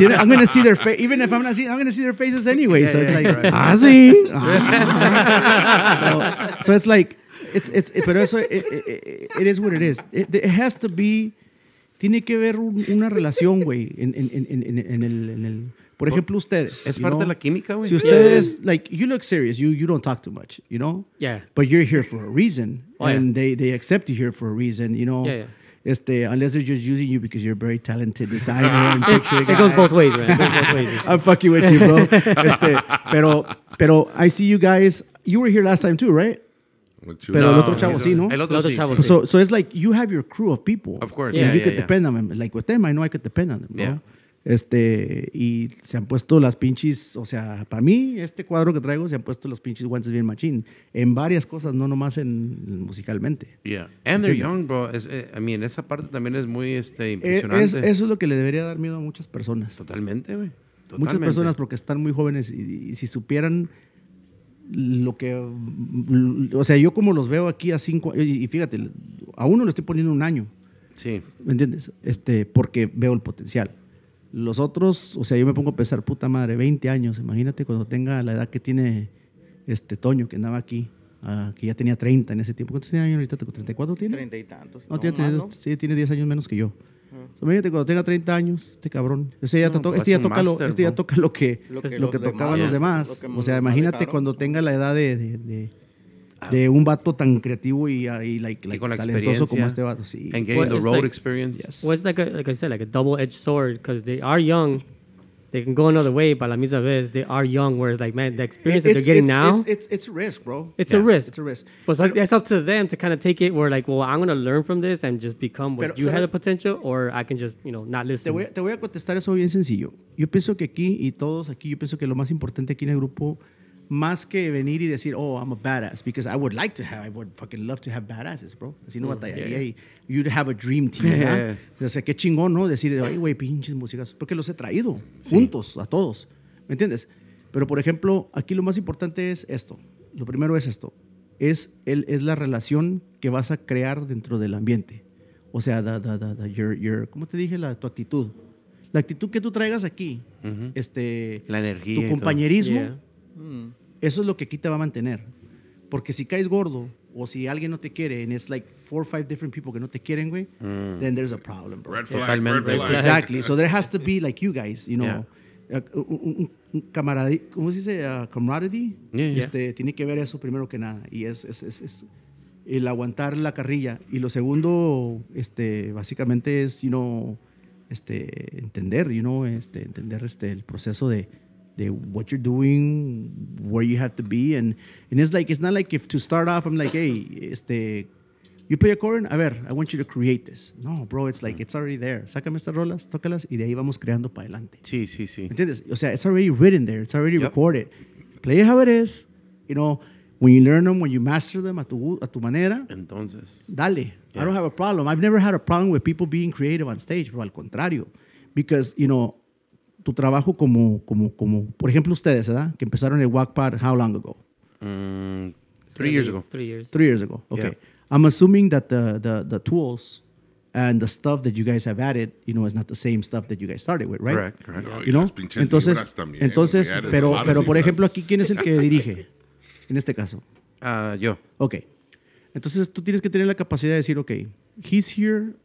you know, I'm gonna see their face, even if I'm not seeing, I'm gonna see their faces anyway. so it's like, ah, ah, so, so it's like it's, it's, but eh, eso, it, eh, it, eh, it is what it is. It, it, has to be, tiene que ver una relación, güey, en, en, en, en, el, en el... Por ejemplo, ustedes. Es parte know? de la química, güey. Si ustedes, yeah. like, you look serious, you, you don't talk too much, you know? Yeah. But you're here for a reason. Oh, and yeah. they, they accept you here for a reason, you know? Yeah, yeah. Este, unless they're just using you because you're a very talented designer and picture It guy. goes both ways, man. Both ways. I'm fucking with you, bro. Este, pero, pero I see you guys. You were here last time too, right? Pero el otro chavo sí, ¿no? El otro, sí, chavo sí. So, so it's like you have your crew of people. Of course. Yeah, you could depend on them. Like with them, I know I could depend on them. Yeah. Este, y se han puesto las pinches, o sea, para mí, este cuadro que traigo, se han puesto los pinches guantes bien machín. En varias cosas, no nomás en musicalmente. Yeah. And they're
young, bro. Es, eh, I mean, esa parte también es muy este, eh, impresionante. Es, eso
es lo que le debería dar miedo a muchas personas. Totalmente, güey. Muchas personas porque están muy jóvenes y si supieran lo que, o sea, yo como los veo aquí a cinco, y fíjate, a uno le estoy poniendo un año. Sí. ¿Me entiendes? Este, porque veo el potencial. Los otros, o sea, yo me pongo a pensar, puta madre, 20 años, imagínate cuando tenga la edad que tiene este Toño, que andaba aquí, ah, que ya tenía 30 en ese tiempo. ¿Cuántos años ahorita? ¿34 tiene? 30 y tantos. No, tiene, Sí, tiene 10 años menos que yo. Mm. Imagínate, cuando tenga 30 años, este cabrón. Este ya, no, to este ya toca, master, lo, este ya toca lo que, lo que, lo que los tocaban demás, los demás. Lo o sea, imagínate dejaron. cuando tenga la edad de, de, de, ah. de un vato tan creativo y, ah, y like, like, con talentoso como este vato. Sí. And getting
well, pues, the road like, experience. Yes. Well, pues, like, like I said, like a double-edged sword, because they are young, they can go another way, but la misma vez they are young. Whereas like man, the experience it's, that they're getting it's, now, it's,
it's, it's a risk, bro. It's yeah. a risk. It's a risk.
But it's up to them to kind of take it. Where like, well, I'm gonna learn from this and just become what pero, you have had the potential, or I can just you know not listen. Te voy,
te voy a contestar eso bien sencillo. Yo pienso que aquí y todos aquí, yo pienso que lo más importante aquí en el grupo más que venir y decir, oh, I'm a badass, because I would like to have, I would fucking love to have badasses, bro. Así no mm, batallaría y you'd have a dream team, ¿verdad? O sea, qué chingón, ¿no? Decir, ay, güey, pinches músicas, porque los he traído juntos a todos, ¿me entiendes? Pero, por ejemplo, aquí lo más importante es esto. Lo primero es esto. Es, el, es la relación que vas a crear dentro del ambiente. O sea, da, da, da, da your, your, ¿cómo te dije? La, tu actitud. La actitud que tú traigas aquí. este, la energía. Tu compañerismo. Mm. Eso es lo que aquí te va a mantener. Porque si caes gordo o si alguien no te quiere, and it's like four or five different people que no te quieren, güey, mm. then there's a problem, bro. Red flag, red flag. Exactly. So there has to be like you guys, you know. Eh, un, camaradí, ¿cómo se dice? Uh, camaraderie. este, Tiene que ver eso primero que nada. Y es, el aguantar la carrilla. Y lo segundo, este, básicamente es, you know, este, entender, you know, este, entender este, el proceso de, the what you're doing, where you have to be, and and it's like it's not like if to start off I'm like, hey, este, you play a chord, a ver, I want you to create this. No, bro, it's like mm. it's already there. Sácame estas rolas, tócalas y de ahí vamos creando para adelante. Sí, sí, sí. ¿Entiendes? O sea, it's already written there, it's already yep. recorded. Play it how it is, you know. When you learn them, when you master them a tu, a tu manera, entonces, dale. Yeah. I don't have a problem. I've never had a problem with people being creative on stage, bro. Al contrario, because you know tu trabajo como, como, como, por ejemplo, ustedes, ¿verdad? Que empezaron el WACPAD, how long ago?
Mm, three years ago. Three years. Three
years ago. Okay. I'm assuming that the, the, the tools and the stuff that you guys have added, you know, is not the same stuff that you guys started with, right? Correct, correct. you know? Entonces, entonces, pero, pero por ejemplo, aquí, ¿quién es el que dirige? en este caso. Ah, yo. Okay. Entonces, tú tienes que tener la capacidad de decir, okay, he's here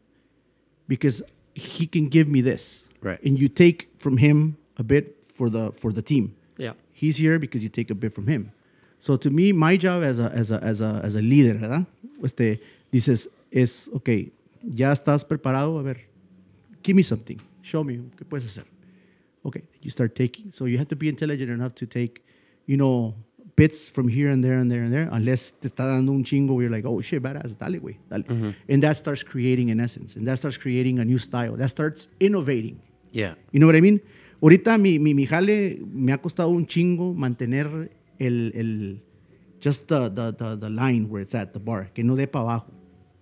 because he can give me this. Right. And you take from him a bit for the for the team. Yeah. He's here because you take a bit from him. So to me, my job as a as a as a as a leader, Este dices es okay, ya estás preparado, a ver. Give me something. Show me qué puedes hacer. Okay, you start taking. So you have to be intelligent enough to take, you know, bits from here and there and there and there, unless te está dando un chingo where you're like, oh shit, badass, dale, güey, dale. Mm-hmm. And that starts creating an essence, and that starts creating a new style, that starts innovating. Yeah. You know what I mean? Ahorita mi, mi, mi, jale me ha costado un chingo mantener el, el just the, the, line where it's at, the bar, que no dé para abajo.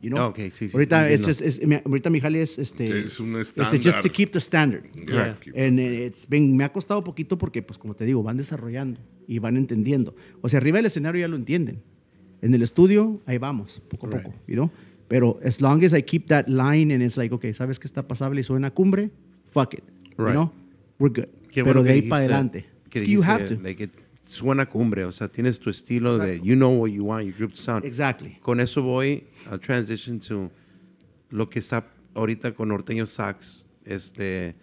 You know? Ah, okay, sí, sí, ahorita, es, es, ahorita mi jale es, este, este just to keep the standard. And it's been, me ha costado poquito porque, pues como te digo, van desarrollando y van entendiendo. O sea, arriba del escenario ya lo entienden. En el estudio, ahí vamos, poco a poco, you know? Pero as long as I keep that line and it's like, okay, sabes que está pasable y suena cumbre, fuck it. Right. You know, we're good. Qué Pero bueno de ahí para adelante. Que you have to.
Like it, suena cumbre, o sea, tienes tu estilo Exacto. de you know what you want, your group sound. Exactly. Con eso voy a transition to lo que está ahorita con Norteño Sax, este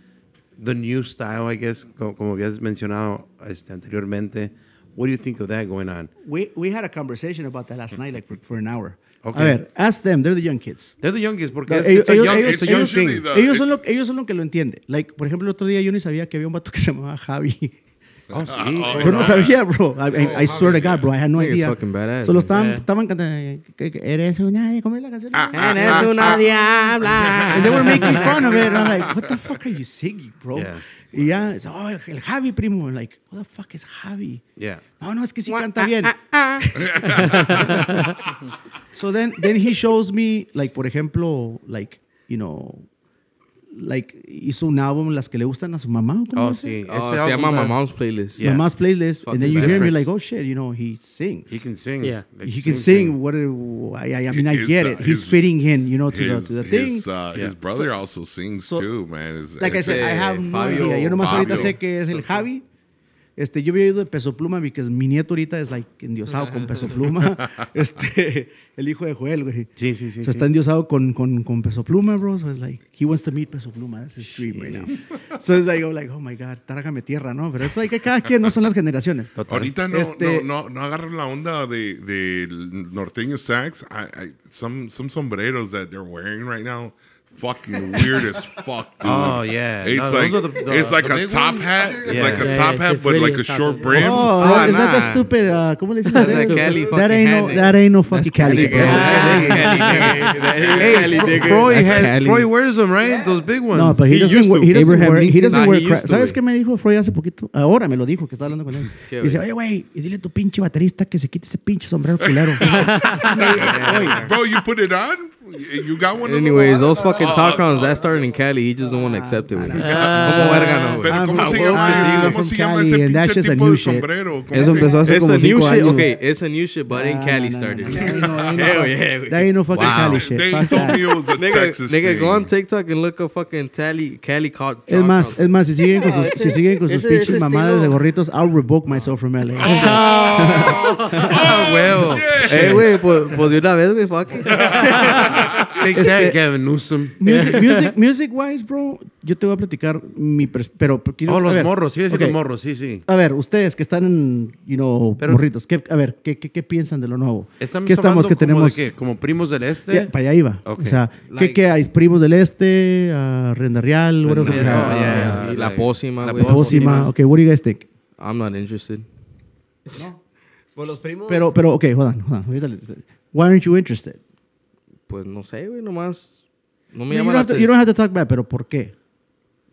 the new style, I guess, como, como habías mencionado este, anteriormente. What do you think of that going on?
We we had a conversation about that last night, like for, for an hour. A ver, ask them, they're the young kids. They're the young kids porque es ellos, son lo, ellos son los que lo entienden. Like, por ejemplo, el otro día yo ni sabía que había un vato que se llamaba Javi. Oh, sí. Oh, yo no sabía, bro. I, oh, swear to God, bro. I had no idea. Solo estaban, estaban cantando. Eres una diabla. ¿Cómo es la canción? Ah, Eres ah, una ah, ah. And they were making fun of it. And I'm like, what the fuck are you singing, bro? Y ya, oh, el, el, Javi, primo. Like, what the fuck is Javi? Yeah. No, no, es que sí What? canta ah, bien. Ah, ah. so then, then he shows me, like, por ejemplo, like, you know, like, hizo un álbum, las que le gustan a su mamá. ¿cómo oh, es? sí. Oh, se llama that, Mama's Playlist. Yeah. mamá's Playlist. Fuck and then you hear him, like, oh shit, you know, he sings. He can sing. Yeah. Like, he can sing. sing. What, I, I mean, his, I get it. Uh, He's his, fitting in, you know, to, his, the, to the thing. His, uh, yeah. his brother so, also
sings so, too, man. It's, like it's, I said, I have no idea. Yo nomás más ahorita sé que es el Javi.
Este, yo había oído de Peso Pluma, mi, que mi nieto ahorita es like endiosado con Peso Pluma. Este, el hijo de Joel, güey. Sí, sí, sí. O está endiosado con, con, con, Peso Pluma, bro. So like, he wants to meet Peso Pluma. That's his dream right now. So it's like, oh my God, trágame tierra, ¿no? Pero es like que cada quien, no son las generaciones. Ahorita no, este-
no, no, no, agarran la onda de, de norteño sax. some, some sombreros that they're wearing right now. fucking weirdest fuck, dude. Oh yeah, it's No, like the- the- it's like a top hat. It's Yeah. like a Yeah, top hat, it's but really like a short expensive. brim. Oh, oh ah, is that the stupid?
Uh, ¿Cómo le dicen? That ain't
no- fucking That
ain't no fucking Cali, bro. That's a- That's Cali,
nigga. That is Cali, nigga. Froy, has, Cali. Froy
wears them, right? Those big ones. No, but he, He doesn't wear, he doesn't Abraham wear, he doesn't wear he ¿Sabes qué me dijo Freud hace poquito? Ahora me lo dijo, que estaba hablando con él. Dice, oye, güey, y dile a tu pinche baterista que se quite ese pinche sombrero culero.
Bro, you put it on? You got one. Anyways, those oh, fucking oh, talk oh,
rounds that started in Cali, he just don't want to accept it. Ah. Ah.
¿Cómo ah, se llama ese pinche
tipo de sombrero? Eso empezó hace como cinco años. Okay,
it's a new shit, but in Cali started. Hell yeah. That ain't no fucking Cali shit. Texas Nigga, go on TikTok and look a fucking Cali, Cali caught. Es más, es más, si siguen con sus, si siguen con sus pinches mamadas de gorritos,
I'll revoke myself from LA. Ah, huevo. Hey, eh, güey, pues de una vez, güey, fuck este, Kevin Newsom. Music, music, music, wise, bro, yo te voy a platicar mi. Pero, quiero, oh, los morros, sí, okay. los morros, sí, sí. A ver, ustedes que están en, you know, morritos, ¿qué, a ver, ¿qué, qué, qué piensan de lo nuevo? ¿Estamos ¿Qué estamos que tenemos? De ¿Como primos del este? Yeah, para allá iba. O sea, ¿qué, ¿qué, hay? ¿Primos del este? a Rendarreal, Renda, Renda, Renda, ah, La pócima, La pócima. Ok, what do you guys think? I'm not interested.
No. Pues los primos.
Pero, pero, ok, hold on, hold on. Why aren't you interested?
pues no sé, güey, nomás. No me llama la atención. You don't
have to talk about, pero ¿por qué?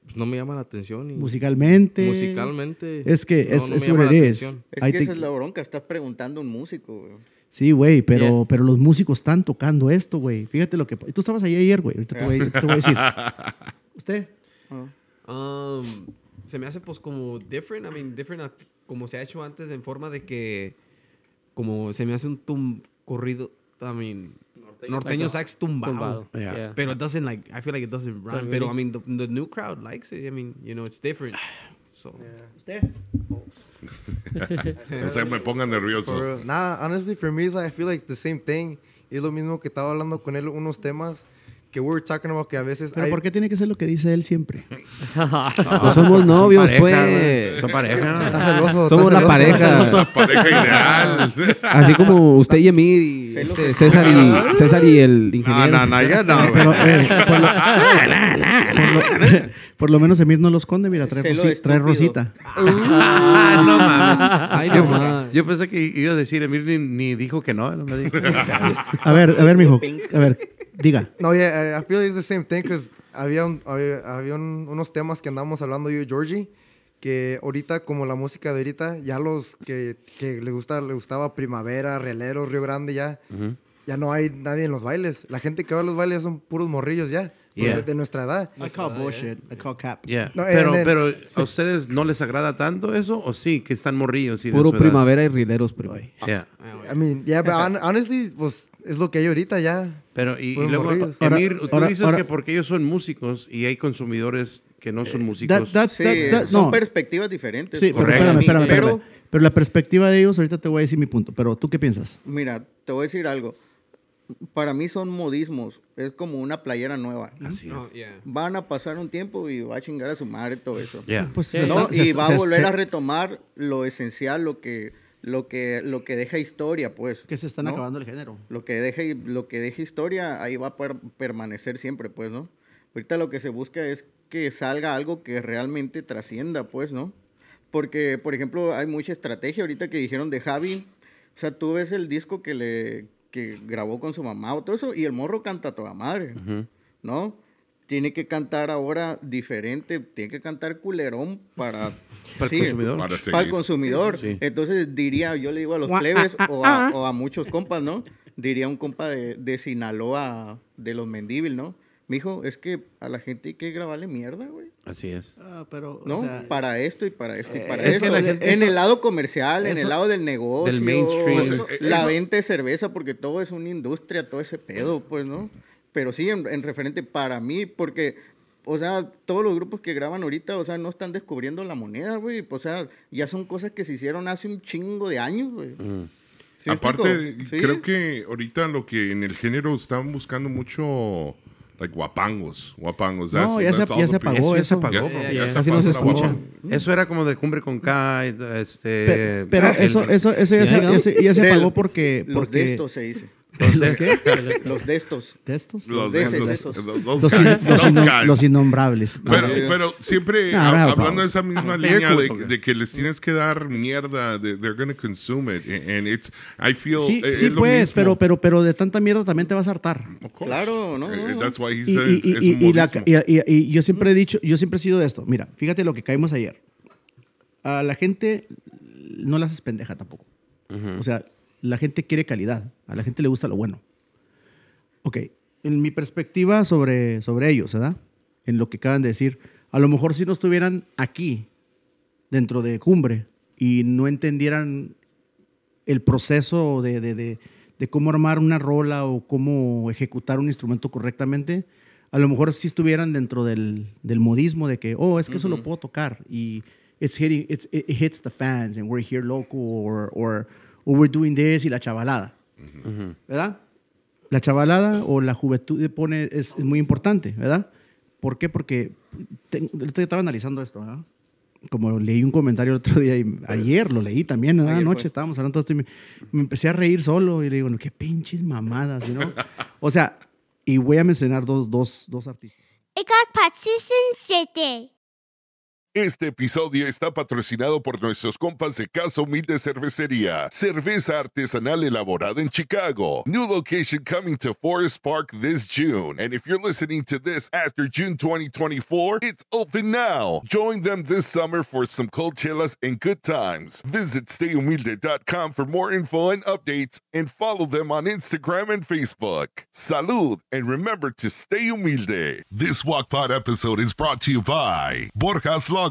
Pues
no me llama la atención. musicalmente. Musicalmente. Es que es, es sobre es. Es que esa es la bronca, estás preguntando a un músico, güey.
Sí, güey, pero, pero los músicos están tocando esto, güey. Fíjate lo que. Tú estabas ahí ayer, güey. Ahorita te voy, a decir.
¿Usted? Um, se me hace, pues, como different. I mean, different como se ha hecho antes en forma de que. Como se me hace un tum corrido. I mean, norteño sax tumbado. Pero it doesn't like I feel like it doesn't run. Pero, I mean the, new crowd likes it. I mean, you know, it's different. So
yeah.
o sea, me ponga nervioso. nah, honestly, for me, it's I feel like it's the same thing. Es lo mismo que estaba hablando con él unos temas que were talking about que a veces. Pero ¿por qué tiene que
ser lo que dice él siempre? no,
somos novios, pues.
Son pareja. Está celoso.
Somos una la pareja. La pareja ideal. Así como usted y Emir y
César y César y el ingeniero. No, no, no, no.
por, lo, menos Emir no lo esconde, mira, trae, rosita. no mames. yo,
pensé que iba a decir, Emir ni, dijo que no, a
ver, a ver, mijo. A ver, Diga. No, yeah, I feel it's the same thing, because había, había, unos temas que andábamos hablando yo y Georgie, que ahorita, como la música de ahorita, ya los que, que le, gusta, le gustaba Primavera, Releros, Río Grande, ya, ya no hay nadie en los bailes. La gente que va a los bailes son puros morrillos ya. Pues, de nuestra edad. I call bullshit. I call cap. Yeah. pero,
pero, ¿a ustedes no les agrada tanto eso? ¿O sí? Que están morrillos y
Puro primavera y rileros, pero. Yeah.
I mean, yeah, but honestly, pues es lo que hay ahorita ya. Pero y, luego, Emir, tú dices que porque ellos son músicos y
hay consumidores que no son eh, músicos. sí, son perspectivas diferentes. Sí, pero, espérame, espérame,
pero, la perspectiva de ellos, ahorita te voy a decir mi punto, pero ¿tú qué piensas?
Mira, te voy a decir algo. Para mí son modismos, es como una playera nueva. Así oh, Van a pasar un tiempo y va a chingar a su madre todo eso. Pues y va a volver a retomar lo esencial, lo que lo que, lo que deja historia, pues. Que se están acabando el género. Lo que, deja lo que deje historia, ahí va a permanecer siempre, pues, ¿no? Ahorita lo que se busca es que salga algo que realmente trascienda, pues, ¿no? Porque, por ejemplo, hay mucha estrategia ahorita que dijeron de Javi. O sea, tú ves el disco que le que grabó con su mamá o todo eso, y el morro canta a toda madre, ¿no? tiene que cantar ahora diferente, tiene que cantar culerón para, para el consumidor. Para, consumidor. Entonces diría, yo le digo a los plebes ah, ah, ah, o a, muchos compas, ¿no? Diría un compa de, Sinaloa, de los Mendíbil, ¿no? Mijo, es que a la gente hay que grabarle mierda, güey. Así es. pero, no, para esto y para esto y eh, para eso. en el lado comercial, en el lado del negocio. mainstream. Pues, eh, la venta de cerveza, porque todo es una industria, todo ese pedo, pues, ¿no? pero sí, en, referente para mí, porque, o sea, todos los grupos que graban ahorita, o sea, no están descubriendo la moneda, güey. O sea, ya son cosas que se hicieron hace un chingo de años, güey.
Aparte, creo que ahorita lo que en el género están buscando mucho like guapangos, guapangos. no, ya, se, ya apagó, eso, ya se apagó. Así no se escucha. Eso era como de Cumbre con kai
este...
pero, eso, eso, eso, ya, se, ya apagó porque... porque... esto se dice.
¿Los, qué? Los
de estos. Los, de esos. Los, innombrables. Pero, siempre hablando de esa misma ah, línea de, que les tienes que dar mierda, they're going consume it. And it's, I feel, sí, pues, pero, pero, pero
de tanta mierda también te vas a hartar.
Claro, ¿no? y,
yo siempre he dicho, yo siempre he sido de esto. Mira, fíjate lo que caímos ayer. A la gente no las haces pendeja tampoco. O sea, la gente quiere calidad, a la gente le gusta lo bueno. Ok, en mi perspectiva sobre, sobre ellos, ¿verdad? En lo que acaban de decir, a lo mejor si no estuvieran aquí, dentro de cumbre, y no entendieran el proceso de, de, cómo armar una rola o cómo ejecutar un instrumento correctamente, a lo mejor si estuvieran dentro del, modismo de que, oh, es que eso lo puedo tocar y it hits the fans and we're here local or, o we're doing this y la chavalada. ¿Verdad? La chavalada o la juventud pone, es, muy importante, ¿verdad? ¿Por qué? Porque te, estaba analizando esto, ¿verdad? Como leí un comentario el otro día, y ayer lo leí también, ¿verdad? la Anoche estábamos hablando todo esto y me, empecé a reír solo y le digo, no, qué pinches mamadas, ¿no? o sea, y voy a mencionar dos, dos, dos artistas.
Patrician City. Este episodio está patrocinado por nuestros compas de Casa Humilde Cervecería, cerveza artesanal elaborada en Chicago. New location coming to Forest Park this June. And if you're listening to this after June 2024, it's open now. Join them this summer for some cold chelas and good times. Visit stayhumilde.com for more info and updates and follow them on Instagram and Facebook. Salud and remember to stay humilde. This Walk Pod episode is brought to you by Borjas Law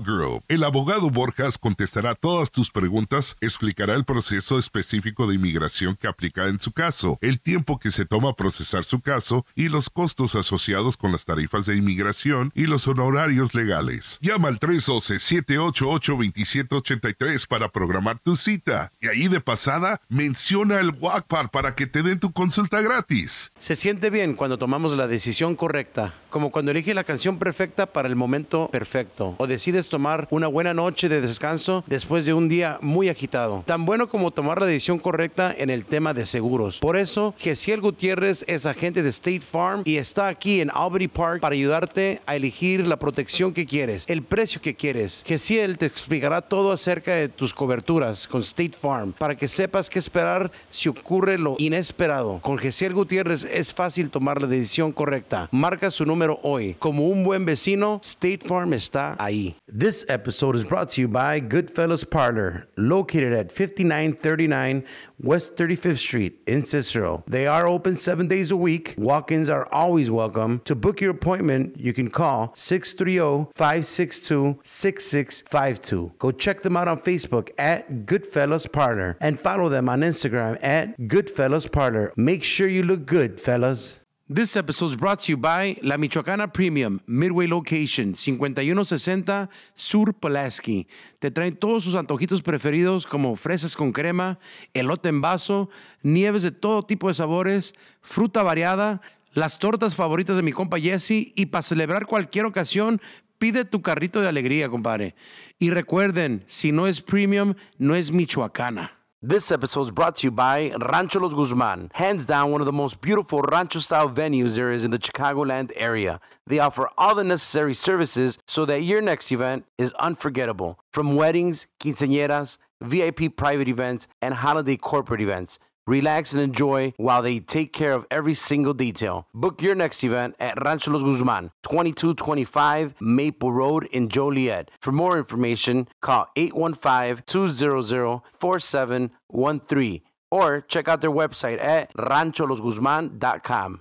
El abogado Borjas contestará todas tus preguntas, explicará el proceso específico de inmigración que aplica en su caso, el tiempo que se toma procesar su caso y los costos asociados con las tarifas de inmigración y los honorarios legales. Llama al 312-788-2783 para programar tu cita. Y ahí de pasada, menciona el WACPAR para que te den tu consulta gratis. Se
siente bien cuando tomamos la decisión correcta
como cuando eliges la canción perfecta
para el momento perfecto o decides tomar una buena noche de descanso después de un día muy agitado. Tan bueno como tomar la decisión correcta en el tema de seguros. Por eso, Gesiel Gutiérrez es agente de State Farm y está aquí en Albany Park para ayudarte a elegir la protección que quieres, el precio que quieres. Gesiel te explicará todo acerca de tus coberturas con State Farm para que sepas qué esperar si ocurre lo inesperado. Con Gesiel Gutiérrez es fácil tomar la decisión correcta. Marca su número número hoy. Como un buen vecino, State Farm está ahí. This episode is brought to you by Goodfellas Parlor, located at 5939 West 35th Street in Cicero. They are open seven days a week. Walk ins are always welcome. To book your appointment, you can call 630 562 6652. Go check them out on Facebook at Goodfellas Parlor and follow them on Instagram at Goodfellas Parlor. Make sure you look good, fellas. This episode is brought to you by La Michoacana Premium, Midway Location, 5160 Sur Pulaski. Te traen todos sus antojitos preferidos como fresas con crema, elote en vaso, nieves de todo tipo de sabores, fruta variada, las tortas favoritas de mi compa Jesse y para celebrar cualquier ocasión, pide tu carrito de alegría, compadre. Y recuerden, si no es premium, no es michoacana. This episode is brought to you by Rancho Los Guzman, hands down one of the most beautiful rancho style venues there is in the Chicagoland area. They offer all the necessary services so that your next event is unforgettable from weddings, quinceañeras, VIP private events, and holiday corporate events relax, and enjoy while they take care of every single detail. Book your next event at Rancho Los Guzman, 2225 Maple Road in Joliet. For more information, call 815 200 4713 or check out their website at rancholosguzman.com.